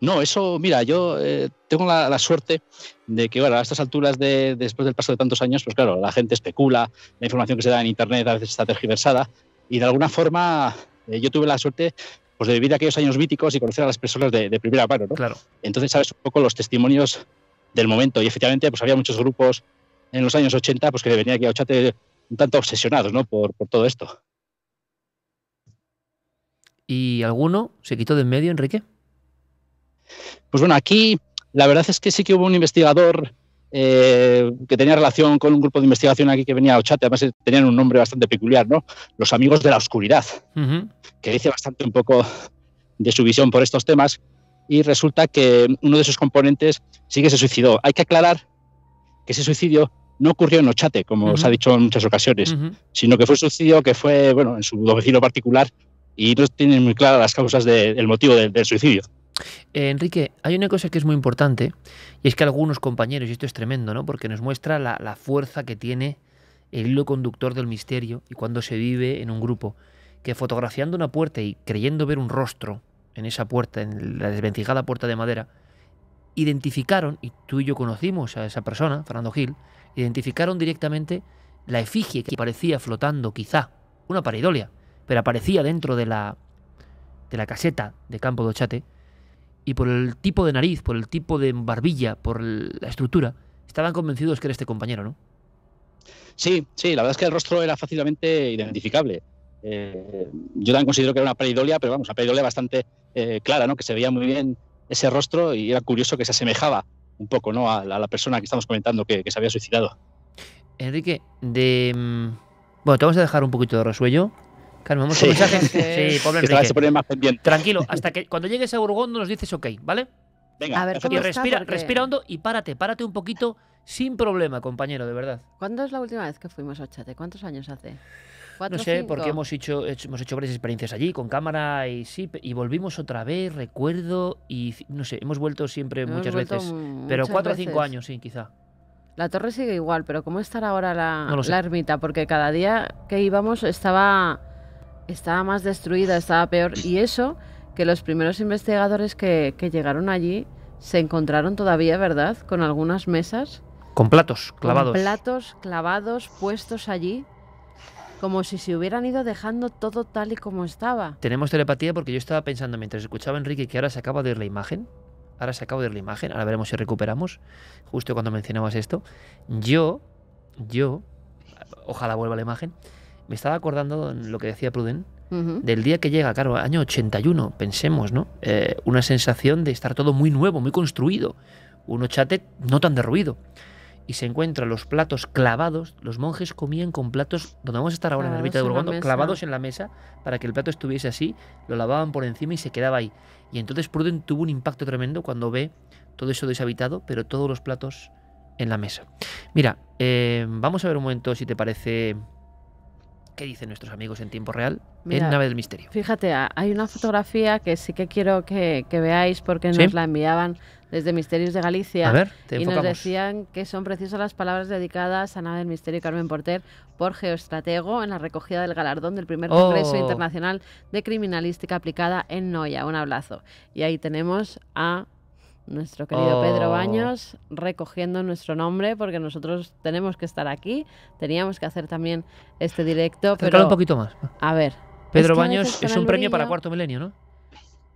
No, eso, mira, yo eh, tengo la, suerte de que, bueno, a estas alturas, de, después del paso de tantos años, pues claro, la gente especula, la información que se da en Internet a veces está tergiversada, y de alguna forma eh, yo tuve la suerte pues, de vivir aquellos años míticos y conocer a las personas de, primera mano, ¿no? Claro. Entonces sabes un poco los testimonios del momento, y efectivamente, pues había muchos grupos en los años 80 pues, que venían aquí a Ochate un tanto obsesionados ¿no? por, por todo esto y alguno se quitó de en medio, Enrique. Pues bueno, aquí la verdad es que sí que hubo un investigador eh, que tenía relación con un grupo de investigación aquí que venía a Ochate, además tenían un nombre bastante peculiar, ¿no? Los amigos de la oscuridad, que dice bastante un poco de su visión por estos temas, y resulta que uno de sus componentes sí que se suicidó. Hay que aclarar que ese suicidio no ocurrió en Ochate, como os se ha dicho en muchas ocasiones, sino que fue un suicidio que fue, bueno, en su domicilio particular, y no tienen muy claras las causas del motivo del suicidio. Eh, Enrique, hay una cosa que es muy importante y es que algunos compañeros, y esto es tremendo, ¿no? porque nos muestra la, fuerza que tiene el hilo conductor del misterio y cuando se vive en un grupo, que fotografiando una puerta y creyendo ver un rostro en esa puerta, en la desvencijada puerta de madera, identificaron, y tú y yo conocimos a esa persona, Fernando Gil, identificaron directamente la efigie que parecía flotando, quizá, una pareidolia pero aparecía dentro de la, de la caseta de Campo de y por el tipo de nariz, por el tipo de barbilla, por la estructura, estaban convencidos que era este compañero, ¿no? Sí, sí, la verdad es que el rostro era fácilmente identificable. Eh, yo también considero que era una pareidolia, pero vamos, una pareidolia bastante eh, clara, ¿no? Que se veía muy bien ese rostro y era curioso que se asemejaba un poco, ¿no? A la, persona que estamos comentando que, que, se había suicidado. Enrique, de. Mm, bueno, te vamos a dejar un poquito de resuello Calmamos sí. mensaje. Sí, pobre Se más pendiente. Tranquilo, hasta que cuando llegues a Burgondo nos dices ok, ¿vale? Venga, y respira, hondo y párate, párate un poquito sin problema, compañero, de verdad. ¿Cuándo es la última vez que fuimos a chate ¿Cuántos años hace? No sé, porque hemos hecho, hemos hecho varias experiencias allí con cámara y sí, y volvimos otra vez, recuerdo, y no sé, hemos vuelto siempre muchas veces. Pero cuatro o cinco años, sí, quizá. La torre sigue igual, pero ¿cómo estará ahora la, la ermita? Porque cada día que íbamos estaba estaba más destruida, estaba peor. Y eso, que los primeros investigadores que, llegaron allí se encontraron todavía, ¿verdad? Con algunas mesas. Con platos clavados. Con platos clavados puestos allí como si se hubieran ido dejando todo tal y como estaba. Tenemos telepatía porque yo estaba pensando mientras escuchaba a Enrique que ahora se acaba de ir la imagen. Ahora se acaba de ir la imagen, ahora veremos si recuperamos, justo cuando mencionabas esto. Yo, yo, ojalá vuelva la imagen, me estaba acordando en lo que decía Pruden, del día que llega, claro, año 81, pensemos, ¿no? Eh, una sensación de estar todo muy nuevo, muy construido, un ochate no tan derruido. Y se encuentran los platos clavados, los monjes comían con platos, donde vamos a estar ahora en la ermita de Burgondo, clavados en la mesa para que el plato estuviese así, lo lavaban por encima y se quedaba ahí. Y entonces Pruden tuvo un impacto tremendo cuando ve todo eso deshabitado, pero todos los platos en la mesa. Mira, eh, vamos a ver un momento si te parece ¿Qué dicen nuestros amigos en tiempo real en Nave del Misterio? Fíjate, hay una fotografía que sí que quiero que, veáis porque nos la enviaban desde Misterios de Galicia. A ver, y nos decían que son precisas las palabras dedicadas a Nave del Misterio y Carmen Porter por Geoestratego en la recogida del galardón del primer Congreso oh. Internacional de Criminalística Aplicada en Noya. Un abrazo. Y ahí tenemos a nuestro querido Pedro oh. Baños recogiendo nuestro nombre porque nosotros tenemos que estar aquí, teníamos que hacer también este directo. pero un poquito más. A ver. Pedro Baños es un premio para cuarto milenio, ¿no?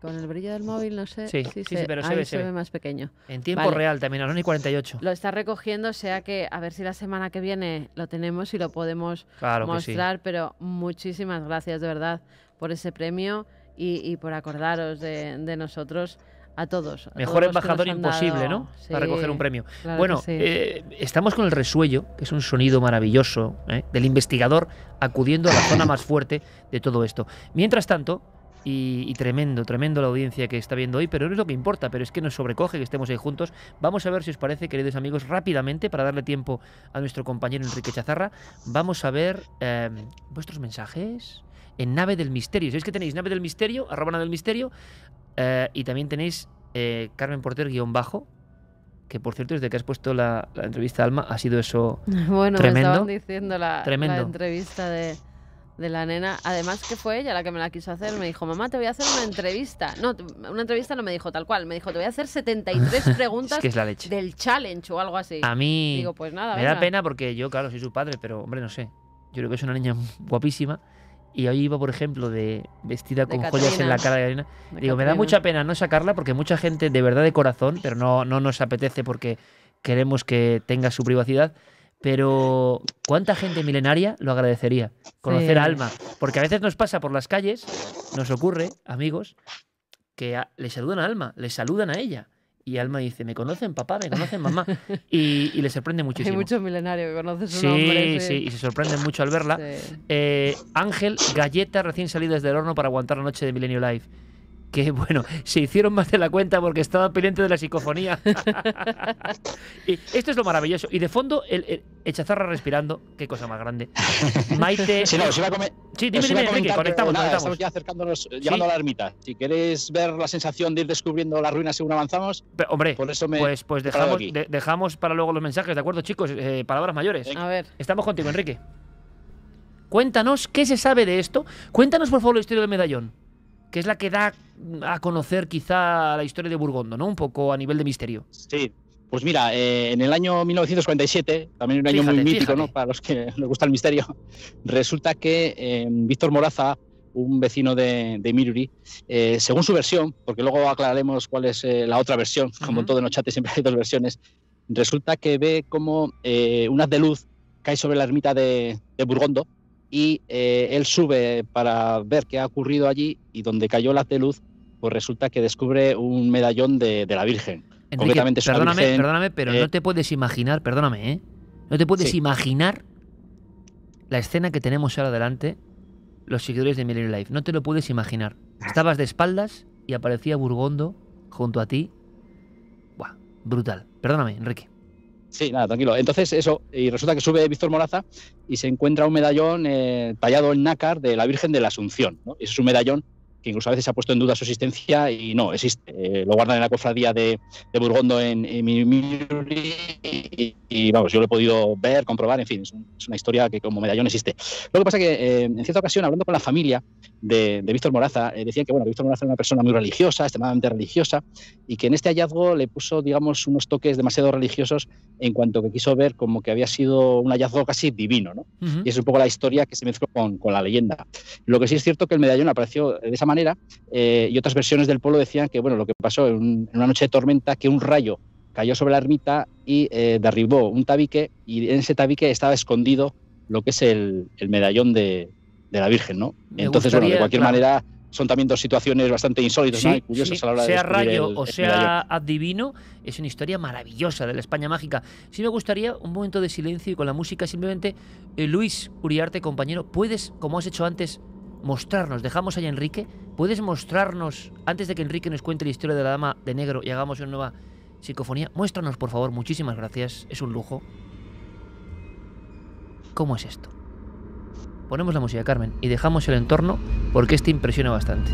Con el brillo del móvil, no sé. Sí, sí, pero se ve, más pequeño. En tiempo real también, a ni 48. Lo está recogiendo, sea que a ver si la semana que viene lo tenemos y lo podemos mostrar, pero muchísimas gracias de verdad por ese premio y, por acordaros de nosotros a todos. Mejor embajador imposible, ¿no? Para recoger un premio. bueno, eh, estamos con el resuello, que es un sonido maravilloso, ¿eh? del investigador acudiendo a la zona más fuerte de todo esto. Mientras tanto, y, tremendo, tremendo la audiencia que está viendo hoy, pero no es lo que importa, pero es que nos sobrecoge que estemos ahí juntos. Vamos a ver si os parece, queridos amigos, rápidamente, para darle tiempo a nuestro compañero Enrique Chazarra, vamos a ver eh, vuestros mensajes, en Nave del Misterio. ¿Sabéis que tenéis Nave del Misterio, arroba del Misterio? Eh, y también tenéis eh, Carmen Porter guión bajo. Que por cierto, desde que has puesto la, entrevista Alma, ha sido eso bueno, tremendo. Bueno, diciendo la, la entrevista de, la nena. Además que fue ella la que me la quiso hacer. Me dijo, mamá, te voy a hacer una entrevista. No, una entrevista no me dijo tal cual. Me dijo, te voy a hacer 73 preguntas es la del challenge o algo así. A mí Digo, pues nada, me da pena porque yo, claro, soy su padre, pero hombre, no sé. Yo creo que es una niña guapísima. Y hoy iba, por ejemplo, de vestida con joyas en la cara de Digo, me da mucha pena no sacarla porque mucha gente, de verdad de corazón, pero no, no nos apetece porque queremos que tenga su privacidad. Pero, ¿cuánta gente milenaria lo agradecería? Conocer a Alma. Porque a veces nos pasa por las calles, nos ocurre, amigos, que le saludan a Alma, le saludan a ella. Y Alma dice, ¿me conocen papá? ¿Me conocen mamá? Y, y le sorprende muchísimo. Hay muchos milenarios que conocen su sí, Sí, y se sorprenden mucho al verla. Eh, Ángel, galleta recién desde el horno para aguantar la noche de Milenio Live que, bueno, se hicieron más de la cuenta porque estaba pendiente de la psicofonía. y esto es lo maravilloso. Y de fondo, el, respirando, qué cosa más grande. Maite. Si no, se iba a comer, sí dime, dime, Enrique, conectamos, conectamos. Estamos ya acercándonos, eh, llegando a la ermita. Si queréis ver la sensación de ir descubriendo las ruinas según avanzamos, hombre, por eso pues, pues dejamos, para luego los mensajes, ¿de acuerdo, chicos? Eh, palabras mayores. A ver. Estamos contigo, Enrique. Cuéntanos qué se sabe de esto. Cuéntanos, por favor, la historia del medallón que es la que da a conocer quizá la historia de Burgondo, ¿no? Un poco a nivel de misterio. Sí, pues mira, eh, en el año 1947, también un año muy mítico, ¿no? Para los que les gusta el misterio, resulta que eh, Víctor Moraza, un vecino de, Miruri, eh, según su versión, porque luego aclararemos cuál es la otra versión, como todo en los chats siempre hay dos versiones, resulta que ve como un haz de luz cae sobre la ermita de Burgondo, y eh, él sube para ver qué ha ocurrido allí y donde cayó la teluz, pues resulta que descubre un medallón de, la Virgen. Enrique, perdóname, perdóname, pero eh, no te puedes imaginar, perdóname, ¿eh? No te puedes imaginar la escena que tenemos ahora adelante los seguidores de Millennium Life. No te lo puedes imaginar. Estabas de espaldas y aparecía Burgondo junto a ti. Buah, brutal. Perdóname, Enrique. Sí, nada, tranquilo. Entonces, eso, y resulta que sube Víctor Moraza y se encuentra un medallón eh, tallado en nácar de la Virgen de la Asunción. Es un medallón incluso a veces se ha puesto en duda su existencia y no, existe. Eh, lo guardan en la cofradía de, Burgondo en, en y, vamos, yo lo he podido ver, comprobar, en fin, es, una historia que como medallón existe. Lo que pasa que eh, en cierta ocasión, hablando con la familia de, Víctor Moraza, eh, decían que bueno, Víctor Moraza era una persona muy religiosa, extremadamente religiosa, y que en este hallazgo le puso, digamos, unos toques demasiado religiosos en cuanto que quiso ver como que había sido un hallazgo casi divino, ¿no? Y es un poco la historia que se mezcla con, con la leyenda. Lo que sí es cierto que el medallón apareció de esa manera eh, y otras versiones del pueblo decían que, bueno, lo que pasó en, una noche de tormenta, que un rayo cayó sobre la ermita y eh, derribó un tabique, y en ese tabique estaba escondido lo que es el, medallón de, la Virgen, ¿no? Entonces, bueno, de cualquier manera, son también dos situaciones bastante insólitas ¿no? y curiosas a la hora sea de Sea rayo o sea adivino, es una historia maravillosa de la España mágica. si me gustaría un momento de silencio y con la música simplemente, eh, Luis Uriarte, compañero, ¿puedes, como has hecho antes, mostrarnos, dejamos ahí a Enrique, ¿puedes mostrarnos, antes de que Enrique nos cuente la historia de la dama de negro y hagamos una nueva psicofonía, muéstranos por favor, muchísimas gracias, es un lujo. ¿Cómo es esto? Ponemos la música, Carmen, y dejamos el entorno porque este impresiona bastante.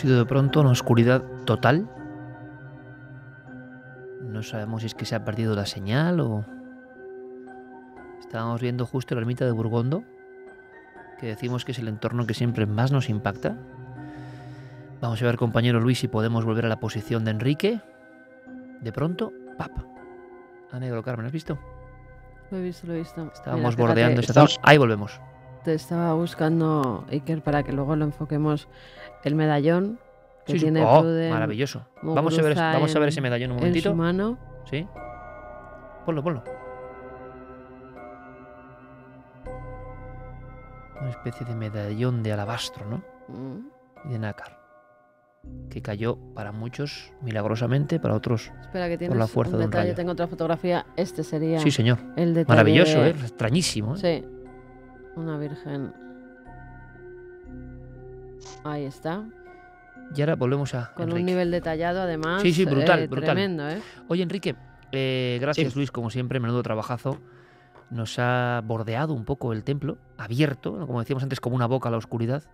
sido de pronto una oscuridad total. No sabemos si es que se ha perdido la señal o... Estábamos viendo justo la ermita de Burgondo, que decimos que es el entorno que siempre más nos impacta. Vamos a ver, compañero Luis, si podemos volver a la posición de Enrique. De pronto, ¡pap! A negro, Carmen, ¿has visto? Lo he visto, lo he visto. Estábamos bordeando Ahí volvemos te estaba buscando, Iker, para que luego lo enfoquemos el medallón que sí, tiene oh, Maravilloso. Vamos a, ver, vamos a ver ese medallón un momentito. En su mano. Sí. Ponlo, ponlo. Una especie de medallón de alabastro, ¿no? Mm. de nácar. Que cayó para muchos milagrosamente, para otros Espera, que por la fuerza un de Tengo otra fotografía. Este sería. Sí, señor. El Maravilloso, ¿eh? extrañísimo. ¿eh? Sí. Una virgen. Ahí está. Y ahora volvemos a. Con un nivel detallado, además. Sí, sí, brutal, eh, brutal. Tremendo, ¿eh? Oye, Enrique, eh, gracias Luis, como siempre, menudo trabajazo. Nos ha bordeado un poco el templo, abierto, como decíamos antes, como una boca a la oscuridad.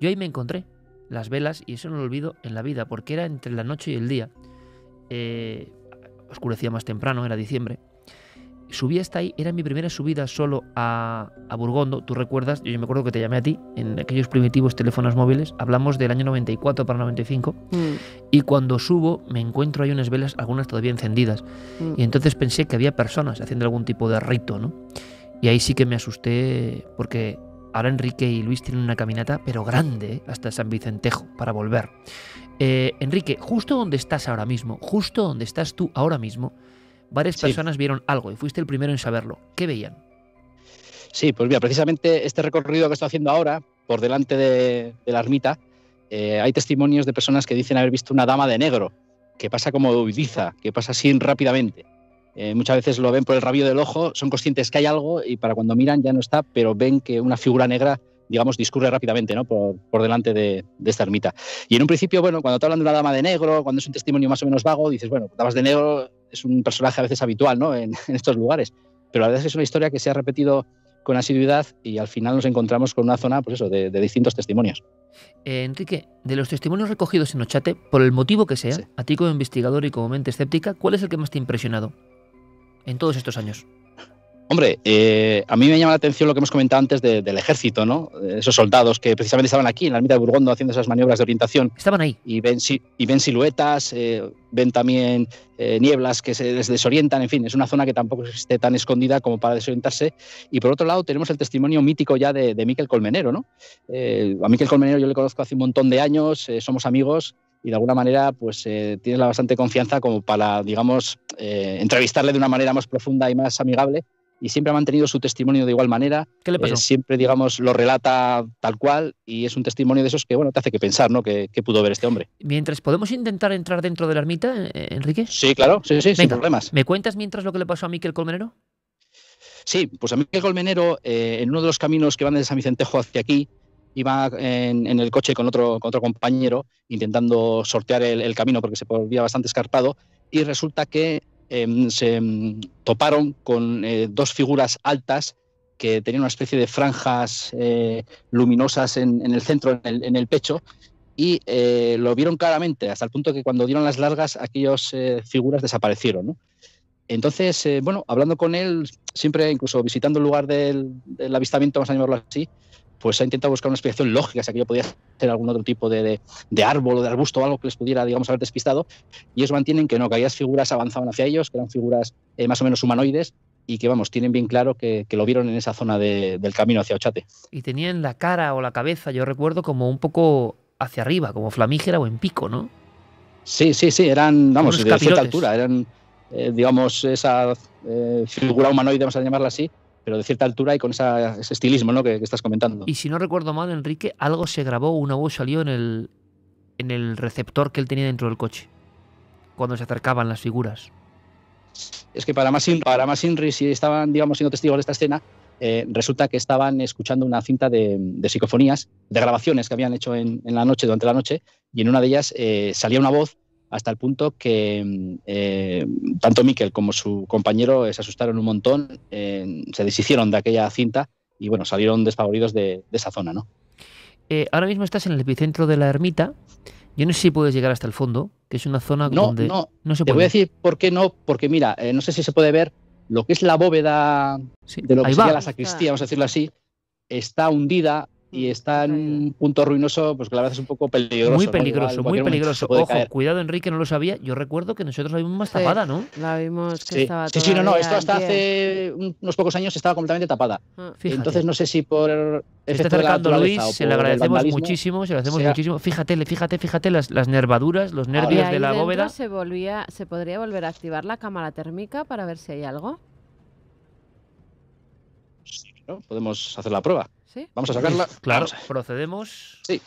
Yo ahí me encontré las velas y eso no lo olvido en la vida, porque era entre la noche y el día. Eh, oscurecía más temprano, era diciembre subí hasta ahí, era mi primera subida solo a, Burgondo, tú recuerdas, yo me acuerdo que te llamé a ti en aquellos primitivos teléfonos móviles, hablamos del año 94 para 95, mm. y cuando subo me encuentro ahí unas velas, algunas todavía encendidas, mm. y entonces pensé que había personas haciendo algún tipo de rito, ¿no? Y ahí sí que me asusté porque ahora Enrique y Luis tienen una caminata, pero grande, ¿eh? hasta San Vicentejo, para volver. Eh, Enrique, justo donde estás ahora mismo, justo donde estás tú ahora mismo, Varias personas vieron algo y fuiste el primero en saberlo. ¿Qué veían? Sí, pues mira, precisamente este recorrido que estoy haciendo ahora, por delante de, la ermita, eh, hay testimonios de personas que dicen haber visto una dama de negro, que pasa como Ubiza, que pasa así rápidamente. Eh, muchas veces lo ven por el rabillo del ojo, son conscientes que hay algo y para cuando miran ya no está, pero ven que una figura negra, digamos, discurre rápidamente ¿no? por, delante de, esta ermita. Y en un principio, bueno, cuando te hablan de una dama de negro, cuando es un testimonio más o menos vago, dices, bueno, damas de negro es un personaje a veces habitual ¿no? en, estos lugares. Pero la verdad es que es una historia que se ha repetido con asiduidad y al final nos encontramos con una zona pues eso, de, distintos testimonios. Eh, Enrique, de los testimonios recogidos en Ochate, por el motivo que sea, a ti como investigador y como mente escéptica, ¿cuál es el que más te ha impresionado en todos estos años? Hombre, eh, a mí me llama la atención lo que hemos comentado antes del ejército, ¿no? Esos soldados que precisamente estaban aquí, en la mitad de Burgondo, haciendo esas maniobras de orientación. Estaban ahí. Y ven, siluetas, eh, ven también eh, nieblas que se desorientan, en fin, es una zona que tampoco esté tan escondida como para desorientarse. Y por otro lado, tenemos el testimonio mítico ya de, Miquel Colmenero, ¿no? a Miquel Colmenero yo le conozco hace un montón de años, somos amigos y de alguna manera pues tienes la bastante confianza como para, digamos, entrevistarle de una manera más profunda y más amigable y siempre ha mantenido su testimonio de igual manera. ¿Qué le eh, pasó? siempre, digamos, lo relata tal cual y es un testimonio de esos que, bueno, te hace que pensar, ¿no? ¿Qué, pudo ver este hombre? Mientras, ¿podemos intentar entrar dentro de la ermita, eh, Enrique? Sí, claro, sí, sí, sin problemas. ¿Me cuentas mientras lo que le pasó a Miquel Colmenero? Sí, pues a Miquel Colmenero, eh, en uno de los caminos que van desde San Vicentejo hacia aquí, iba en, el coche con otro, compañero intentando sortear el camino porque se volvía bastante escarpado y resulta que Em, se em, toparon con eh, dos figuras altas que tenían una especie de franjas eh, luminosas en, el centro, en el, pecho, y eh, lo vieron claramente, hasta el punto que cuando dieron las largas, aquellas figuras desaparecieron. Entonces, bueno, hablando con él, siempre incluso visitando el lugar del, del avistamiento, vamos a llamarlo así, pues ha intentado buscar una explicación lógica, si aquello podía ser algún otro tipo de, árbol o de arbusto o algo que les pudiera, digamos, haber despistado. Y ellos mantienen que no, que aquellas figuras avanzaban hacia ellos, que eran figuras eh, más o menos humanoides y que, vamos, tienen bien claro que, lo vieron en esa zona del camino hacia Ochate. Y tenían la cara o la cabeza, yo recuerdo, como un poco hacia arriba, como flamígera o en pico, ¿no? Sí, sí, sí, eran, vamos, de cierta altura, eran, eh, digamos, esa eh, figura humanoide, vamos a llamarla así, pero de cierta altura y con ese estilismo ¿no? que, estás comentando. Y si no recuerdo mal, Enrique, algo se grabó, una voz salió en el, en el receptor que él tenía dentro del coche, cuando se acercaban las figuras. Es que para más para más si estaban digamos, siendo testigos de esta escena, eh, resulta que estaban escuchando una cinta de, psicofonías, de grabaciones que habían hecho en, en la noche, durante la noche, y en una de ellas eh, salía una voz hasta el punto que mm, eh, tanto Miquel como su compañero eh, se asustaron un montón, eh, se deshicieron de aquella cinta y bueno, salieron desfavoridos de, esa zona, ¿no? ahora mismo estás en el epicentro de la ermita. Yo no sé si puedes llegar hasta el fondo, que es una zona no, donde no, no se puede. Te voy a decir por qué no, porque mira, no sé si se puede ver lo que es la bóveda sí, de lo que sería la sacristía, vamos a decirlo así, está hundida y mm, está en un punto ruinoso, pues que la verdad es un poco peligroso. Muy peligroso, muy peligroso. Ojo, cuidado, Enrique, no lo sabía. Yo recuerdo que nosotros la vimos más tapada, ¿no? La vimos que sí. estaba Sí, no, no. Esto hasta hace unos pocos años estaba completamente tapada. Ah. Entonces no sé si por. Se está acercando Luis, se le agradecemos muchísimo, se le hacemos muchísimo. Fíjate, fíjate, fíjate las, las nervaduras, los ah. nervios de la bóveda. Se, podría volver a activar la cámara térmica para ver si hay algo? Podemos hacer la prueba. ¿Sí? Vamos a sacarla. Claro, procedemos. Sí.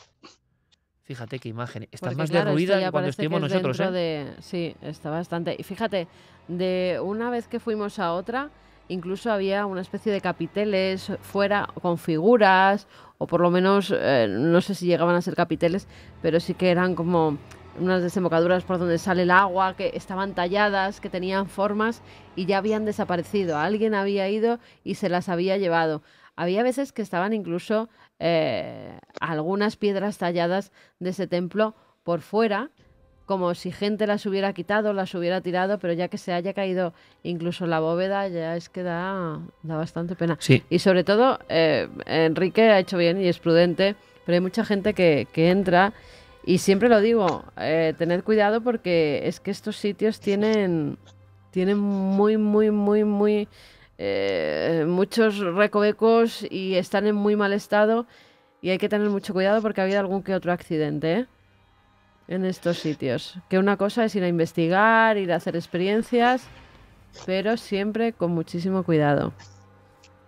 Fíjate qué imagen. Está más derruida que cuando estuvimos nosotros. ¿eh? Sí, está bastante. Y fíjate, de una vez que fuimos a otra, incluso había una especie de capiteles fuera con figuras, o por lo menos, eh, no sé si llegaban a ser capiteles, pero sí que eran como unas desembocaduras por donde sale el agua, que estaban talladas, que tenían formas y ya habían desaparecido. Alguien había ido y se las había llevado. Había veces que estaban incluso eh, algunas piedras talladas de ese templo por fuera, como si gente las hubiera quitado, las hubiera tirado, pero ya que se haya caído incluso la bóveda, ya es que da, bastante pena. Y sobre todo, eh, Enrique ha hecho bien y es prudente, pero hay mucha gente que, entra y siempre lo digo, eh, tened cuidado porque es que estos sitios tienen, tienen muy, muy, muy, muy eh, muchos recovecos y están en muy mal estado y hay que tener mucho cuidado porque ha habido algún que otro accidente ¿eh? en estos sitios. Que una cosa es ir a investigar, ir a hacer experiencias, pero siempre con muchísimo cuidado.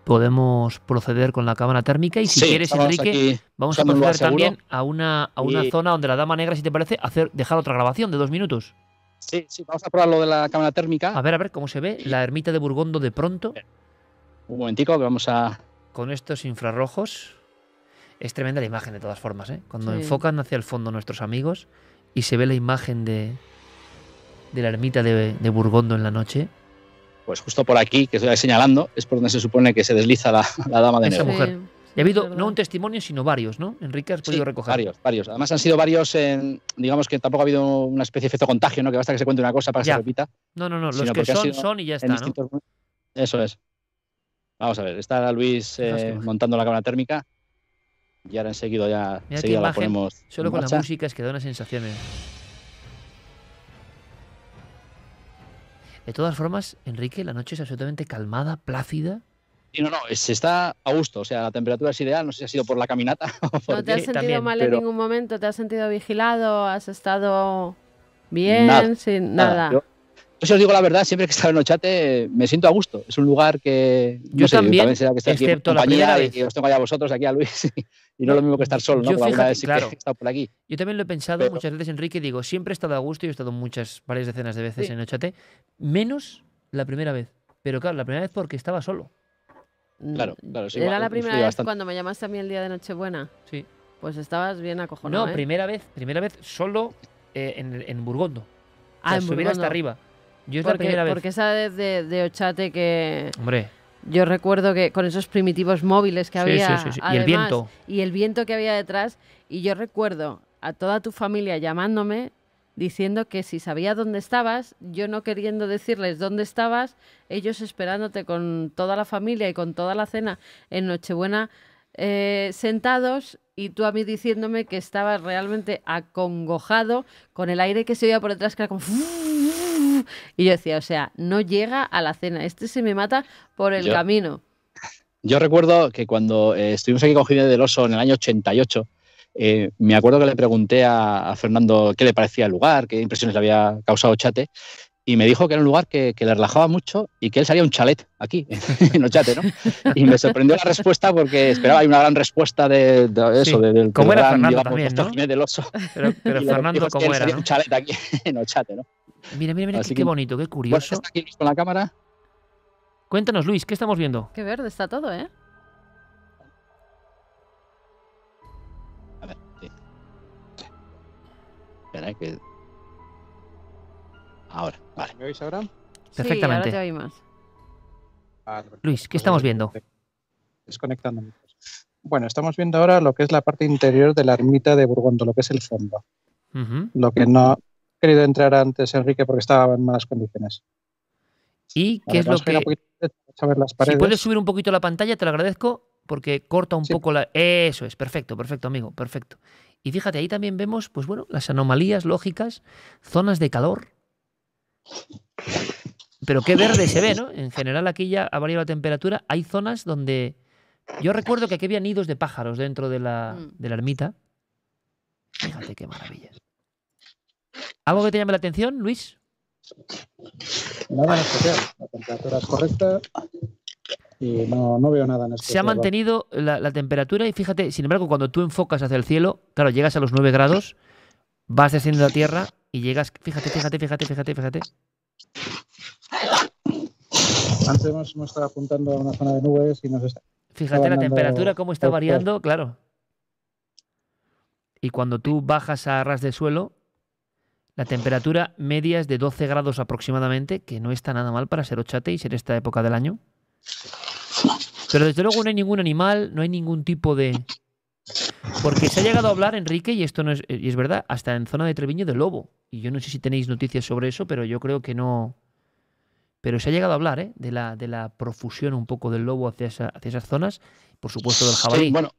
Podemos proceder con la cámara térmica y si quieres, Enrique, vamos a pasar también a una, a una zona donde la dama negra, si te parece, hacer, dejar otra grabación de dos minutos. Sí, sí, vamos a probar lo de la cámara térmica. A ver, a ver cómo se ve la ermita de Burgondo de pronto. Un momentico que vamos a... Con estos infrarrojos. Es tremenda la imagen de todas formas, ¿eh? Cuando enfocan hacia el fondo nuestros amigos y se ve la imagen de, la ermita de, Burgondo en la noche pues justo por aquí, que estoy señalando, es por donde se supone que se desliza la, dama de Esa Mujer. Y ha habido no un testimonio, sino varios, ¿no? Enrique, has podido recoger. Varios, varios. Además han sido varios, en, digamos que tampoco ha habido una especie de efecto contagio, ¿no? Que basta que se cuente una cosa para que se repita. No, no, no. Los que son, son y ya está, ¿no? Eso es. Vamos a ver, está Luis eh, montando la cámara térmica y ahora enseguida ya la ponemos. Solo con la música es que da una sensación. ¿eh? De todas formas, Enrique, la noche es absolutamente calmada, plácida no, no, se está a gusto, o sea, la temperatura es ideal, no sé si ha sido por la caminata. O por no te has sentido mal en ningún momento, te has sentido vigilado, has estado bien, sin nada. Yo, si os digo la verdad, siempre que he estado en Ochate me siento a gusto, es un lugar que... yo también, también que compañía y que os tengo allá a vosotros, aquí a Luis, y, no es lo mismo que estar solo, ¿no? Yo, aquí. Yo también lo he pensado muchas veces, Enrique, digo, siempre he estado a gusto, y he estado muchas, varias decenas de veces en Ochate, menos la primera vez. Pero claro, la primera vez porque estaba solo. Claro, mm, claro. Sí, ¿Era la primera vez cuando me llamaste a mí el día de Nochebuena? Sí. Pues estabas bien acojonado. No, ¿eh? primera vez, primera vez solo eh, en, Burgondo. Ah, subir hasta arriba. Yo es primera vez. Porque esa vez de, Ochate que. Hombre. Yo recuerdo que con esos primitivos móviles que había. Sí, sí, y el viento. Y el viento que había detrás. Y yo recuerdo a toda tu familia llamándome diciendo que si sabía dónde estabas, yo no queriendo decirles dónde estabas, ellos esperándote con toda la familia y con toda la cena en Nochebuena eh, sentados y tú a mí diciéndome que estabas realmente acongojado con el aire que se oía por detrás que era como... Y yo decía, o sea, no llega a la cena, este se me mata por el camino. Yo recuerdo que cuando eh, estuvimos aquí con Gine del Oso en el año 88, eh, me acuerdo que le pregunté a, Fernando qué le parecía el lugar, qué impresiones le había causado Chate, y me dijo que era un lugar que, le relajaba mucho y que él salía un chalet aquí, en Ochate, ¿no? Y me sorprendió la respuesta porque esperaba hay una gran respuesta de, eso, de, del ¿Cómo era Fernando también, Pero, Fernando, ¿cómo era? ¿no? un chalet aquí en Ochate, Mira, mira, mira, qué, bonito, qué curioso. aquí con la cámara. Cuéntanos, Luis, ¿qué estamos viendo? Qué verde está todo, ¿eh? Ahora, Perfectamente. Luis, ¿qué estamos viendo? Desconectando. Bueno, estamos viendo ahora lo que es la parte interior de la ermita de Burgondo, lo que es el fondo. Lo que no ha querido entrar antes Enrique porque estaba en malas condiciones. ¿Y qué es lo que.? Si puedes subir un poquito la pantalla, te lo agradezco, porque corta un poco la. Eso es, perfecto, perfecto, amigo, perfecto. Y fíjate, ahí también vemos, pues bueno, las anomalías lógicas, zonas de calor. Pero qué verde se ve, ¿no? En general aquí ya ha variado la temperatura. Hay zonas donde... Yo recuerdo que aquí había nidos de pájaros dentro de la, mm. ermita. Fíjate qué maravilla. ¿Algo que te llame la atención, Luis? Nada especial. La temperatura es correcta, no, veo nada Se ha mantenido la, temperatura y fíjate, sin embargo, cuando tú enfocas hacia el cielo, claro, llegas a los 9 grados, vas descendiendo a la tierra y llegas, fíjate, fíjate, fíjate, fíjate, fíjate. Antes hemos, apuntando a una zona de nubes y nos está. Fíjate la temperatura, cómo está variando, claro. Y cuando tú bajas a ras de suelo, la temperatura media es de 12 grados aproximadamente, que no está nada mal para ser ochate en esta época del año. Pero desde luego no hay ningún animal, no hay ningún tipo de... Porque se ha llegado a hablar, Enrique, y esto no es, y es verdad, hasta en zona de Treviño de lobo. Y yo no sé si tenéis noticias sobre eso, pero yo creo que no... Pero se ha llegado a hablar ¿eh? de, la, de la profusión un poco del lobo hacia, hacia esas zonas, por supuesto del jabalí. bueno,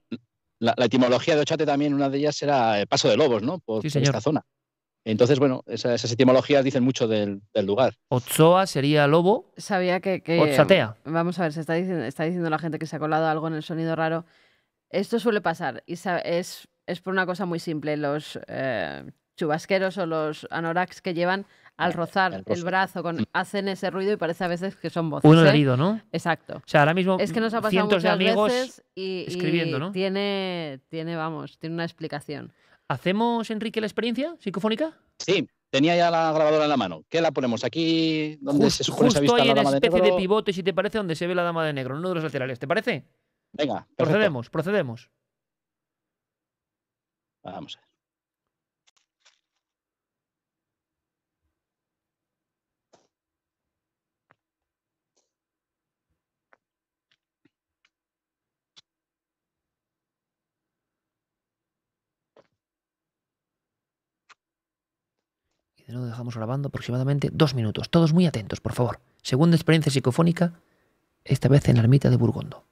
la, etimología de Ochate también, una de ellas era el paso de lobos, ¿no? Por, esta zona. Entonces, bueno, esas, etimologías dicen mucho del, lugar. Otsoa sería lobo. Sabía que. que Vamos a ver, se está diciendo, la gente que se ha colado algo en el sonido raro. Esto suele pasar y es, por una cosa muy simple. Los eh, chubasqueros o los anoraks que llevan al rozar el, brazo mm. hacen ese ruido y parece a veces que son voces. Uno ¿eh? ¿no? Exacto. O sea, ahora mismo es que nos ha pasado cientos veces y, escribiendo, ¿no? tiene, vamos, tiene una explicación. ¿Hacemos, Enrique, la experiencia psicofónica? Sí, tenía ya la grabadora en la mano. ¿Qué la ponemos? ¿Aquí donde se supone se vista. la dama de especie de pivote, si te parece, donde se ve la dama de negro, en uno de los laterales. ¿Te parece? Venga, Procedemos, procedemos. Vamos a ver. dejamos grabando aproximadamente dos minutos. Todos muy atentos, por favor. Segunda experiencia psicofónica, esta vez en la ermita de Burgondo.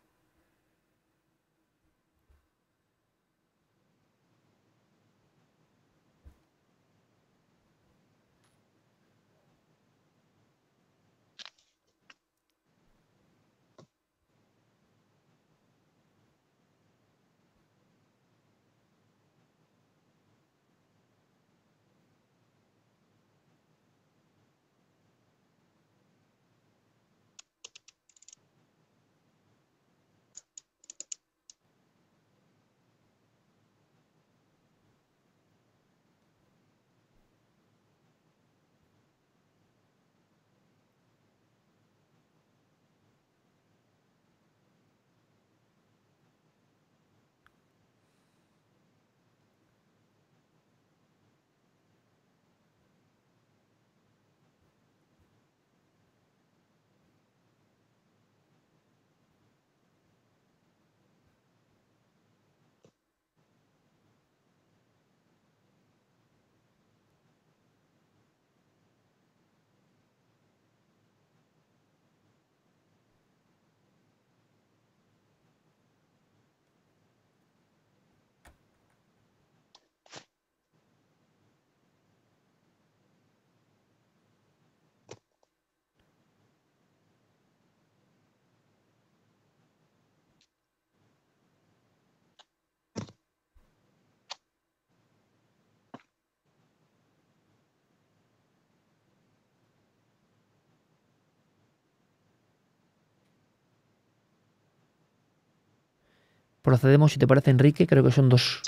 procedemos, si te parece, Enrique, creo que son dos,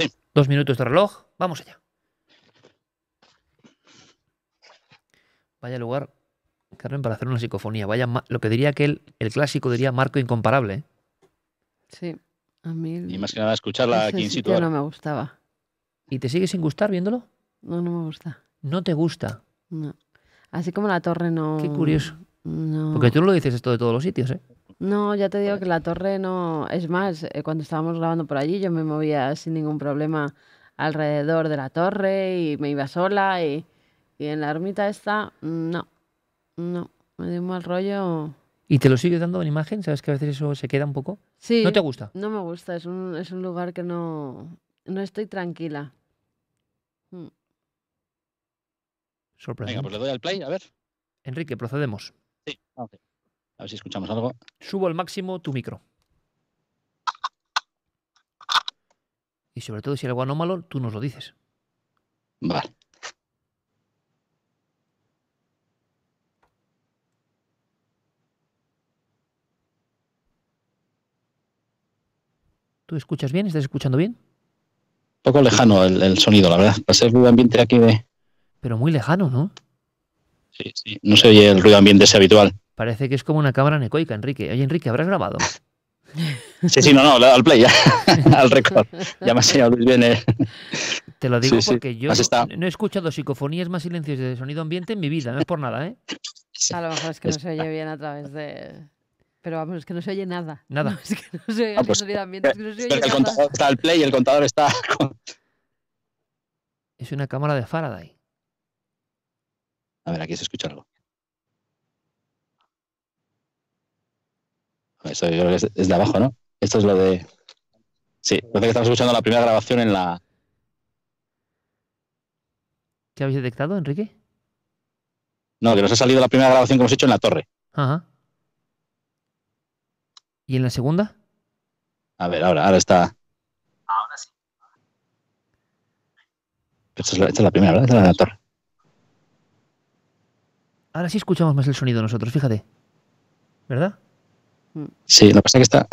minutos de reloj. Vamos allá. Vaya lugar, Carmen, para hacer una psicofonía. Vaya, lo que diría que el, clásico diría marco incomparable. ¿eh? Sí, a mí. Y más que nada escucharla aquí en situ. no me gustaba. ¿Y te sigue sin gustar viéndolo? No, no me gusta. ¿No te gusta? No. Así como la torre no. Qué curioso. No. Porque tú lo dices esto de todos los sitios, ¿eh? No, ya te digo que la torre no. Es más, eh, cuando estábamos grabando por allí, yo me movía sin ningún problema alrededor de la torre y me iba sola. Y, en la ermita esta, no. No, me dio un mal rollo. ¿Y te lo sigue dando en imagen? ¿Sabes que a veces eso se queda un poco? Sí. ¿No te gusta? No me gusta, es un, es un lugar que no, no estoy tranquila. Mm. Venga, pues le doy al play, a ver. Enrique, procedemos. Sí, a ver si escuchamos algo. Subo al máximo tu micro. Y sobre todo, si hay algo anómalo, tú nos lo dices. Vale. ¿Tú escuchas bien? ¿Estás escuchando bien? poco lejano el, sonido, la verdad. ser el ruido ambiente aquí de. Pero muy lejano, ¿no? Sí, sí. No se oye el ruido ambiente ese habitual. Parece que es como una cámara necoica, Enrique. Oye, Enrique, ¿habrás grabado? Sí, sí, no, no, al play, ya, al récord. Ya me ha enseñado bien. Eh. Te lo digo porque yo no he escuchado psicofonías más silencios de sonido ambiente en mi vida, no es por nada, ¿eh? A lo mejor es que no se oye bien a través de. Pero vamos, es que no se oye nada. Nada. es que no se oye, ah, pues, sonido ambiente, es que no se oye El contador está al play y el contador está. Es una cámara de Faraday. A ver, aquí se escucha algo. Eso es, de abajo, ¿no? Esto es lo de. Sí, parece que estamos escuchando la primera grabación en la. ¿Qué habéis detectado, Enrique? No, que nos ha salido la primera grabación que hemos hecho en la torre. Ajá. ¿Y en la segunda? A ver, ahora, ahora está. Ahora sí. Esta es la, es la primera, ¿verdad? Esta es la de la torre. Ahora sí escuchamos más el sonido nosotros, fíjate. ¿Verdad? Sí, lo que pasa es que está.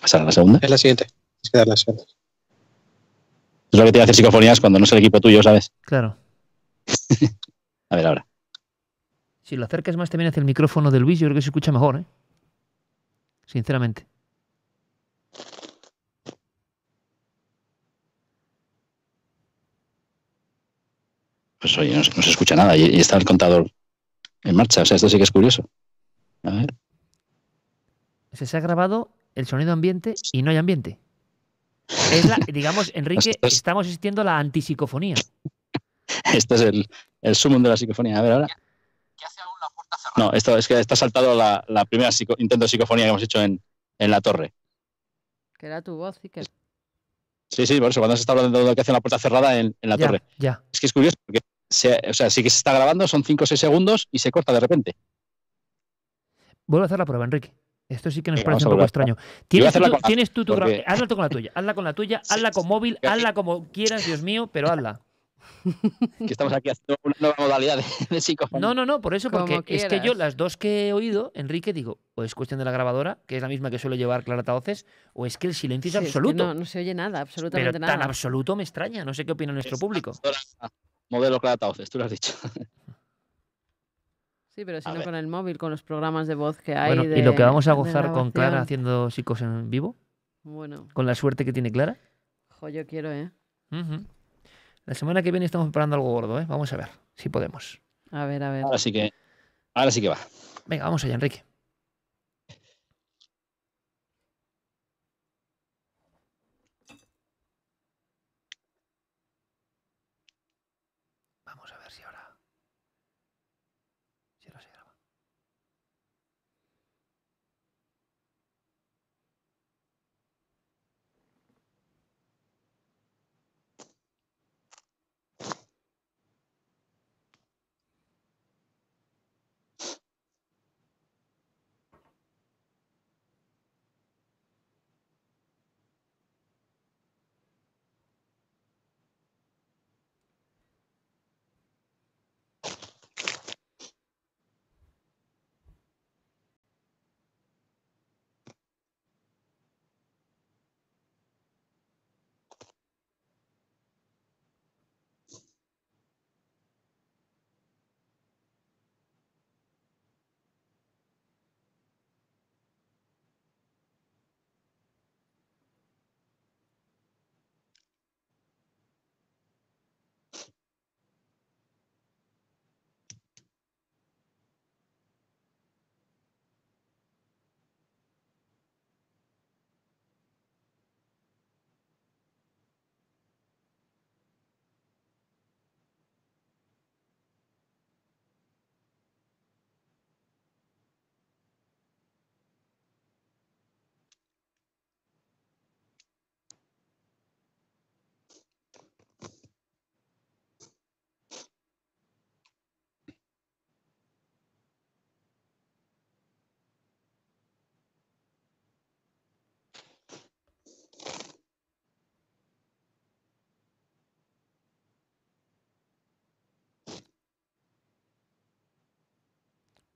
¿Pasará la segunda? Es la siguiente. Es lo que te hace psicofonías cuando no es el equipo tuyo, ¿sabes? Claro. a ver ahora. Si lo acercas más también hacia el micrófono de Luis, yo creo que se escucha mejor, ¿eh? Sinceramente. Pues oye, no, se escucha nada y está el contador en marcha. O sea, esto sí que es curioso. A ver se ha grabado el sonido ambiente y no hay ambiente. digamos, Enrique, estamos asistiendo a la antipsicofonía. Este es el, sumum de la psicofonía. A ver, ahora. ¿Qué hace aún la puerta cerrada? No, esto es que está saltado la, primera intento de psicofonía que hemos hecho en, la torre. Que era tu voz, Sí, sí, por eso, cuando se está hablando de lo que hace la puerta cerrada en, la torre. Es que es curioso, porque sí que se está grabando, son 5 o 6 segundos y se corta de repente. Vuelvo a hacer la prueba, Enrique. Esto sí que nos eh, parece un poco extraño. ¿Tienes, tu Hazla con la tuya, hazla con la tuya, hazla con móvil, hazla como quieras, Dios mío, pero hazla. estamos aquí haciendo una modalidad de, No, no, no, por eso, porque es que yo las dos que he oído, Enrique, digo, o es cuestión de la grabadora, que es la misma que suele llevar Clara Taoces, o es que el silencio es absoluto. no, no, se oye nada, absolutamente Tan absoluto me extraña, no sé qué opina nuestro público. Modelo Clara Taoces, tú lo has dicho. Sí, pero si no con el móvil, con los programas de voz que hay. ¿Y lo que vamos a gozar con Clara haciendo chicos en vivo? Bueno. ¿Con la suerte que tiene Clara? Jo, yo quiero, ¿eh? La semana que viene estamos preparando algo gordo, ¿eh? Vamos a ver si podemos. A ver, a ver. que, ahora sí que va. Venga, vamos allá, Enrique.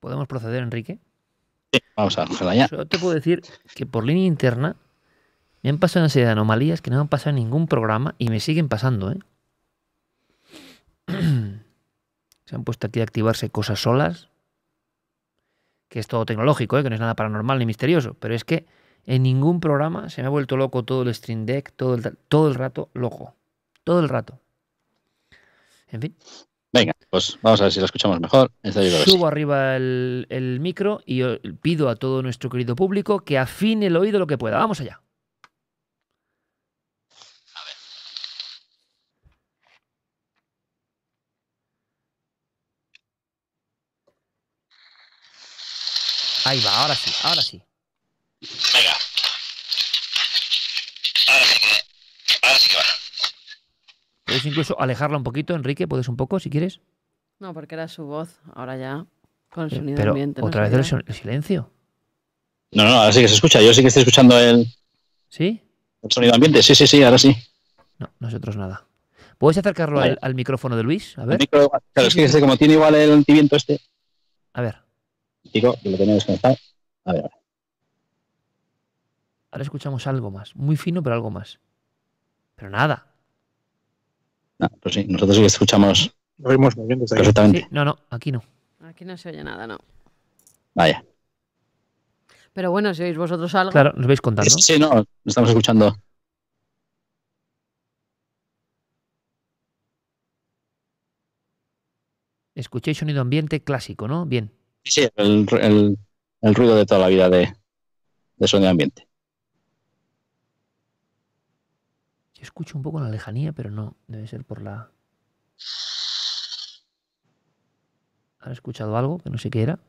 ¿Podemos proceder, Enrique? Sí, vamos a Yo te puedo decir que por línea interna me han pasado una serie de anomalías que no me han pasado en ningún programa y me siguen pasando, ¿eh? Se han puesto aquí a activarse cosas solas, que es todo tecnológico, ¿eh? que no es nada paranormal ni misterioso, pero es que en ningún programa se me ha vuelto loco todo el stream deck, todo todo el rato loco, todo el rato. En fin, Venga, pues vamos a ver si lo escuchamos mejor. Este Subo arriba el, micro y pido a todo nuestro querido público que afine el oído lo que pueda. Vamos allá. Ahí va, ahora sí, ahora sí. Venga. Ahora sí que, ahora sí que va. Puedes incluso alejarlo un poquito, Enrique, puedes un poco si quieres. No, porque era su voz, ahora ya con el sonido ambiente. Otra vez el silencio. No, no, ahora sí que se escucha. Yo sí que estoy escuchando el. ¿Sí? El sonido ambiente, sí, sí, sí, ahora sí. No, nosotros nada. ¿Puedes acercarlo al, micrófono de Luis? A ver. El claro, es que como tiene igual el antiviento este. A ver. Digo, lo que A a ver. Ahora escuchamos algo más. Muy fino, pero algo más. Pero nada nosotros ah, pues sí, nosotros escuchamos. Lo oímos Perfectamente. no, no, aquí no. Aquí no se oye nada, no. Vaya. Pero bueno, si oís vosotros algo. Claro, nos vais contando. Sí, no, estamos escuchando. Escuchéis sonido ambiente clásico, ¿no? Bien. Sí, el, el, ruido de toda la vida de sonido ambiente. Yo escucho un poco en la lejanía, pero no, debe ser por la... ¿Has escuchado algo que no sé qué era.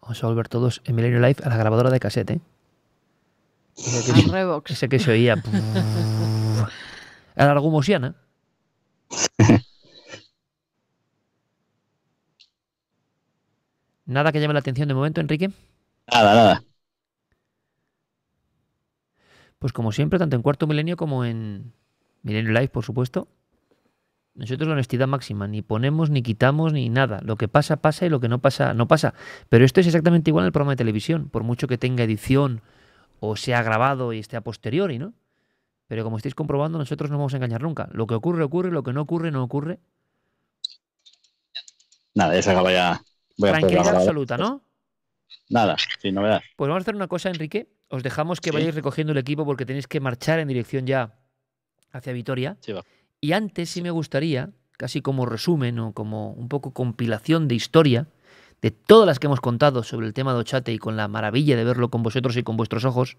Vamos a volver todos en Milenio Live a la grabadora de casete. ¿eh? Ese que, se, ese que se oía. ¿Nada que llame la atención de momento, Enrique? Nada, nada. Pues como siempre, tanto en Cuarto Milenio como en Milenio Live, por supuesto, nosotros la honestidad máxima, ni ponemos, ni quitamos, ni nada. Lo que pasa, pasa y lo que no pasa, no pasa. Pero esto es exactamente igual en el programa de televisión, por mucho que tenga edición o sea grabado y esté a posteriori, ¿no? Pero como estáis comprobando, nosotros no vamos a engañar nunca. Lo que ocurre, ocurre. Lo que no ocurre, no ocurre. Nada, ya se acaba ya. Tranquilidad absoluta, ¿no? Nada, sin novedad. Pues vamos a hacer una cosa, Enrique. Os dejamos que vayáis recogiendo el equipo porque tenéis que marchar en dirección ya hacia Vitoria. Y antes sí me gustaría, casi como resumen o como un poco compilación de historia, de todas las que hemos contado sobre el tema de Ochate y con la maravilla de verlo con vosotros y con vuestros ojos.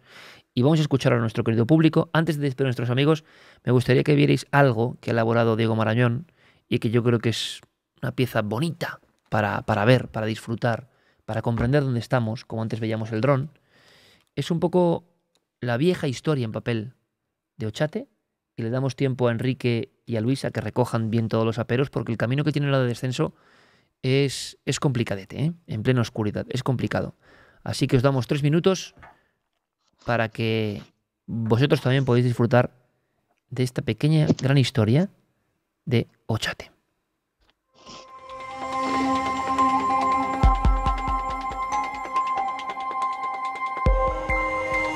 Y vamos a escuchar a nuestro querido público. Antes de despedir a nuestros amigos, me gustaría que vierais algo que ha elaborado Diego Marañón y que yo creo que es una pieza bonita para, para ver, para disfrutar, para comprender dónde estamos, como antes veíamos el dron. Es un poco la vieja historia en papel de Ochate y le damos tiempo a Enrique y a Luisa que recojan bien todos los aperos porque el camino que tiene la de descenso es, complicadete, ¿eh? en plena oscuridad, es complicado. Así que os damos tres minutos para que vosotros también podáis disfrutar de esta pequeña gran historia de Ochate.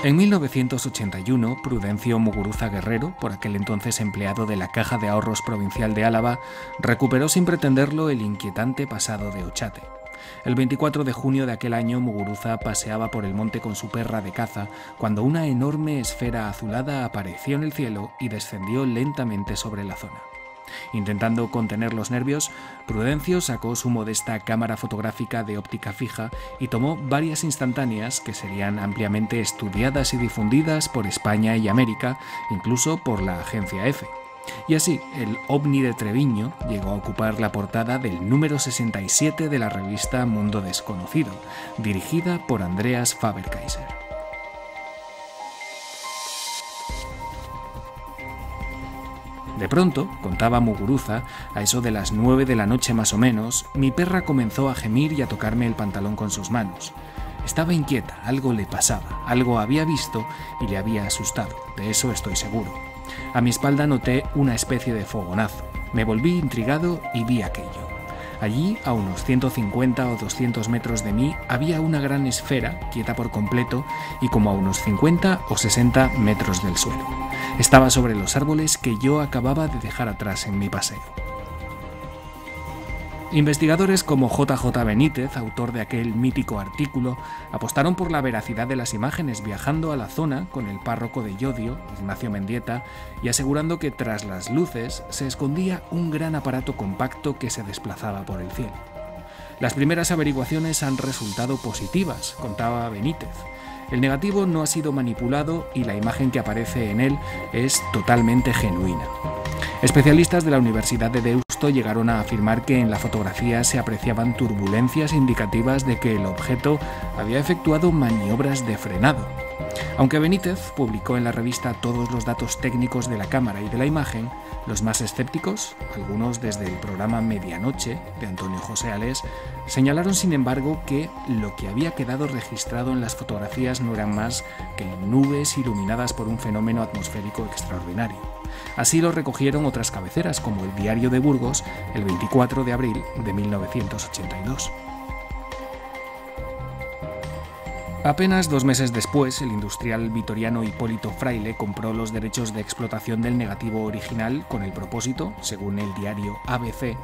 En 1981, Prudencio Muguruza Guerrero, por aquel entonces empleado de la Caja de Ahorros Provincial de Álava, recuperó sin pretenderlo el inquietante pasado de Ochate. El 24 de junio de aquel año, Muguruza paseaba por el monte con su perra de caza cuando una enorme esfera azulada apareció en el cielo y descendió lentamente sobre la zona. Intentando contener los nervios, Prudencio sacó su modesta cámara fotográfica de óptica fija y tomó varias instantáneas que serían ampliamente estudiadas y difundidas por España y América, incluso por la agencia EFE. Y así, el ovni de Treviño llegó a ocupar la portada del número 67 de la revista Mundo Desconocido, dirigida por Andreas Faber-Kaiser. De pronto, contaba Muguruza, a eso de las nueve de la noche más o menos, mi perra comenzó a gemir y a tocarme el pantalón con sus manos. Estaba inquieta, algo le pasaba, algo había visto y le había asustado, de eso estoy seguro. A mi espalda noté una especie de fogonazo. Me volví intrigado y vi aquello. Allí, a unos 150 o 200 metros de mí, había una gran esfera, quieta por completo, y como a unos 50 o 60 metros del suelo. Estaba sobre los árboles que yo acababa de dejar atrás en mi paseo. Investigadores como JJ Benítez, autor de aquel mítico artículo, apostaron por la veracidad de las imágenes viajando a la zona con el párroco de Yodio, Ignacio Mendieta, y asegurando que tras las luces se escondía un gran aparato compacto que se desplazaba por el cielo. Las primeras averiguaciones han resultado positivas, contaba Benítez. El negativo no ha sido manipulado y la imagen que aparece en él es totalmente genuina. Especialistas de la Universidad de llegaron a afirmar que en la fotografía se apreciaban turbulencias indicativas de que el objeto había efectuado maniobras de frenado. Aunque Benítez publicó en la revista todos los datos técnicos de la cámara y de la imagen, los más escépticos, algunos desde el programa Medianoche de Antonio José Alés, señalaron sin embargo que lo que había quedado registrado en las fotografías no eran más que nubes iluminadas por un fenómeno atmosférico extraordinario. Así lo recogieron otras cabeceras como el Diario de Burgos el 24 de abril de 1982. Apenas dos meses después, el industrial vitoriano Hipólito Fraile compró los derechos de explotación del negativo original con el propósito, según el diario ABC,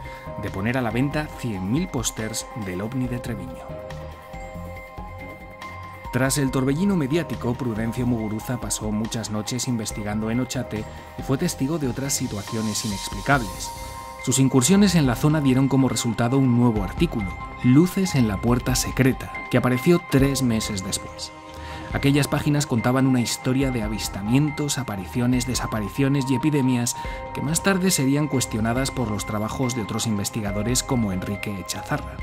de poner a la venta 100.000 pósters del ovni de Treviño. Tras el torbellino mediático, Prudencio Muguruza pasó muchas noches investigando en Ochate y fue testigo de otras situaciones inexplicables. Sus incursiones en la zona dieron como resultado un nuevo artículo, Luces en la Puerta Secreta, que apareció tres meses después. Aquellas páginas contaban una historia de avistamientos, apariciones, desapariciones y epidemias que más tarde serían cuestionadas por los trabajos de otros investigadores como Enrique Echazarra.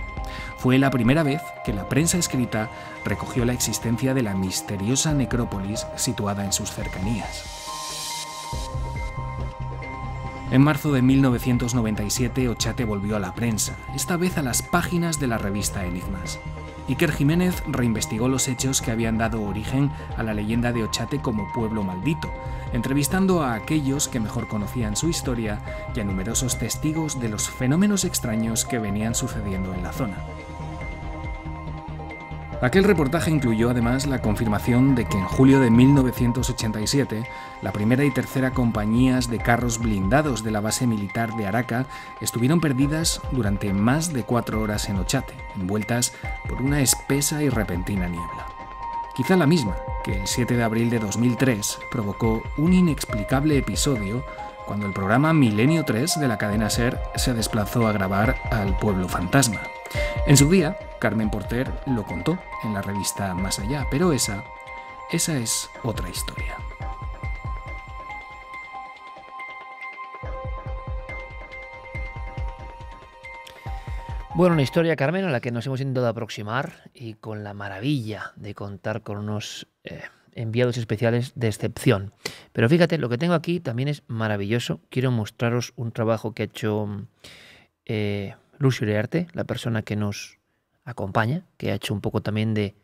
Fue la primera vez que la prensa escrita recogió la existencia de la misteriosa necrópolis situada en sus cercanías. En marzo de 1997, Ochate volvió a la prensa, esta vez a las páginas de la revista Enigmas. Iker Jiménez reinvestigó los hechos que habían dado origen a la leyenda de Ochate como pueblo maldito, entrevistando a aquellos que mejor conocían su historia y a numerosos testigos de los fenómenos extraños que venían sucediendo en la zona. Aquel reportaje incluyó además la confirmación de que en julio de 1987 la primera y tercera compañías de carros blindados de la base militar de Araca estuvieron perdidas durante más de cuatro horas en Ochate, envueltas por una espesa y repentina niebla. Quizá la misma que el 7 de abril de 2003 provocó un inexplicable episodio cuando el programa Milenio 3 de la cadena SER se desplazó a grabar al pueblo fantasma. En su día, Carmen Porter lo contó en la revista Más Allá, pero esa, esa es otra historia. Bueno, una historia, Carmen, a la que nos hemos intentado aproximar y con la maravilla de contar con unos eh, enviados especiales de excepción. Pero fíjate, lo que tengo aquí también es maravilloso. Quiero mostraros un trabajo que ha hecho eh, Lucio Learte, la persona que nos acompaña, que ha hecho un poco también de,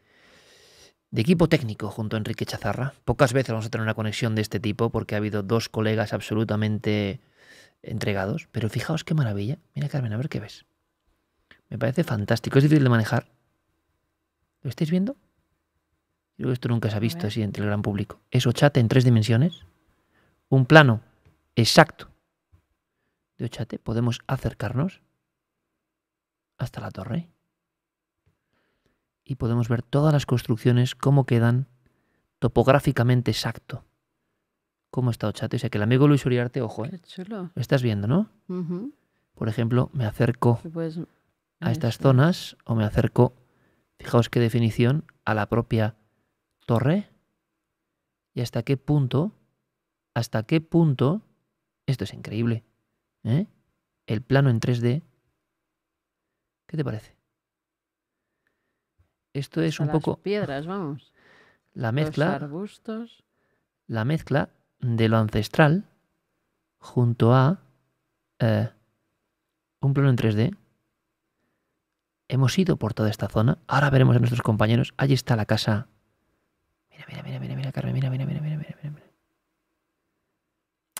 equipo técnico junto a Enrique Chazarra. Pocas veces vamos a tener una conexión de este tipo porque ha habido dos colegas absolutamente entregados. Pero fijaos qué maravilla. Mira, Carmen, a ver qué ves. Me parece fantástico. Es difícil de manejar. ¿Lo estáis viendo? Creo que esto nunca se ha visto así entre el gran público. Es Ochate en tres dimensiones. Un plano exacto de Ochate. Podemos acercarnos hasta la torre y podemos ver todas las construcciones, cómo quedan topográficamente exacto. Cómo está Ochate. O sea que el amigo Luis Uriarte, ojo, ¿eh? Lo estás viendo, ¿no? Por ejemplo, me acerco a estas zonas o me acerco, fijaos qué definición, a la propia torre y hasta qué punto, hasta qué punto, esto es increíble, ¿eh? el plano en 3D, ¿qué te parece? Esto es un poco... piedras, vamos. La mezcla... Los arbustos. La mezcla de lo ancestral junto a eh, un plano en 3D. Hemos ido por toda esta zona. Ahora veremos a nuestros compañeros. Allí está la casa. Mira, mira, mira, mira, mira, Carmen, mira, mira, mira, mira, mira,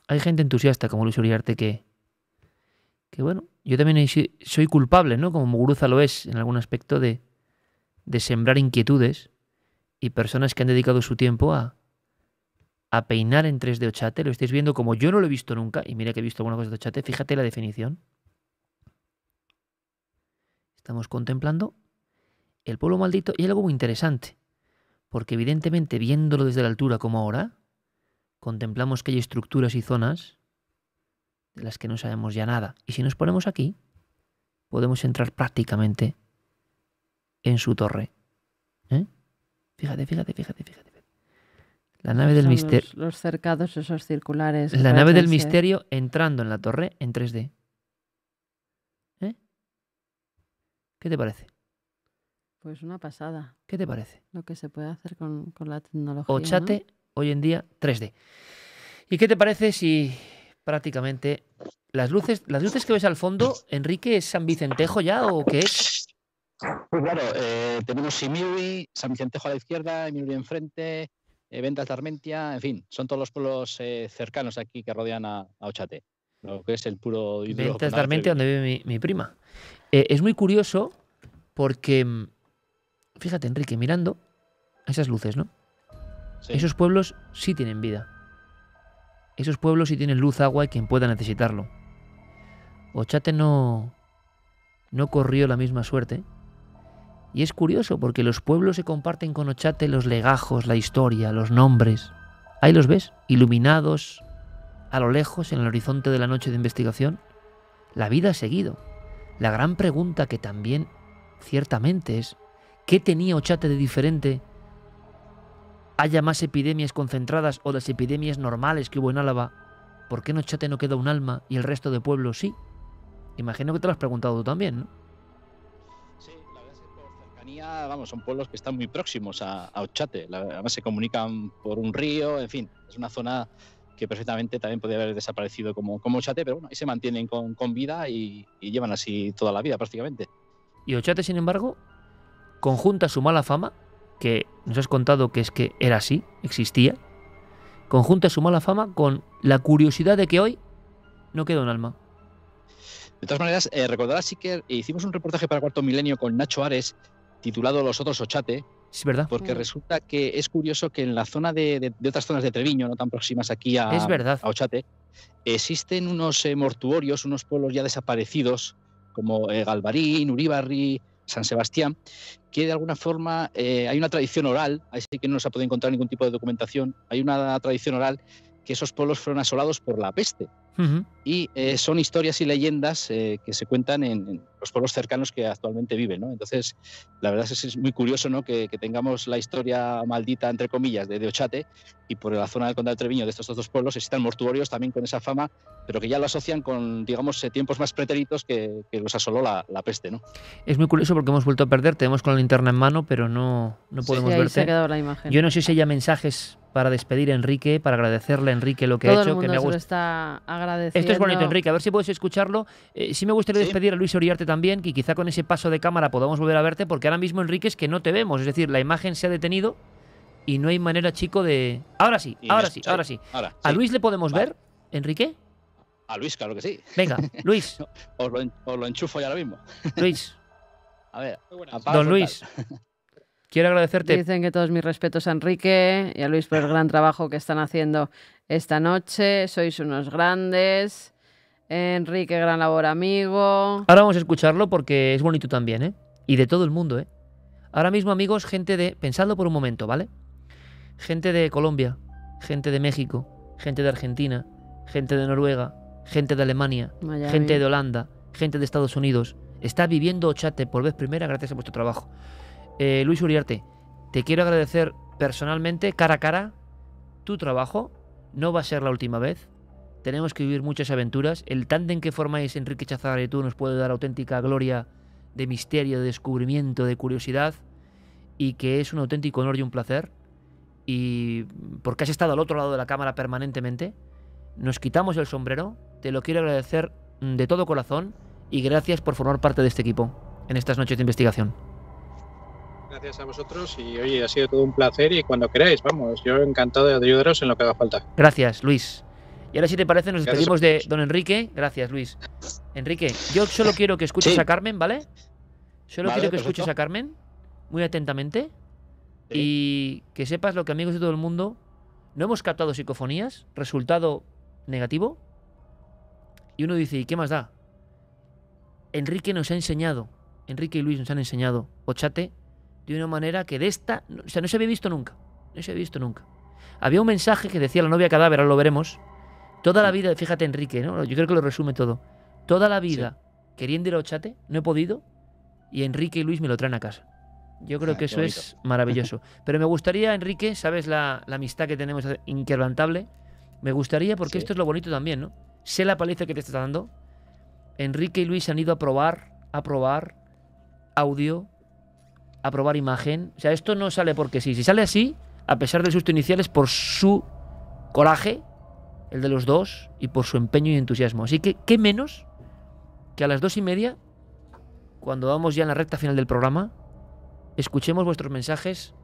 Hay gente entusiasta como Luis Uriarte que, que bueno, yo también soy culpable, ¿no? Como Muguruza lo es en algún aspecto de, de sembrar inquietudes y personas que han dedicado su tiempo a, peinar en 3D Ochate. Lo estáis viendo como yo no lo he visto nunca. Y mira que he visto alguna cosa de Ochate. Fíjate la definición. Estamos contemplando el pueblo maldito y algo muy interesante. Porque evidentemente viéndolo desde la altura como ahora, contemplamos que hay estructuras y zonas de las que no sabemos ya nada. Y si nos ponemos aquí, podemos entrar prácticamente en su torre. ¿eh? Fíjate, fíjate, fíjate, fíjate. La nave del misterio. Los, cercados, esos circulares. La nave del misterio entrando en la torre en 3D. ¿eh? ¿Qué te parece? Pues una pasada. ¿Qué te parece? Lo que se puede hacer con, la tecnología. hoy en día 3D. ¿Y qué te parece si prácticamente las luces, las luces que ves al fondo, Enrique, es San Vicentejo ya o qué es? Pues claro, eh, tenemos Simiui, San Vicentejo a la izquierda, Emilio enfrente, eh, Ventas de Armentia, en fin, son todos los pueblos eh, cercanos aquí que rodean a, Ochate, lo que es el puro... Ventas de Armentia, donde vive mi, prima. es muy curioso porque, mm, fíjate Enrique, mirando esas luces, ¿no? Esos pueblos sí tienen vida. Esos pueblos sí tienen luz, agua y quien pueda necesitarlo. Ochate no, no corrió la misma suerte y es curioso porque los pueblos se comparten con Ochate los legajos, la historia, los nombres. Ahí los ves, iluminados a lo lejos en el horizonte de la noche de investigación. La vida ha seguido. La gran pregunta que también ciertamente es, ¿qué tenía Ochate de diferente? Haya más epidemias concentradas o las epidemias normales que hubo en Álava, ¿por qué en Ochate no queda un alma y el resto de pueblos sí? Imagino que te lo has preguntado tú también, ¿no? vamos, son pueblos que están muy próximos a, Ochate. Además se comunican por un río, en fin, es una zona que perfectamente también podría haber desaparecido como, como Ochate, pero bueno, ahí se mantienen con, con vida y, llevan así toda la vida prácticamente. Y Ochate, sin embargo, conjunta su mala fama, que nos has contado que es que era así, existía, conjunta su mala fama con la curiosidad de que hoy no queda un alma. De todas maneras, eh, recordarás que hicimos un reportaje para Cuarto Milenio con Nacho Ares titulado Los otros Ochate. Es verdad. Porque mm. resulta que es curioso que en la zona de, otras zonas de Treviño, no tan próximas aquí a, a Ochate, existen unos eh, mortuorios, unos pueblos ya desaparecidos, como eh, Galvarín, Uribarri, San Sebastián, que de alguna forma eh, hay una tradición oral, así que no se ha podido encontrar ningún tipo de documentación, hay una tradición oral que esos pueblos fueron asolados por la peste. Y eh, son historias y leyendas eh, que se cuentan en, los pueblos cercanos que actualmente viven. ¿no? Entonces, la verdad es, es muy curioso ¿no? que, tengamos la historia maldita, entre comillas, de, de, Ochate y por la zona del condado de Treviño de estos dos pueblos existan mortuorios también con esa fama, pero que ya lo asocian con, digamos, eh, tiempos más pretéritos que, que los asoló la, la, peste. ¿no? Es muy curioso porque hemos vuelto a perder, tenemos con la linterna en mano, pero no, no podemos sí, ha verte. La imagen. Yo no sé si haya mensajes para despedir a Enrique, para agradecerle a Enrique lo que ha hecho. que me gusta esto es bonito, Enrique. A ver si puedes escucharlo. Si eh, sí me gustaría despedir a Luis Oriarte también, que quizá con ese paso de cámara podamos volver a verte, porque ahora mismo, Enrique, es que no te vemos. Es decir, la imagen se ha detenido y no hay manera, chico, de... Ahora sí, ahora sí, ahora sí. ¿A Luis le podemos ver, Enrique? A Luis, claro que sí. Venga, Luis. os, lo, enchufo ya ahora mismo. Luis. A ver, don Luis. Quiero agradecerte. Dicen que todos mis respetos a Enrique y a Luis por el gran trabajo que están haciendo esta noche. Sois unos grandes. Enrique, gran labor, amigo. Ahora vamos a escucharlo porque es bonito también, ¿eh? Y de todo el mundo, ¿eh? Ahora mismo, amigos, gente de. Pensadlo por un momento, ¿vale? Gente de Colombia, gente de México, gente de Argentina, gente de Noruega, gente de Alemania, gente de Holanda, gente de Estados Unidos. Está viviendo Ochate por vez primera gracias a vuestro trabajo. Eh, Luis Uriarte, te quiero agradecer personalmente, cara a cara, tu trabajo. No va a ser la última vez. Tenemos que vivir muchas aventuras. El tándem que formáis Enrique Chazagra y tú nos puede dar auténtica gloria de misterio, de descubrimiento, de curiosidad. Y que es un auténtico honor y un placer. Y porque has estado al otro lado de la cámara permanentemente, nos quitamos el sombrero. Te lo quiero agradecer mm, de todo corazón y gracias por formar parte de este equipo en estas noches de investigación gracias a vosotros y oye, ha sido todo un placer y cuando queráis, vamos, yo encantado de ayudaros en lo que haga falta. Gracias, Luis. Y ahora si te parece nos despedimos de don Enrique. Gracias, Luis. Enrique, yo solo quiero que escuches a Carmen, ¿vale? Solo quiero que escuches a Carmen muy atentamente y que sepas lo que amigos de todo el mundo, no hemos captado psicofonías, resultado negativo. Y uno dice, ¿y qué más da? Enrique nos ha enseñado, Enrique y Luis nos han enseñado, o chate, de una manera que de esta, o sea, no se había visto nunca, no se había visto nunca. Había un mensaje que decía la novia cadáver, lo veremos, toda la vida, fíjate Enrique, ¿no? yo creo que lo resume todo, toda la vida queriendo ir a Ochate, no he podido, y Enrique y Luis me lo traen a casa. Yo creo ah, que eso es maravilloso. Pero me gustaría, Enrique, sabes la, amistad que tenemos inquebrantable, me gustaría, porque esto es lo bonito también, ¿no? Sé la paliza que te está dando. Enrique y Luis han ido a probar, a probar audio, a probar imagen. O sea, esto no sale porque sí. Si sale así, a pesar del susto inicial, es por su coraje, el de los dos, y por su empeño y entusiasmo. Así que, ¿qué menos que a las dos y media, cuando vamos ya en la recta final del programa, escuchemos vuestros mensajes,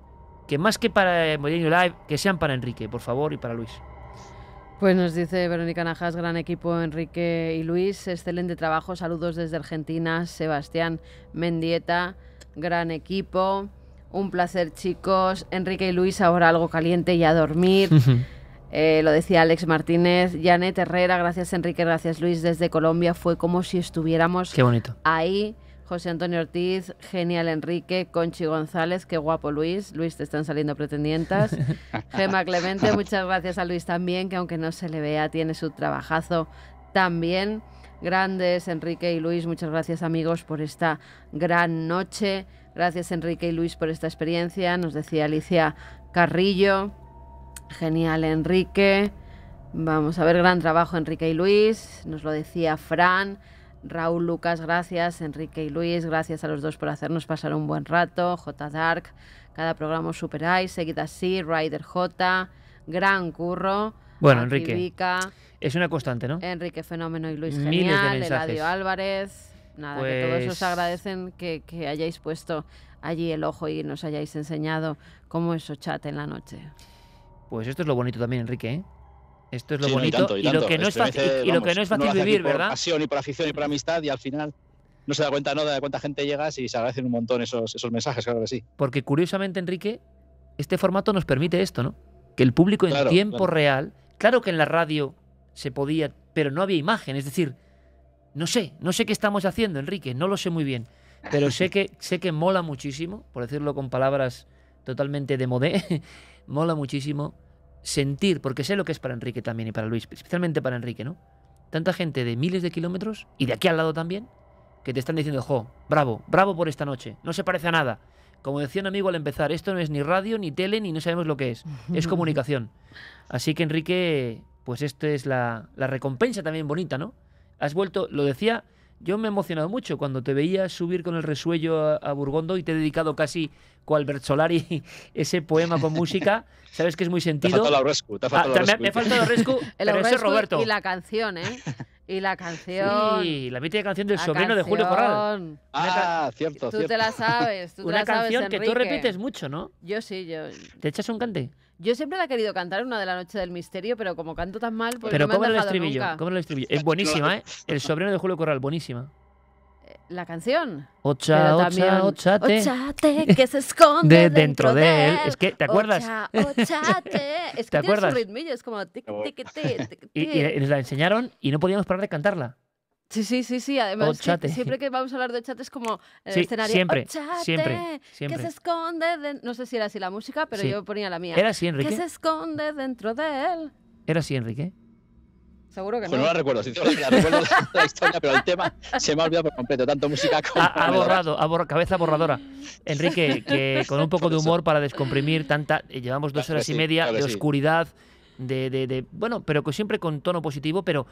que más que para modelo Live, que sean para Enrique, por favor, y para Luis. Pues nos dice Verónica Najas, gran equipo Enrique y Luis, excelente trabajo, saludos desde Argentina, Sebastián Mendieta gran equipo. Un placer, chicos. Enrique y Luis, ahora algo caliente y a dormir. Eh, lo decía Alex Martínez. Janet Herrera, gracias Enrique, gracias Luis. Desde Colombia fue como si estuviéramos Qué bonito. ahí. José Antonio Ortiz, genial Enrique, Conchi González, qué guapo Luis, Luis te están saliendo pretendientas. Gema Clemente, muchas gracias a Luis también, que aunque no se le vea, tiene su trabajazo también. Grandes, Enrique y Luis, muchas gracias amigos por esta gran noche. Gracias Enrique y Luis por esta experiencia, nos decía Alicia Carrillo. Genial Enrique. Vamos a ver, gran trabajo Enrique y Luis, nos lo decía Fran. Raúl Lucas, gracias. Enrique y Luis, gracias a los dos por hacernos pasar un buen rato. J Dark, cada programa superáis. seguida así, Rider J, gran curro. Bueno, Enrique. Es una constante, ¿no? Enrique Fenómeno y Luis Genial, Eladio Álvarez. Nada, que todos os pues agradecen que, hayáis puesto allí el ojo y nos hayáis enseñado cómo es chat en la noche. Pues esto es lo bonito también, Enrique, ¿eh? Esto es lo bonito y, lo que no es fácil, y no vivir, por ¿verdad? Pasión y por afición y por amistad y al final no se da cuenta nada de cuánta gente llegas y se agradecen un montón esos, esos mensajes, claro que sí. Porque curiosamente, Enrique, este formato nos permite esto, ¿no? Que el público en tiempo real, claro que en la radio se podía, pero no había imagen, es decir, no sé, no sé qué estamos haciendo, Enrique, no lo sé muy bien, pero sé que, sé que mola muchísimo, por decirlo con palabras totalmente de modé, mola muchísimo sentir, porque sé lo que es para Enrique también y para Luis, especialmente para Enrique, ¿no? Tanta gente de miles de kilómetros y de aquí al lado también, que te están diciendo, jo, bravo, bravo por esta noche, no se parece a nada. Como decía un amigo al empezar, esto no es ni radio, ni tele, ni no sabemos lo que es, es comunicación. Así que Enrique, pues esto es la, recompensa también bonita, ¿no? Has vuelto, lo decía, yo me he emocionado mucho cuando te veía subir con el resuello a, Burgondo y te he dedicado casi, cual Bert Solari, ese poema con música. Sabes que es muy sentido. Ah, me ha faltado la Me, el pero Roberto. Y la canción, ¿eh? Y la canción. Sí, la mítica canción del sobrino de Julio Corral. Ah, cierto, cierto. Tú te la sabes, tú Una la canción que tú repites mucho, ¿no? Yo sí, yo. ¿Te echas un cante? Yo siempre la he querido cantar una de la noche del misterio, pero como canto tan mal, pues pero no me ¿cómo el estribillo? ¿Cómo el estribillo? Es buenísima, ¿eh? El sobrino de Julio Corral, buenísima. Eh, la canción. Ocha, ocha, ocha ochate. Ochate, que se esconde de, dentro, de, él. Es que, ¿te acuerdas? Ocha, ochate. Es que ¿Te acuerdas? ritmillo, es como... Tic, tic, tic, y, y, nos la enseñaron y no podíamos parar de cantarla. Sí, sí, sí, sí. Además, siempre que vamos a hablar de chat es como el escenario. Siempre, siempre, oh, siempre, Que se esconde. No sé si era así la música, pero yo ponía la mía. Era así, Enrique. Que se esconde dentro de él. Era así, Enrique. Seguro que no. Pues no. no la recuerdo, sí, la recuerdo la historia, pero el tema se me ha olvidado por completo, tanto música como... Ha, borrado, cabeza borradora. Enrique, que con un poco de humor para descomprimir tanta... Eh, llevamos dos horas y media de oscuridad, de, de... Bueno, pero que siempre con tono positivo, pero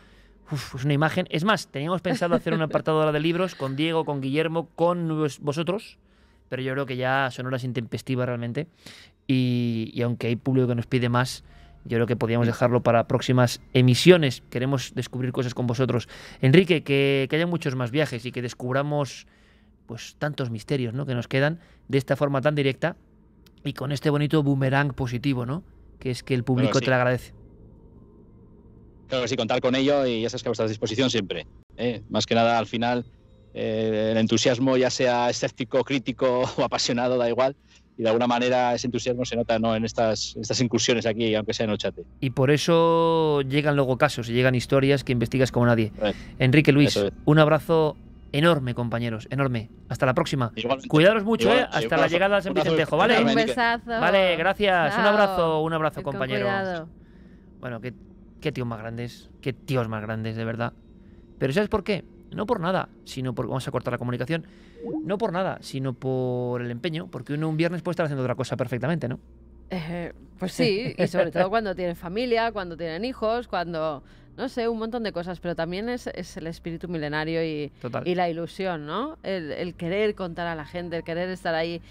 es una imagen. Es más, teníamos pensado hacer un apartado de libros con Diego, con Guillermo, con vosotros, pero yo creo que ya son horas intempestivas realmente. Y, aunque hay público que nos pide más, yo creo que podríamos dejarlo para próximas emisiones. Queremos descubrir cosas con vosotros. Enrique, que, haya muchos más viajes y que descubramos pues tantos misterios ¿no? que nos quedan de esta forma tan directa y con este bonito boomerang positivo, ¿no? Que es que el público te lo agradece. Claro que sí, contar con ello y ya sabes que a vuestra disposición siempre. ¿eh? Más que nada, al final, eh, el entusiasmo, ya sea escéptico, crítico o apasionado, da igual, y de alguna manera ese entusiasmo se nota ¿no? en estas, estas incursiones aquí, aunque sea en Ochate. Y por eso llegan luego casos y llegan historias que investigas como nadie. Enrique Luis, un abrazo enorme, compañeros, enorme. Hasta la próxima. Cuidaros mucho, eh, hasta la llegada al San ¿vale? Un besazo. Vale, gracias. Un abrazo, un abrazo, compañeros. Bueno, que Qué tíos más grandes, qué tíos más grandes, de verdad. Pero ¿sabes por qué? No por nada, sino por... Vamos a cortar la comunicación. No por nada, sino por el empeño, porque uno un viernes puede estar haciendo otra cosa perfectamente, ¿no? Eh, pues sí, y sobre todo cuando tienen familia, cuando tienen hijos, cuando, no sé, un montón de cosas, pero también es, el espíritu milenario y, la ilusión, ¿no? El, el, querer contar a la gente, el querer estar ahí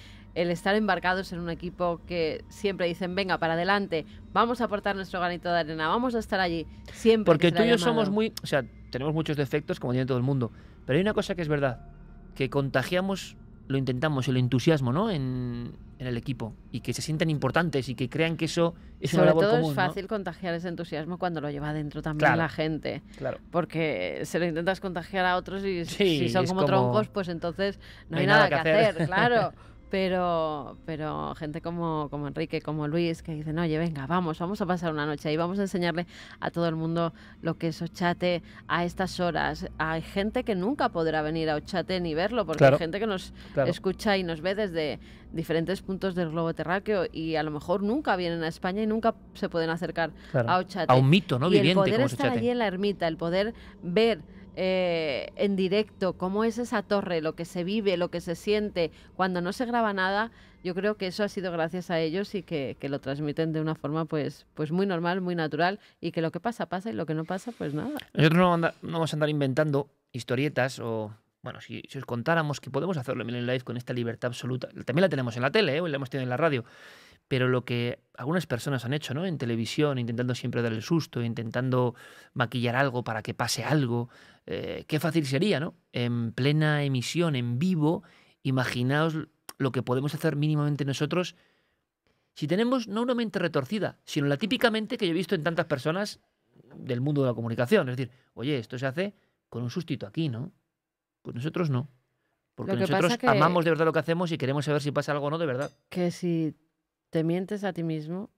el estar embarcados en un equipo que siempre dicen, venga, para adelante, vamos a aportar nuestro granito de arena, vamos a estar allí, siempre. Porque tú y yo somos muy, o sea, tenemos muchos defectos, como tiene todo el mundo, pero hay una cosa que es verdad, que contagiamos, lo intentamos, el entusiasmo, ¿no? En, el equipo y que se sientan importantes y que crean que eso es Sobre todo es fácil contagiar ese entusiasmo cuando lo lleva dentro también la gente. Claro. Porque se lo intentas contagiar a otros y si son como, troncos, pues entonces no, hay, nada, que, hacer, hacer claro. Pero, pero gente como, como Enrique, como Luis, que dicen, oye, venga, vamos, vamos a pasar una noche ahí, vamos a enseñarle a todo el mundo lo que es Ochate a estas horas. Hay gente que nunca podrá venir a Ochate ni verlo, porque hay gente que nos escucha y nos ve desde diferentes puntos del globo terráqueo y a lo mejor nunca vienen a España y nunca se pueden acercar a Ochate. A un mito, ¿no? Viviente, el poder estar allí en la ermita, el poder ver eh, en directo, cómo es esa torre, lo que se vive, lo que se siente, cuando no se graba nada, yo creo que eso ha sido gracias a ellos y que, lo transmiten de una forma pues, pues muy normal, muy natural, y que lo que pasa, pasa, y lo que no pasa, pues nada. Nosotros no, vamos a andar inventando historietas o bueno, si, os contáramos que podemos hacerlo en Live con esta libertad absoluta, también la tenemos en la tele, ¿eh? la hemos tenido en la radio, pero lo que algunas personas han hecho, ¿no? En televisión, intentando siempre dar el susto, intentando maquillar algo para que pase algo. Eh, qué fácil sería, ¿no? En plena emisión, en vivo, imaginaos lo que podemos hacer mínimamente nosotros si tenemos no una mente retorcida, sino la típicamente que yo he visto en tantas personas del mundo de la comunicación. Es decir, oye, esto se hace con un sustito aquí, ¿no? Pues nosotros no. Porque nosotros amamos de verdad lo que hacemos y queremos saber si pasa algo o no de verdad. Que si te mientes a ti mismo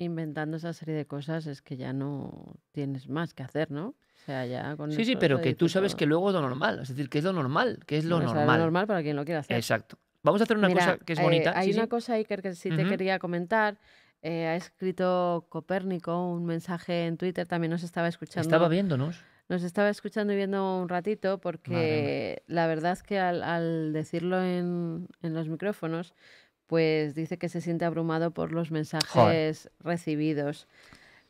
inventando esa serie de cosas es que ya no tienes más que hacer, ¿no? O sea, ya con Sí, sí, pero que tú sabes que luego es lo normal, es decir, que es lo normal, que es lo normal. Es lo normal para quien lo quiera hacer. Exacto. Vamos a hacer una cosa que es bonita. Eh, hay una cosa, ahí que sí te quería comentar. Eh, ha escrito Copérnico un mensaje en Twitter, también nos estaba escuchando. Estaba viéndonos. Nos estaba escuchando y viendo un ratito porque la verdad es que al, decirlo en, en los micrófonos pues dice que se siente abrumado por los mensajes recibidos.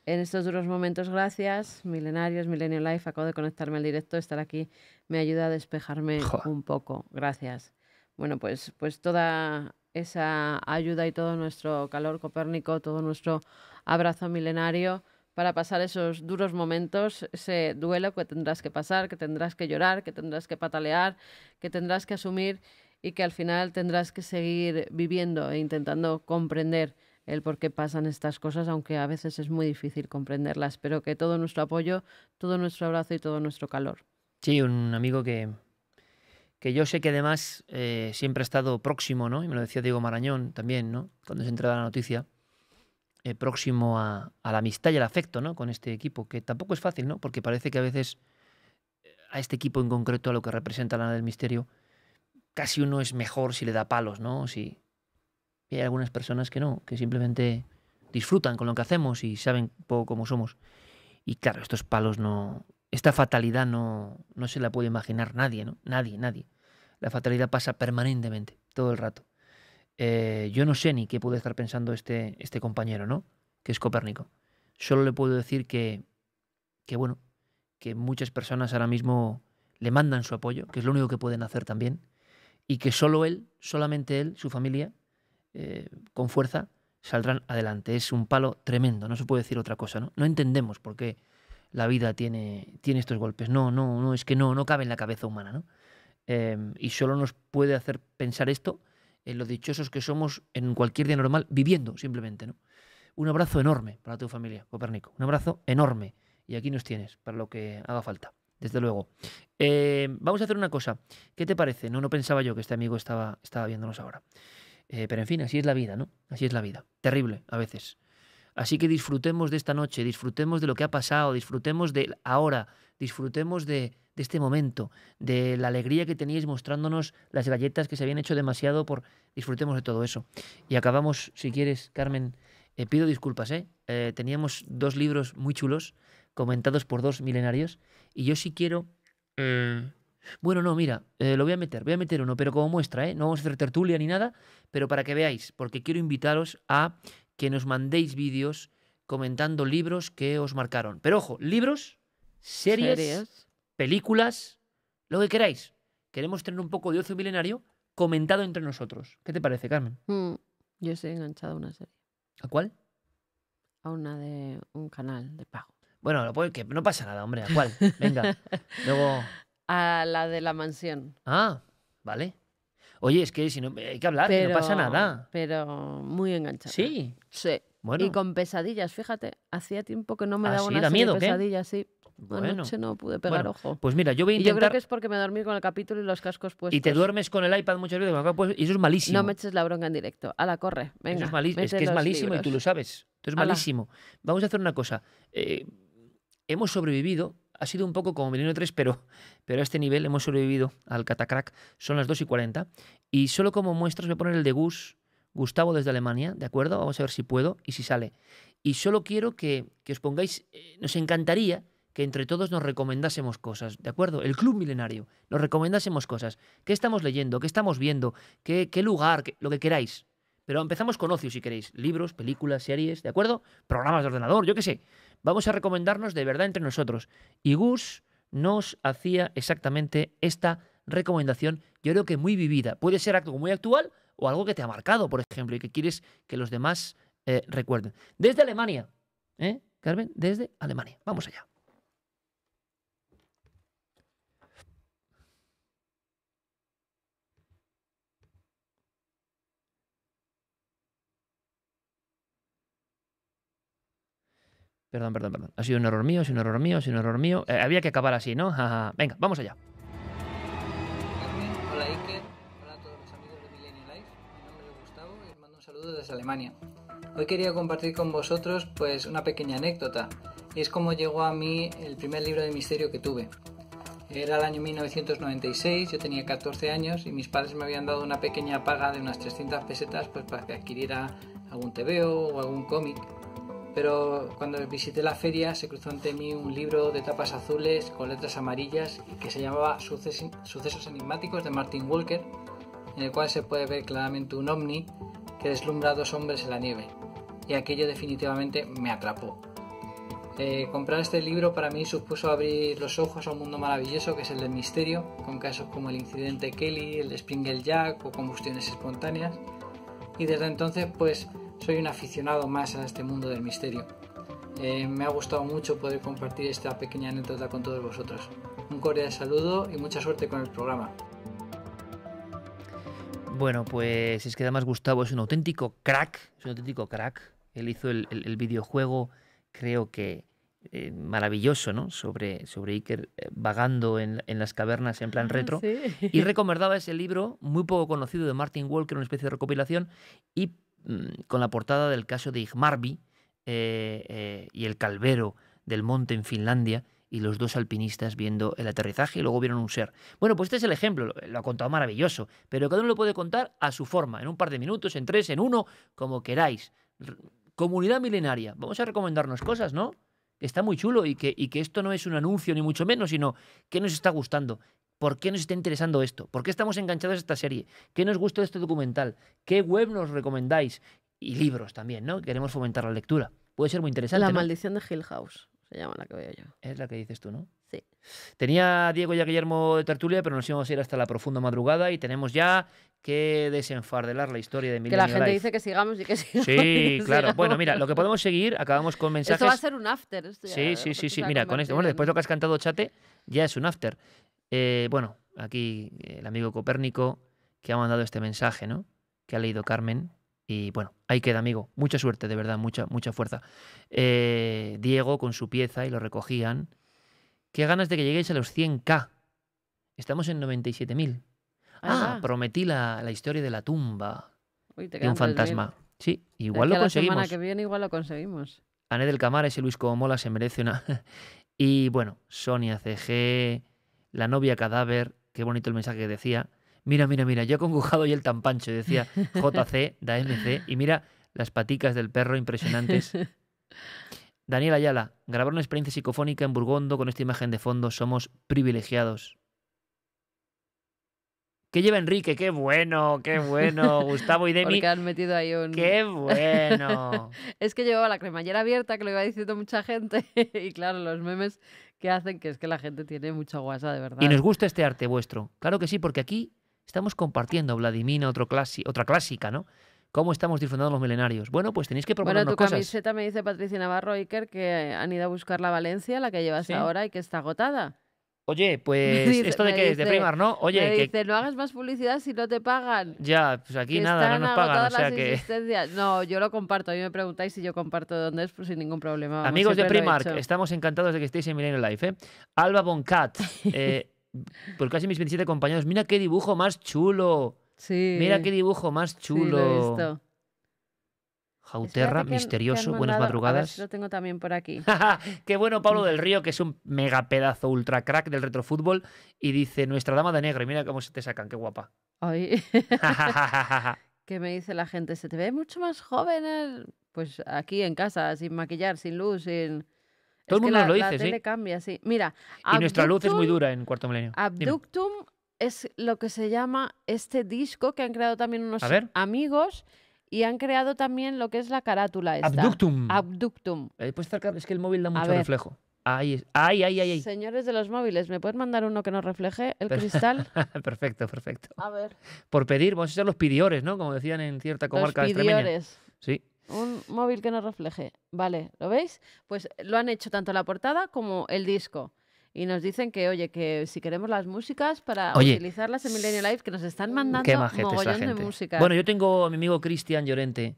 En estos duros momentos, gracias, milenarios, Millennial Life, acabo de conectarme al directo, estar aquí me ayuda a despejarme un poco, gracias. Bueno, pues, pues toda esa ayuda y todo nuestro calor copérnico, todo nuestro abrazo milenario para pasar esos duros momentos, ese duelo que tendrás que pasar, que tendrás que llorar, que tendrás que patalear, que tendrás que asumir y que al final tendrás que seguir viviendo e intentando comprender el por qué pasan estas cosas, aunque a veces es muy difícil comprenderlas, pero que todo nuestro apoyo, todo nuestro abrazo y todo nuestro calor. Sí, un amigo que, que yo sé que además eh, siempre ha estado próximo, ¿no? Y me lo decía Diego Marañón también, ¿no? Cuando se entraba la noticia, eh, próximo a, la amistad y al afecto, ¿no? Con este equipo, que tampoco es fácil, ¿no? Porque parece que a veces eh, a este equipo en concreto, a lo que representa la del misterio, casi uno es mejor si le da palos, ¿no? Si hay algunas personas que no, que simplemente disfrutan con lo que hacemos y saben poco cómo somos. Y claro, estos palos no. Esta fatalidad no, no se la puede imaginar nadie, ¿no? Nadie, nadie. La fatalidad pasa permanentemente, todo el rato. Eh, yo no sé ni qué puede estar pensando este, este compañero, ¿no? Que es Copérnico. Solo le puedo decir que, que, bueno, que muchas personas ahora mismo le mandan su apoyo, que es lo único que pueden hacer también y que solo él, solamente él, su familia, eh, con fuerza, saldrán adelante. Es un palo tremendo, no se puede decir otra cosa, ¿no? No entendemos por qué la vida tiene, tiene estos golpes. No, no, no, es que no, no cabe en la cabeza humana, ¿no? Em, y solo nos puede hacer pensar esto en lo dichosos que somos en cualquier día normal, viviendo simplemente, ¿no? Un abrazo enorme para tu familia, Copérnico. Un abrazo enorme. Y aquí nos tienes, para lo que haga falta desde luego. Eh, vamos a hacer una cosa. ¿Qué te parece? No, no pensaba yo que este amigo estaba, estaba viéndonos ahora. Eh, pero en fin, así es la vida, ¿no? Así es la vida. Terrible a veces. Así que disfrutemos de esta noche, disfrutemos de lo que ha pasado, disfrutemos de ahora, disfrutemos de, este momento, de la alegría que teníais mostrándonos las galletas que se habían hecho demasiado por... Disfrutemos de todo eso. Y acabamos, si quieres, Carmen, eh, pido disculpas, ¿eh? Teníamos dos libros muy chulos comentados por dos milenarios. Y yo sí quiero... Mm, bueno, no, mira, eh, lo voy a meter, voy a meter uno, pero como muestra, ¿eh? No vamos a hacer tertulia ni nada, pero para que veáis, porque quiero invitaros a que nos mandéis vídeos comentando libros que os marcaron. Pero ojo, libros, series, películas, lo que queráis. Queremos tener un poco de ocio milenario comentado entre nosotros. ¿Qué te parece, Carmen? Yo mm, yo estoy enganchado a una serie. ¿A cuál? A una de un canal de pago. Bueno, lo que no pasa nada, hombre. ¿A cuál? Venga. Luego. A la de la mansión. Ah, vale. Oye, es que si no, hay que hablar, no pasa nada. Pero muy enganchado. Sí. Sí. Y con pesadillas, fíjate. Hacía tiempo que no me ah, daba una ¿Da sí. Anoche no pude pegar ojo. Pues mira, yo voy a intentar... yo creo que es porque me dormí con el capítulo y los cascos puestos. Y te duermes con el iPad muchas veces y eso es malísimo. No me eches la bronca en directo. A la corre, venga. Eso es, es, que es malísimo y tú lo sabes. Esto es malísimo. Vamos a hacer una cosa. Eh, hemos sobrevivido. Ha sido un poco como Milenio 3, pero, pero a este nivel hemos sobrevivido al catacrack. Son las 2 y 40. Y solo como muestras voy a poner el de Gus, Gustavo desde Alemania, ¿de acuerdo? Vamos a ver si puedo y si sale. Y solo quiero que, os pongáis, eh, nos encantaría que entre todos nos recomendásemos cosas, ¿de acuerdo? El Club Milenario, nos recomendásemos cosas. ¿Qué estamos leyendo? ¿Qué estamos viendo? ¿Qué, qué lugar? lo que queráis. Pero empezamos con ocio, si queréis. Libros, películas, series, ¿de acuerdo? Programas de ordenador, yo qué sé. Vamos a recomendarnos de verdad entre nosotros. Y Gus nos hacía exactamente esta recomendación, yo creo que muy vivida. Puede ser algo muy actual o algo que te ha marcado, por ejemplo, y que quieres que los demás eh, recuerden. Desde Alemania, ¿eh, Carmen? Desde Alemania. Vamos allá. Perdón, perdón, perdón. Ha sido un error mío, ha sido un error mío, ha sido un error mío. Eh, había que acabar así, ¿no? Venga, vamos allá. Hola Iker, hola a todos los amigos de Millennium Life. Mi nombre es Gustavo y os mando un saludo desde Alemania. Hoy quería compartir con vosotros pues una pequeña anécdota. Y es como llegó a mí el primer libro de misterio que tuve. Era el año 1996, yo tenía 14 años y mis padres me habían dado una pequeña paga de unas 300 pesetas pues, para que adquiriera algún TVO o algún cómic pero cuando visité la feria se cruzó ante mí un libro de tapas azules con letras amarillas que se llamaba Sucesos enigmáticos de Martin Walker, en el cual se puede ver claramente un ovni que deslumbra a dos hombres en la nieve, y aquello definitivamente me atrapó. Eh, comprar este libro para mí supuso abrir los ojos a un mundo maravilloso que es el del misterio, con casos como el incidente Kelly, el de Springle Jack o combustiones espontáneas. Y desde entonces, pues soy un aficionado más a este mundo del misterio. Eh, me ha gustado mucho poder compartir esta pequeña anécdota con todos vosotros. Un cordial saludo y mucha suerte con el programa. Bueno, pues es que además Gustavo es un auténtico crack, es un auténtico crack. Él hizo el, videojuego, creo que eh, maravilloso, ¿no? Sobre, sobre Iker eh, vagando en, las cavernas en plan ah, retro. Y recomendaba ese libro muy poco conocido de Martin Walker, una especie de recopilación, y Mm, con la portada del caso de Igmarvi eh, eh, y el calvero del monte en Finlandia y los dos alpinistas viendo el aterrizaje y luego vieron un ser. Bueno, pues este es el ejemplo, lo ha contado maravilloso, pero cada uno lo puede contar a su forma, en un par de minutos, en tres, en uno, como queráis. Comunidad milenaria, vamos a recomendarnos cosas, ¿no? Está muy chulo y que, y que esto no es un anuncio ni mucho menos, sino que nos está gustando, ¿Por qué nos está interesando esto? ¿Por qué estamos enganchados a esta serie? ¿Qué nos gusta de este documental? ¿Qué web nos recomendáis? Y libros también, ¿no? Queremos fomentar la lectura. Puede ser muy interesante. La maldición de Hill House, se llama la que veo yo. Es la que dices tú, ¿no? Sí. Tenía Diego y a Guillermo de tertulia, pero nos íbamos a ir hasta la profunda madrugada y tenemos ya que desenfardelar la historia de Millennium Que la gente dice que sigamos y que sigamos. Sí, claro. Bueno, mira, lo que podemos seguir, acabamos con mensajes. Esto va a ser un after. sí, sí, sí, Mira, con esto, bueno, después lo que has cantado, Chate, ya es un after. Eh, bueno, aquí el amigo Copérnico que ha mandado este mensaje, ¿no? Que ha leído Carmen. Y bueno, ahí queda, amigo. Mucha suerte, de verdad, mucha, mucha fuerza. Eh, Diego con su pieza y lo recogían. Qué ganas de que lleguéis a los 100k. Estamos en 97.000. Ah, prometí la, historia de la tumba un fantasma. Sí, igual lo conseguimos. La semana que viene igual lo conseguimos. Ané del Camar, ese Luis mola se merece una. y bueno, Sonia CG, la novia cadáver, qué bonito el mensaje que decía. Mira, mira, mira, yo he congojado y el tampancho, pancho, decía JC, da MC, y mira las paticas del perro impresionantes. Daniel Ayala, grabar una experiencia psicofónica en Burgondo con esta imagen de fondo, somos privilegiados. ¿Qué lleva Enrique? ¡Qué bueno! ¡Qué bueno! Gustavo y Demi. han metido ahí un... ¡Qué bueno! es que llevaba la cremallera abierta, que lo iba diciendo mucha gente. y claro, los memes que hacen que es que la gente tiene mucha guasa, de verdad. Y nos gusta este arte vuestro. Claro que sí, porque aquí estamos compartiendo Vladimir, otra clásica, ¿no? ¿Cómo estamos difundiendo los milenarios? Bueno, pues tenéis que proponernos Bueno, tu camiseta me dice Patricia Navarro Iker que han ido a buscar la Valencia, la que llevas ahora, y que está agotada. Oye, pues esto de que es de Primark, ¿no? Oye, que... no hagas más publicidad si no te pagan. Ya, pues aquí nada, no nos pagan, o No, yo lo comparto, a mí me preguntáis si yo comparto dónde es, pues sin ningún problema. Amigos de Primark, estamos encantados de que estéis en el Life, ¿eh? Alba Boncat, eh, por casi mis 27 compañeros, mira qué dibujo más chulo. Sí. Mira qué dibujo más chulo. Jauterra, misterioso, buenas madrugadas. lo tengo también por aquí. Qué bueno Pablo del Río, que es un mega pedazo ultra crack del retrofútbol, y dice, nuestra dama de negro, y mira cómo se te sacan, qué guapa. Ay. que me dice la gente, se te ve mucho más joven, pues aquí en casa, sin maquillar, sin luz, sin... Todo el mundo lo dice, cambia, sí. Mira, y nuestra luz es muy dura en cuarto milenio. Abductum es lo que se llama este disco que han creado también unos amigos y han creado también lo que es la carátula esta. Abductum. Abductum. Eh, es que el móvil da mucho reflejo. Ahí, ay, ay, ay, Señores de los móviles, ¿me pueden mandar uno que nos refleje el cristal? perfecto, perfecto. A ver. Por pedir, vamos a ser los pidiores, ¿no? Como decían en cierta comarca los pidiores. Sí. Un móvil que nos refleje. Vale, ¿lo veis? Pues lo han hecho tanto la portada como el disco y nos dicen que, oye, que si queremos las músicas para utilizarlas en Millennial Live, que nos están mandando mogollón de música. Bueno, yo tengo a mi amigo Cristian Llorente,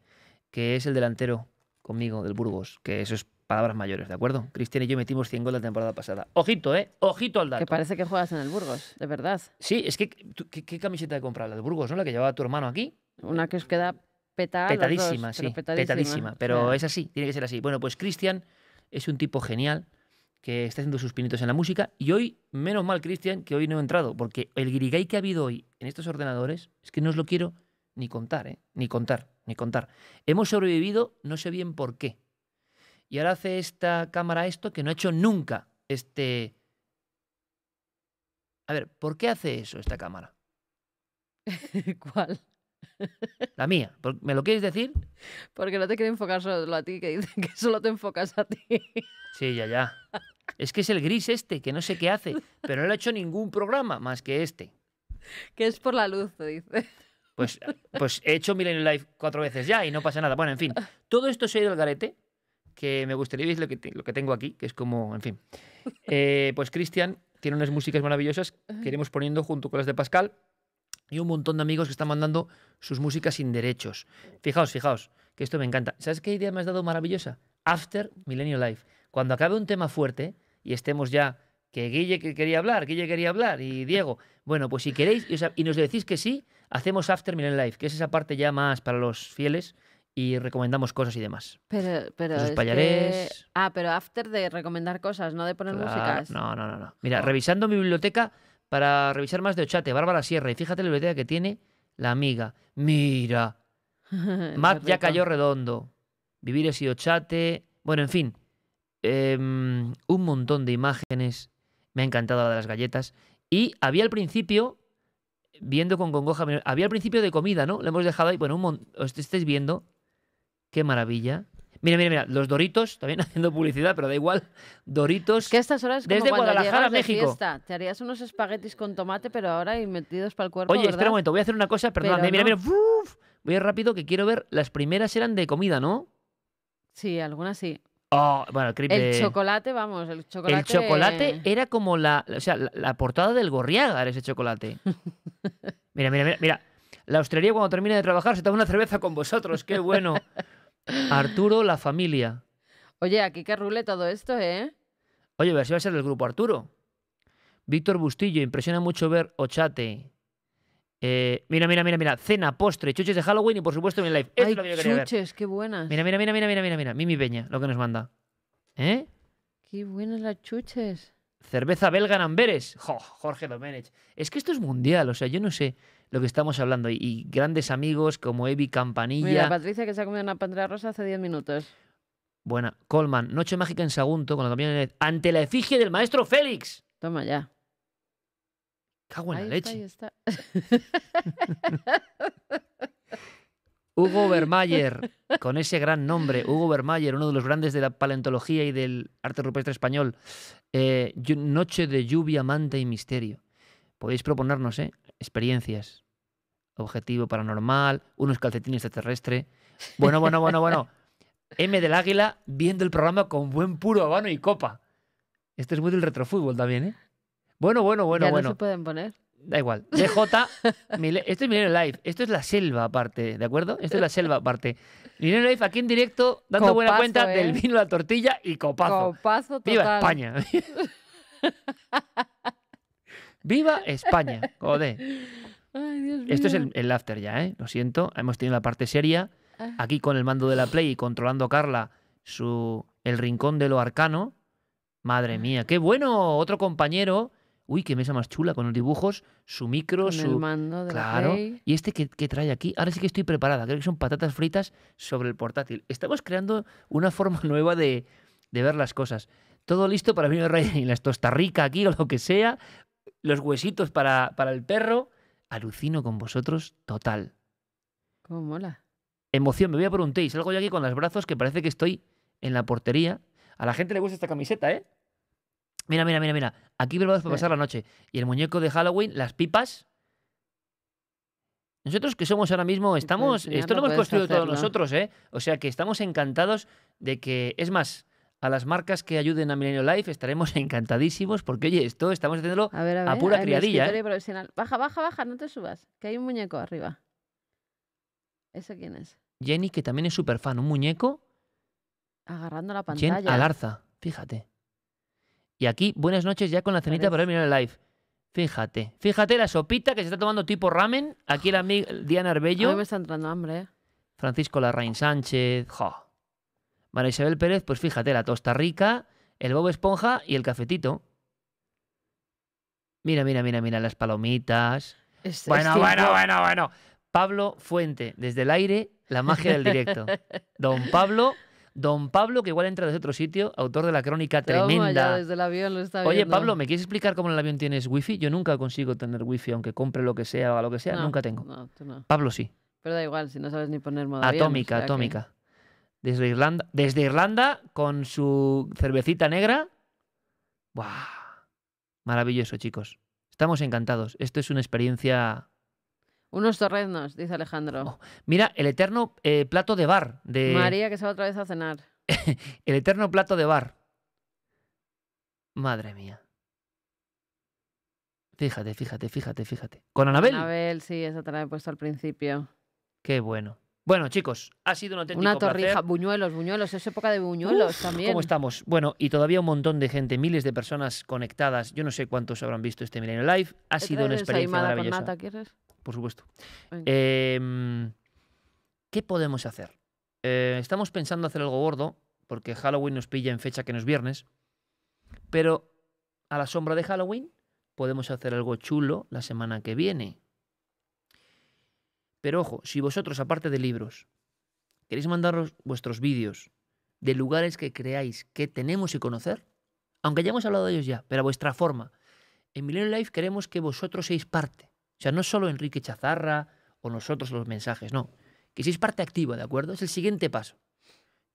que es el delantero conmigo del Burgos, que eso es palabras mayores, ¿de acuerdo? Cristian y yo metimos 100 goles la temporada pasada. Ojito, ¿eh? Ojito al dato. Que parece que juegas en el Burgos, de verdad. Sí, es que qué, camiseta he comprado? La del Burgos, ¿no? La que llevaba tu hermano aquí. Una que os queda petada. Petadísima, sí. petadísima. Pero es así, tiene que ser así. Bueno, pues Cristian es un tipo genial que está haciendo sus pinitos en la música. Y hoy, menos mal, Cristian, que hoy no he entrado, porque el guirigay que ha habido hoy en estos ordenadores es que no os lo quiero ni contar, ¿eh? ni contar, ni contar. Hemos sobrevivido, no sé bien por qué. Y ahora hace esta cámara esto que no ha hecho nunca este... A ver, ¿por qué hace eso esta cámara? ¿Cuál? La mía. ¿Me lo quieres decir? Porque no te quiere enfocar solo a ti, que que solo te enfocas a ti. Sí, ya, ya. Es que es el gris este, que no sé qué hace, pero no le ha hecho ningún programa más que este. Que es por la luz, dice. Pues, pues he hecho Millennium Life cuatro veces ya y no pasa nada. Bueno, en fin, todo esto se ha ido al garete, que me gustaría ver lo que, lo que tengo aquí, que es como, en fin. Eh, pues Cristian tiene unas músicas maravillosas que iremos poniendo junto con las de Pascal y un montón de amigos que están mandando sus músicas sin derechos. Fijaos, fijaos, que esto me encanta. ¿Sabes qué idea me has dado maravillosa? After Millennium Life. Cuando acabe un tema fuerte y estemos ya, que Guille quería hablar, Guille quería hablar y Diego, bueno, pues si queréis y, nos decís que sí, hacemos After Miren Live, que es esa parte ya más para los fieles y recomendamos cosas y demás. Pero, pero Ah, pero after de recomendar cosas, no de poner músicas. No, no, no, no. Mira, oh. revisando mi biblioteca para revisar más de Ochate, Bárbara Sierra, y fíjate la biblioteca que tiene la amiga. Mira. Matt ya cayó redondo. Vivir es y Ochate. Bueno, en fin, Em, un montón de imágenes. Me ha encantado la de las galletas. Y había al principio, viendo con congoja, había al principio de comida, ¿no? Lo hemos dejado ahí. Bueno, os estáis viendo. Qué maravilla. Mira, mira, mira, los Doritos, también haciendo publicidad, pero da igual. Doritos. Que estas horas desde Guadalajara, México. te harías unos espaguetis con tomate, pero ahora y metidos para el cuerpo. Oye, espera un momento, voy a hacer una cosa, perdón. Mira, mira, voy rápido que quiero ver. Las primeras eran de comida, ¿no? Sí, algunas sí. Oh, el chocolate, vamos, el chocolate. El chocolate era como la, la, portada del Gorriaga era ese chocolate. mira, mira, mira, La hostelería cuando termina de trabajar se toma una cerveza con vosotros, qué bueno. Arturo, la familia. Oye, aquí que rule todo esto, ¿eh? Oye, a ver va a ser el grupo Arturo. Víctor Bustillo, impresiona mucho ver Ochate. Eh, mira, mira, mira, mira. Cena, postre, chuches de Halloween y por supuesto mi live. chuches, qué buenas. Mira, mira, mira, mira, mira, mira, mira. Mimi Peña, lo que nos manda. ¿Eh? Qué buenas las chuches. Cerveza belga en Amberes. Jorge Domenech. Es que esto es mundial, o sea, yo no sé lo que estamos hablando. Y, grandes amigos como Evi Campanilla. Mira, Patricia que se ha comido una pantera rosa hace 10 minutos. Buena. Colman, Noche Mágica en Sagunto con la Ante la efigie del maestro Félix. Toma ya. Cago en la leche. Hugo Vermayer, con ese gran nombre, Hugo Vermayer, uno de los grandes de la paleontología y del arte rupestre español. Eh, noche de lluvia, manta y misterio. Podéis proponernos, ¿eh? Experiencias. Objetivo paranormal, unos calcetines extraterrestre. Bueno, bueno, bueno, bueno. M del Águila viendo el programa con buen puro habano y copa. Este es muy del retrofútbol también, ¿eh? Bueno, bueno, bueno, ya se pueden poner. Da igual. DJ, esto es Milenio Live. Esto es la selva aparte, ¿de acuerdo? Esto es la selva aparte. Milenio Live aquí en directo, dando buena cuenta ¿eh? del vino, la tortilla y copazo. Copazo total. Viva España. Viva España, joder. Ay, Dios esto es el, after ya, ¿eh? Lo siento. Hemos tenido la parte seria. Ah. Aquí con el mando de la Play y controlando Carla su, el rincón de lo arcano. Madre ah. mía, qué bueno. Otro compañero uy, qué mesa más chula con los dibujos, su micro, su... mando claro. y este que, trae aquí, ahora sí que estoy preparada, creo que son patatas fritas sobre el portátil. Estamos creando una forma nueva de, de ver las cosas. Todo listo para venir a las está Rica aquí o lo que sea, los huesitos para, para el perro. Alucino con vosotros total. ¿Cómo mola? Emoción, me voy a preguntéis. Algo salgo yo aquí con los brazos que parece que estoy en la portería. A la gente le gusta esta camiseta, ¿eh? Mira, mira, mira, mira. Aquí preparados para pasar la noche. Y el muñeco de Halloween, las pipas. Nosotros que somos ahora mismo, estamos. esto lo hemos construido todos nosotros, ¿eh? O sea que estamos encantados de que. Es más, a las marcas que ayuden a Millennial Life estaremos encantadísimos porque, oye, esto estamos haciéndolo a, pura criadilla. ¿eh? Baja, baja, baja, no te subas, que hay un muñeco arriba. ¿Eso quién es? Jenny, que también es súper fan, un muñeco. Agarrando la pantalla. Al Alarza, fíjate. Y aquí, buenas noches ya con la cenita para mirar el live. Fíjate, fíjate la sopita que se está tomando tipo ramen. Aquí el amigo Diana Arbello. me está entrando hambre, eh. Francisco Larraín Sánchez. Jo. María Isabel Pérez, pues fíjate, la tosta rica, el bobo esponja y el cafetito. Mira, mira, mira, mira las palomitas. bueno, bueno, bueno, bueno. Pablo Fuente, desde el aire, la magia del directo. Don Pablo Don Pablo, que igual entra desde otro sitio, autor de la crónica tremenda. Oye, Pablo, ¿me quieres explicar cómo en el avión tienes wifi? Yo nunca consigo tener wifi, aunque compre lo que sea o lo que sea, nunca tengo. Pablo sí. Pero da igual, si no sabes ni poner modo Atómica, atómica. Desde Irlanda, desde con su cervecita negra. ¡Buah! Maravilloso, chicos. Estamos encantados. Esto es una experiencia unos torreznos, dice Alejandro. Oh, mira, el eterno eh, plato de bar. De... María, que se va otra vez a cenar. el eterno plato de bar. Madre mía. Fíjate, fíjate, fíjate, fíjate. ¿Con Anabel? Anabel, sí, esa te la he puesto al principio. Qué bueno. Bueno, chicos, ha sido un auténtico Una torrija, buñuelos, buñuelos, es época de buñuelos también. ¿Cómo estamos? Bueno, y todavía un montón de gente, miles de personas conectadas. Yo no sé cuántos habrán visto este Milenio Live. Ha sido una experiencia maravillosa. ¿quieres? por supuesto. Em, ¿Qué podemos hacer? Eh, estamos pensando hacer algo gordo, porque Halloween nos pilla en fecha que nos viernes, pero a la sombra de Halloween podemos hacer algo chulo la semana que viene. Pero ojo, si vosotros, aparte de libros, queréis mandaros vuestros vídeos de lugares que creáis que tenemos que conocer, aunque ya hemos hablado de ellos ya, pero a vuestra forma, en Millennium Life queremos que vosotros seáis parte. O sea, no solo Enrique Chazarra o nosotros los mensajes, no. Que seáis parte activa, ¿de acuerdo? Es el siguiente paso.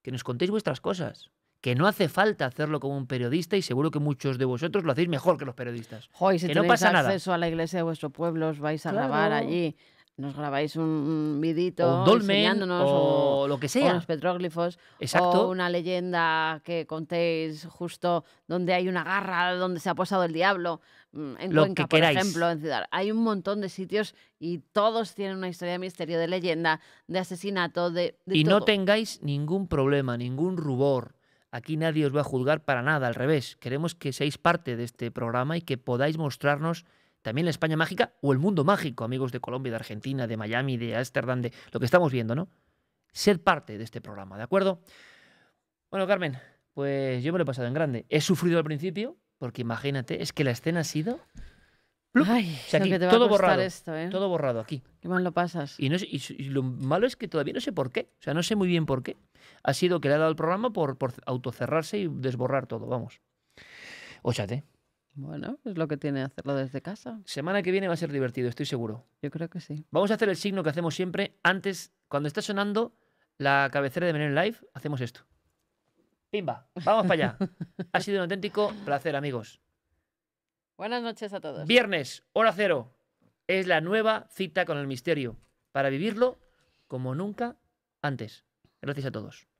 Que nos contéis vuestras cosas. Que no hace falta hacerlo como un periodista y seguro que muchos de vosotros lo hacéis mejor que los periodistas. si no acceso a la iglesia de vuestro pueblo, os vais a grabar allí nos grabáis un vidito o o, lo que sea. los petróglifos. Exacto. O una leyenda que contéis justo donde hay una garra, donde se ha posado el diablo. Mm, en lo Cuenca, por ejemplo, en Ciudad. Hay un montón de sitios y todos tienen una historia de misterio, de leyenda, de asesinato, de... y no tengáis ningún problema, ningún rubor. Aquí nadie os va a juzgar para nada, al revés. Queremos que seáis parte de este programa y que podáis mostrarnos también la España mágica o el mundo mágico, amigos de Colombia, de Argentina, de Miami, de Ámsterdam, de lo que estamos viendo, ¿no? Ser parte de este programa, ¿de acuerdo? Bueno, Carmen, pues yo me lo he pasado en grande. He sufrido al principio, porque imagínate, es que la escena ha sido. todo borrado. ¿eh? Todo borrado aquí. Qué mal lo pasas. Y, lo malo es que todavía no sé por qué. O sea, no sé muy bien por qué. Ha sido que le ha dado el programa por, por autocerrarse y desborrar todo. Vamos. Óchate. Bueno, es lo que tiene hacerlo desde casa. Semana que viene va a ser divertido, estoy seguro. Yo creo que sí. Vamos a hacer el signo que hacemos siempre antes, cuando está sonando la cabecera de en Live, hacemos esto vamos para allá. Ha sido un auténtico placer, amigos. Buenas noches a todos. Viernes, hora cero. Es la nueva cita con el misterio para vivirlo como nunca antes. Gracias a todos.